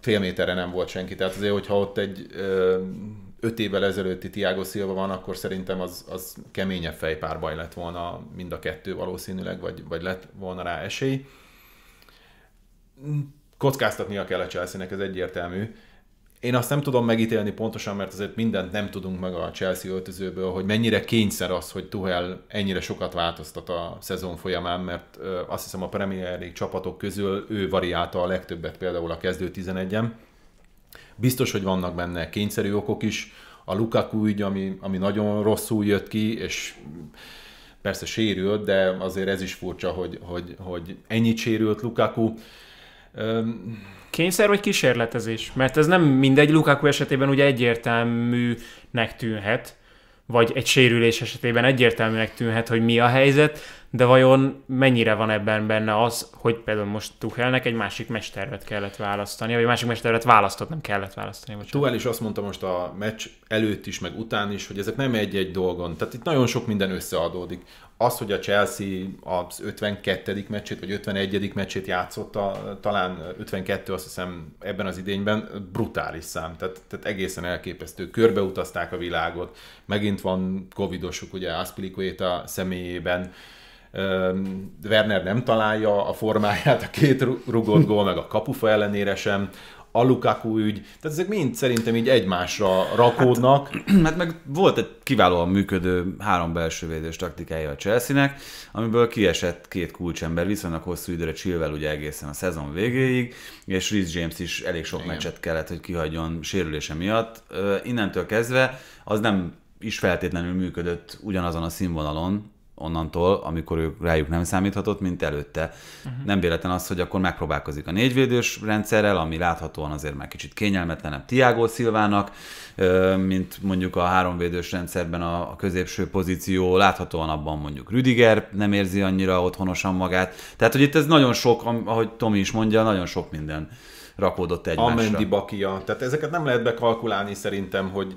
fél méterre nem volt senki. Tehát azért, hogyha ott egy ö, öt évvel ezelőtti Tiago Silva van, akkor szerintem az, az keményebb fejpárbaj lett volna mind a kettő valószínűleg, vagy, vagy lett volna rá esély. Kockáztatnia kell a Chelsea-nek, ez egyértelmű én azt nem tudom megítélni pontosan, mert azért mindent nem tudunk meg a Chelsea öltözőből, hogy mennyire kényszer az, hogy Tuhel ennyire sokat változtat a szezon folyamán, mert azt hiszem a Premier League csapatok közül ő variálta a legtöbbet például a kezdő 11-en. Biztos, hogy vannak benne kényszerű okok is. A Lukaku ügy, ami, ami nagyon rosszul jött ki, és persze sérült, de azért ez is furcsa, hogy, hogy, hogy ennyit sérült Lukaku kényszer vagy kísérletezés? Mert ez nem mindegy, Lukaku esetében ugye egyértelműnek tűnhet, vagy egy sérülés esetében egyértelműnek tűnhet, hogy mi a helyzet, de vajon mennyire van ebben benne az, hogy például most Tuhelnek egy másik mestervet kellett választani, vagy egy másik mestervet választott, nem kellett választani. Bocsánat. Tuhel is azt mondta most a meccs előtt is, meg után is, hogy ezek nem egy-egy dolgon. Tehát itt nagyon sok minden összeadódik. Az, hogy a Chelsea az 52. meccsét, vagy 51. meccsét játszotta, talán 52 azt hiszem ebben az idényben, brutális szám. Tehát, tehát egészen elképesztő. Körbeutazták a világot, megint van covidosuk ugye Aspilicueta személyében Werner nem találja a formáját, a két rugott gól, meg a kapufa ellenére sem, a Lukaku ügy, tehát ezek mind szerintem így egymásra rakódnak. Hát, hát meg volt egy kiválóan működő három belső védős taktikája a Chelsea-nek, amiből kiesett két kulcsember viszonylag hosszú időre Chilwell ugye egészen a szezon végéig, és Rhys James is elég sok Igen. meccset kellett, hogy kihagyjon sérülése miatt. Innentől kezdve az nem is feltétlenül működött ugyanazon a színvonalon, onnantól, amikor ő rájuk nem számíthatott, mint előtte. Uh-huh. Nem véletlen az, hogy akkor megpróbálkozik a négyvédős rendszerrel, ami láthatóan azért már kicsit kényelmetlenebb Tiago Szilvának, mint mondjuk a háromvédős rendszerben a középső pozíció, láthatóan abban mondjuk Rüdiger nem érzi annyira otthonosan magát. Tehát, hogy itt ez nagyon sok, ahogy Tomi is mondja, nagyon sok minden rakódott egymásra. Amendi Bakia. Tehát ezeket nem lehet bekalkulálni szerintem, hogy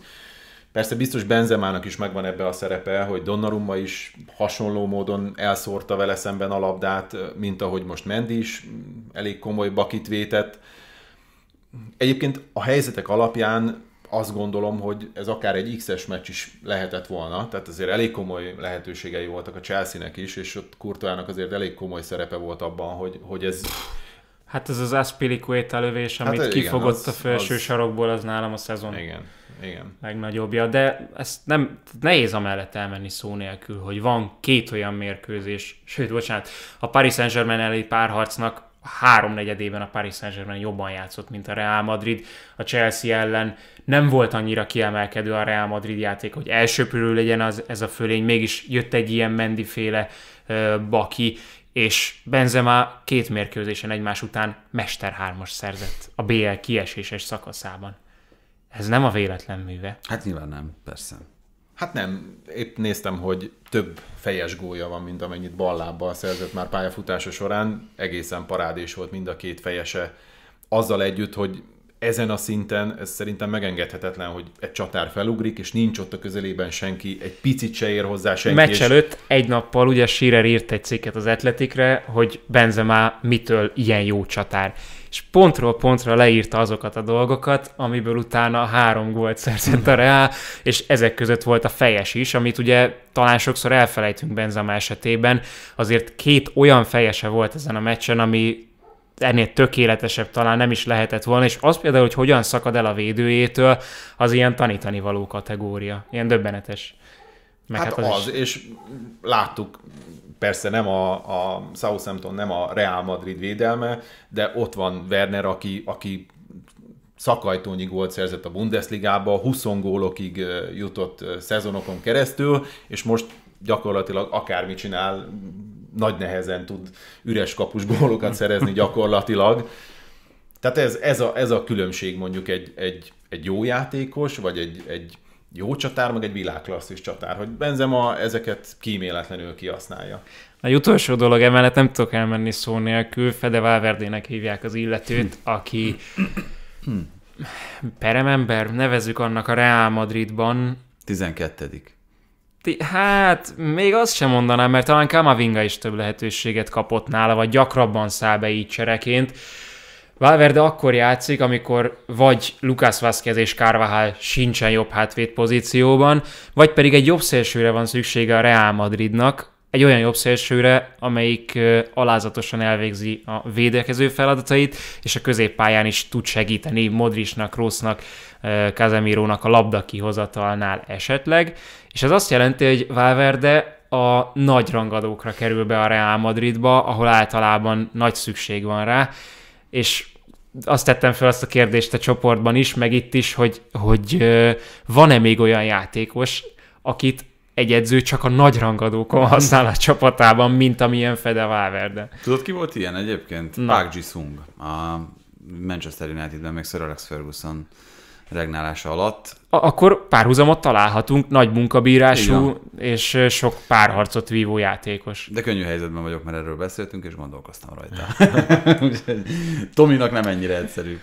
Persze biztos Benzemának is megvan ebbe a szerepe, hogy Donnarumma is hasonló módon elszórta vele szemben a labdát, mint ahogy most Mendy is elég komoly bakit vétett. Egyébként a helyzetek alapján azt gondolom, hogy ez akár egy X-es meccs is lehetett volna, tehát azért elég komoly lehetőségei voltak a Chelsea-nek is, és ott Kurtoának azért elég komoly szerepe volt abban, hogy, hogy ez Hát ez az Aspilicueta lövés, hát, amit hát, kifogott igen, az, a felső az... sarokból, az nálam a szezon igen, igen. legnagyobbja, de ezt nem, nehéz amellett elmenni szó nélkül, hogy van két olyan mérkőzés, sőt, bocsánat, a Paris Saint-Germain elleni párharcnak negyedében a Paris Saint-Germain jobban játszott, mint a Real Madrid. A Chelsea ellen nem volt annyira kiemelkedő a Real Madrid játék, hogy elsőpörül legyen az, ez a fölény, mégis jött egy ilyen mendiféle baki, és Benzema két mérkőzésen egymás után mesterhármas szerzett a BL kieséses szakaszában. Ez nem a véletlen műve. Hát nyilván nem, persze. Hát nem, épp néztem, hogy több fejes gólya van, mint amennyit ballábbal szerzett már pályafutása során. Egészen parádés volt mind a két fejese. Azzal együtt, hogy ezen a szinten ez szerintem megengedhetetlen, hogy egy csatár felugrik, és nincs ott a közelében senki, egy picit se ér hozzá senki. Meccs és... egy nappal ugye Sirer írt egy cikket az Atletikre, hogy Benzema mitől ilyen jó csatár. És pontról pontra leírta azokat a dolgokat, amiből utána három gólt szerzett a Real, és ezek között volt a fejes is, amit ugye talán sokszor elfelejtünk Benzema esetében. Azért két olyan fejese volt ezen a meccsen, ami ennél tökéletesebb talán nem is lehetett volna, és az például, hogy hogyan szakad el a védőjétől, az ilyen tanítani való kategória, ilyen döbbenetes. Meg hát, hát az, az is... és láttuk, persze nem a, a Southampton, nem a Real Madrid védelme, de ott van Werner, aki, aki szakajtónyi gólt szerzett a Bundesligába, 20 gólokig jutott szezonokon keresztül, és most gyakorlatilag akármit csinál, nagy nehezen tud üres kapus gólokat szerezni gyakorlatilag. Tehát ez, ez, a, ez a különbség mondjuk egy, egy, egy jó játékos, vagy egy, egy jó csatár, meg egy világklasszis csatár, hogy Benzema ezeket kíméletlenül kihasználja. A utolsó dolog, emellett nem tudok elmenni szó nélkül, Fede Valverdének hívják az illetőt, aki hm. peremember, nevezük annak a Real Madridban. 12. Hát, még azt sem mondanám, mert talán Kamavinga is több lehetőséget kapott nála, vagy gyakrabban száll be így csereként. Valverde akkor játszik, amikor vagy Lucas Vázquez és Carvajal sincsen jobb hátvét pozícióban, vagy pedig egy jobb szélsőre van szüksége a Real Madridnak, egy olyan jobb szélsőre, amelyik alázatosan elvégzi a védekező feladatait, és a középpályán is tud segíteni Modricnak, Rossznak, Kazemirónak a labda kihozatalnál esetleg, és ez azt jelenti, hogy Valverde a nagy rangadókra kerül be a Real Madridba, ahol általában nagy szükség van rá, és azt tettem fel azt a kérdést a csoportban is, meg itt is, hogy, hogy van-e még olyan játékos, akit egy edző csak a nagy rangadókon használ a csapatában, mint amilyen Fede Valverde. Tudod, ki volt ilyen egyébként? Na. Park Ji-sung, a Manchester Unitedben, még Sir Alex Ferguson regnálása alatt. A- akkor párhuzamot találhatunk, nagy munkabírású és sok párharcot vívó játékos. De könnyű helyzetben vagyok, mert erről beszéltünk, és gondolkoztam rajta. Tominak nem ennyire egyszerű.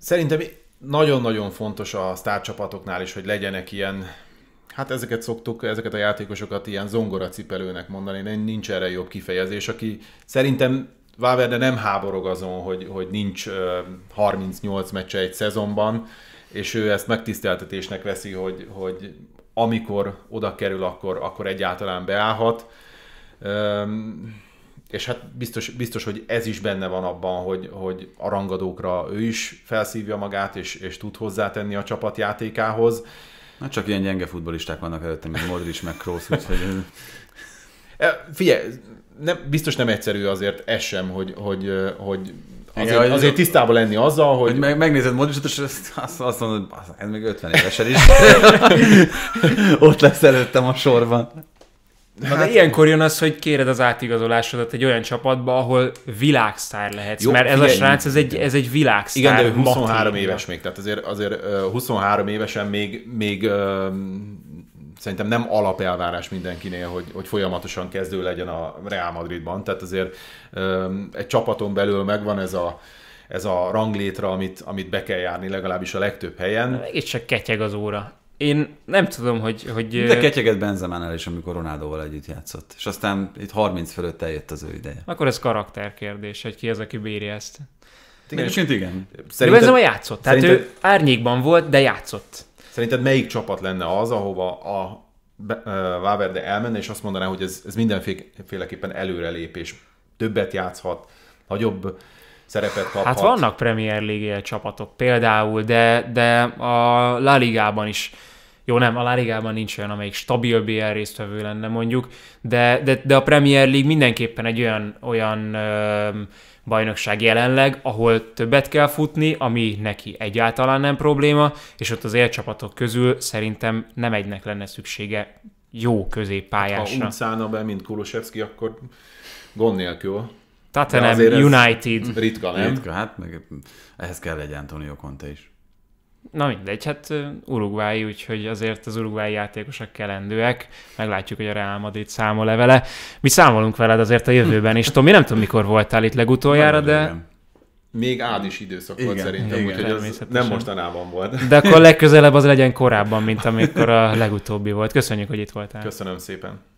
Szerintem nagyon-nagyon fontos a sztárcsapatoknál is, hogy legyenek ilyen Hát ezeket szoktuk, ezeket a játékosokat ilyen zongoracipelőnek mondani, nincs erre jobb kifejezés, aki szerintem Váverde nem háborog azon, hogy, hogy nincs 38 meccse egy szezonban, és ő ezt megtiszteltetésnek veszi, hogy, hogy amikor oda kerül, akkor, akkor egyáltalán beállhat. És hát biztos, biztos, hogy ez is benne van abban, hogy, hogy a rangadókra ő is felszívja magát, és, és tud hozzátenni a csapatjátékához. játékához Na csak ilyen gyenge futbolisták vannak előttem, mint Modric meg Kroos, úgyhogy... E, figyelj, nem, biztos nem egyszerű azért ez sem, hogy, hogy, hogy Azért, Igen, azért tisztában lenni azzal, hogy... hogy meg, megnézed Modricot, és azt, azt mondod, ez még 50 évesen is ott lesz előttem a sorban. Na hát, de ilyenkor jön az, hogy kéred az átigazolásodat egy olyan csapatba, ahol világsztár lehetsz, jó, mert ez figyelj, a srác, ez egy, ez egy világsztár. Igen, de ő 23 matéria. éves még, tehát azért, azért uh, 23 évesen még, még uh, szerintem nem alapelvárás mindenkinél, hogy, hogy folyamatosan kezdő legyen a Real Madridban, tehát azért um, egy csapaton belül megvan ez a ez a ranglétre, amit, amit be kell járni legalábbis a legtöbb helyen. Itt csak ketyeg az óra én nem tudom, hogy... hogy De ketyeget el is, amikor Ronaldoval együtt játszott. És aztán itt 30 fölött eljött az ő ideje. Akkor ez karakterkérdés, hogy ki az, aki bírja ezt. Igen, és igen. Szerinted, Benzema játszott, tehát szerinted, ő árnyékban volt, de játszott. Szerinted melyik csapat lenne az, ahova a Váverde elmenne, és azt mondaná, hogy ez, ez mindenféleképpen előrelépés. Többet játszhat, nagyobb szerepet kaphat. Hát vannak Premier League csapatok például, de, de a La Ligában is jó, nem, a Lárigában nincs olyan, amelyik stabil BL résztvevő lenne mondjuk, de, de, de a Premier League mindenképpen egy olyan, olyan ö, bajnokság jelenleg, ahol többet kell futni, ami neki egyáltalán nem probléma, és ott az élcsapatok közül szerintem nem egynek lenne szüksége jó középpályásra. Hát, ha úgy szállna be, mint Kulusevski, akkor gond nélkül. nem United. Ritka, nem? Ritka, hát meg ehhez kell egy Antonio Conte is na mindegy, hát Uruguay, úgyhogy azért az Uruguay játékosok kelendőek. Meglátjuk, hogy a Real Madrid számol -e vele. Mi számolunk veled azért a jövőben is. Tomi, nem tudom, mikor voltál itt legutoljára, de... Még ád is időszak igen, szerintem, igen, úgyhogy az nem mostanában volt. De akkor legközelebb az legyen korábban, mint amikor a legutóbbi volt. Köszönjük, hogy itt voltál. Köszönöm szépen.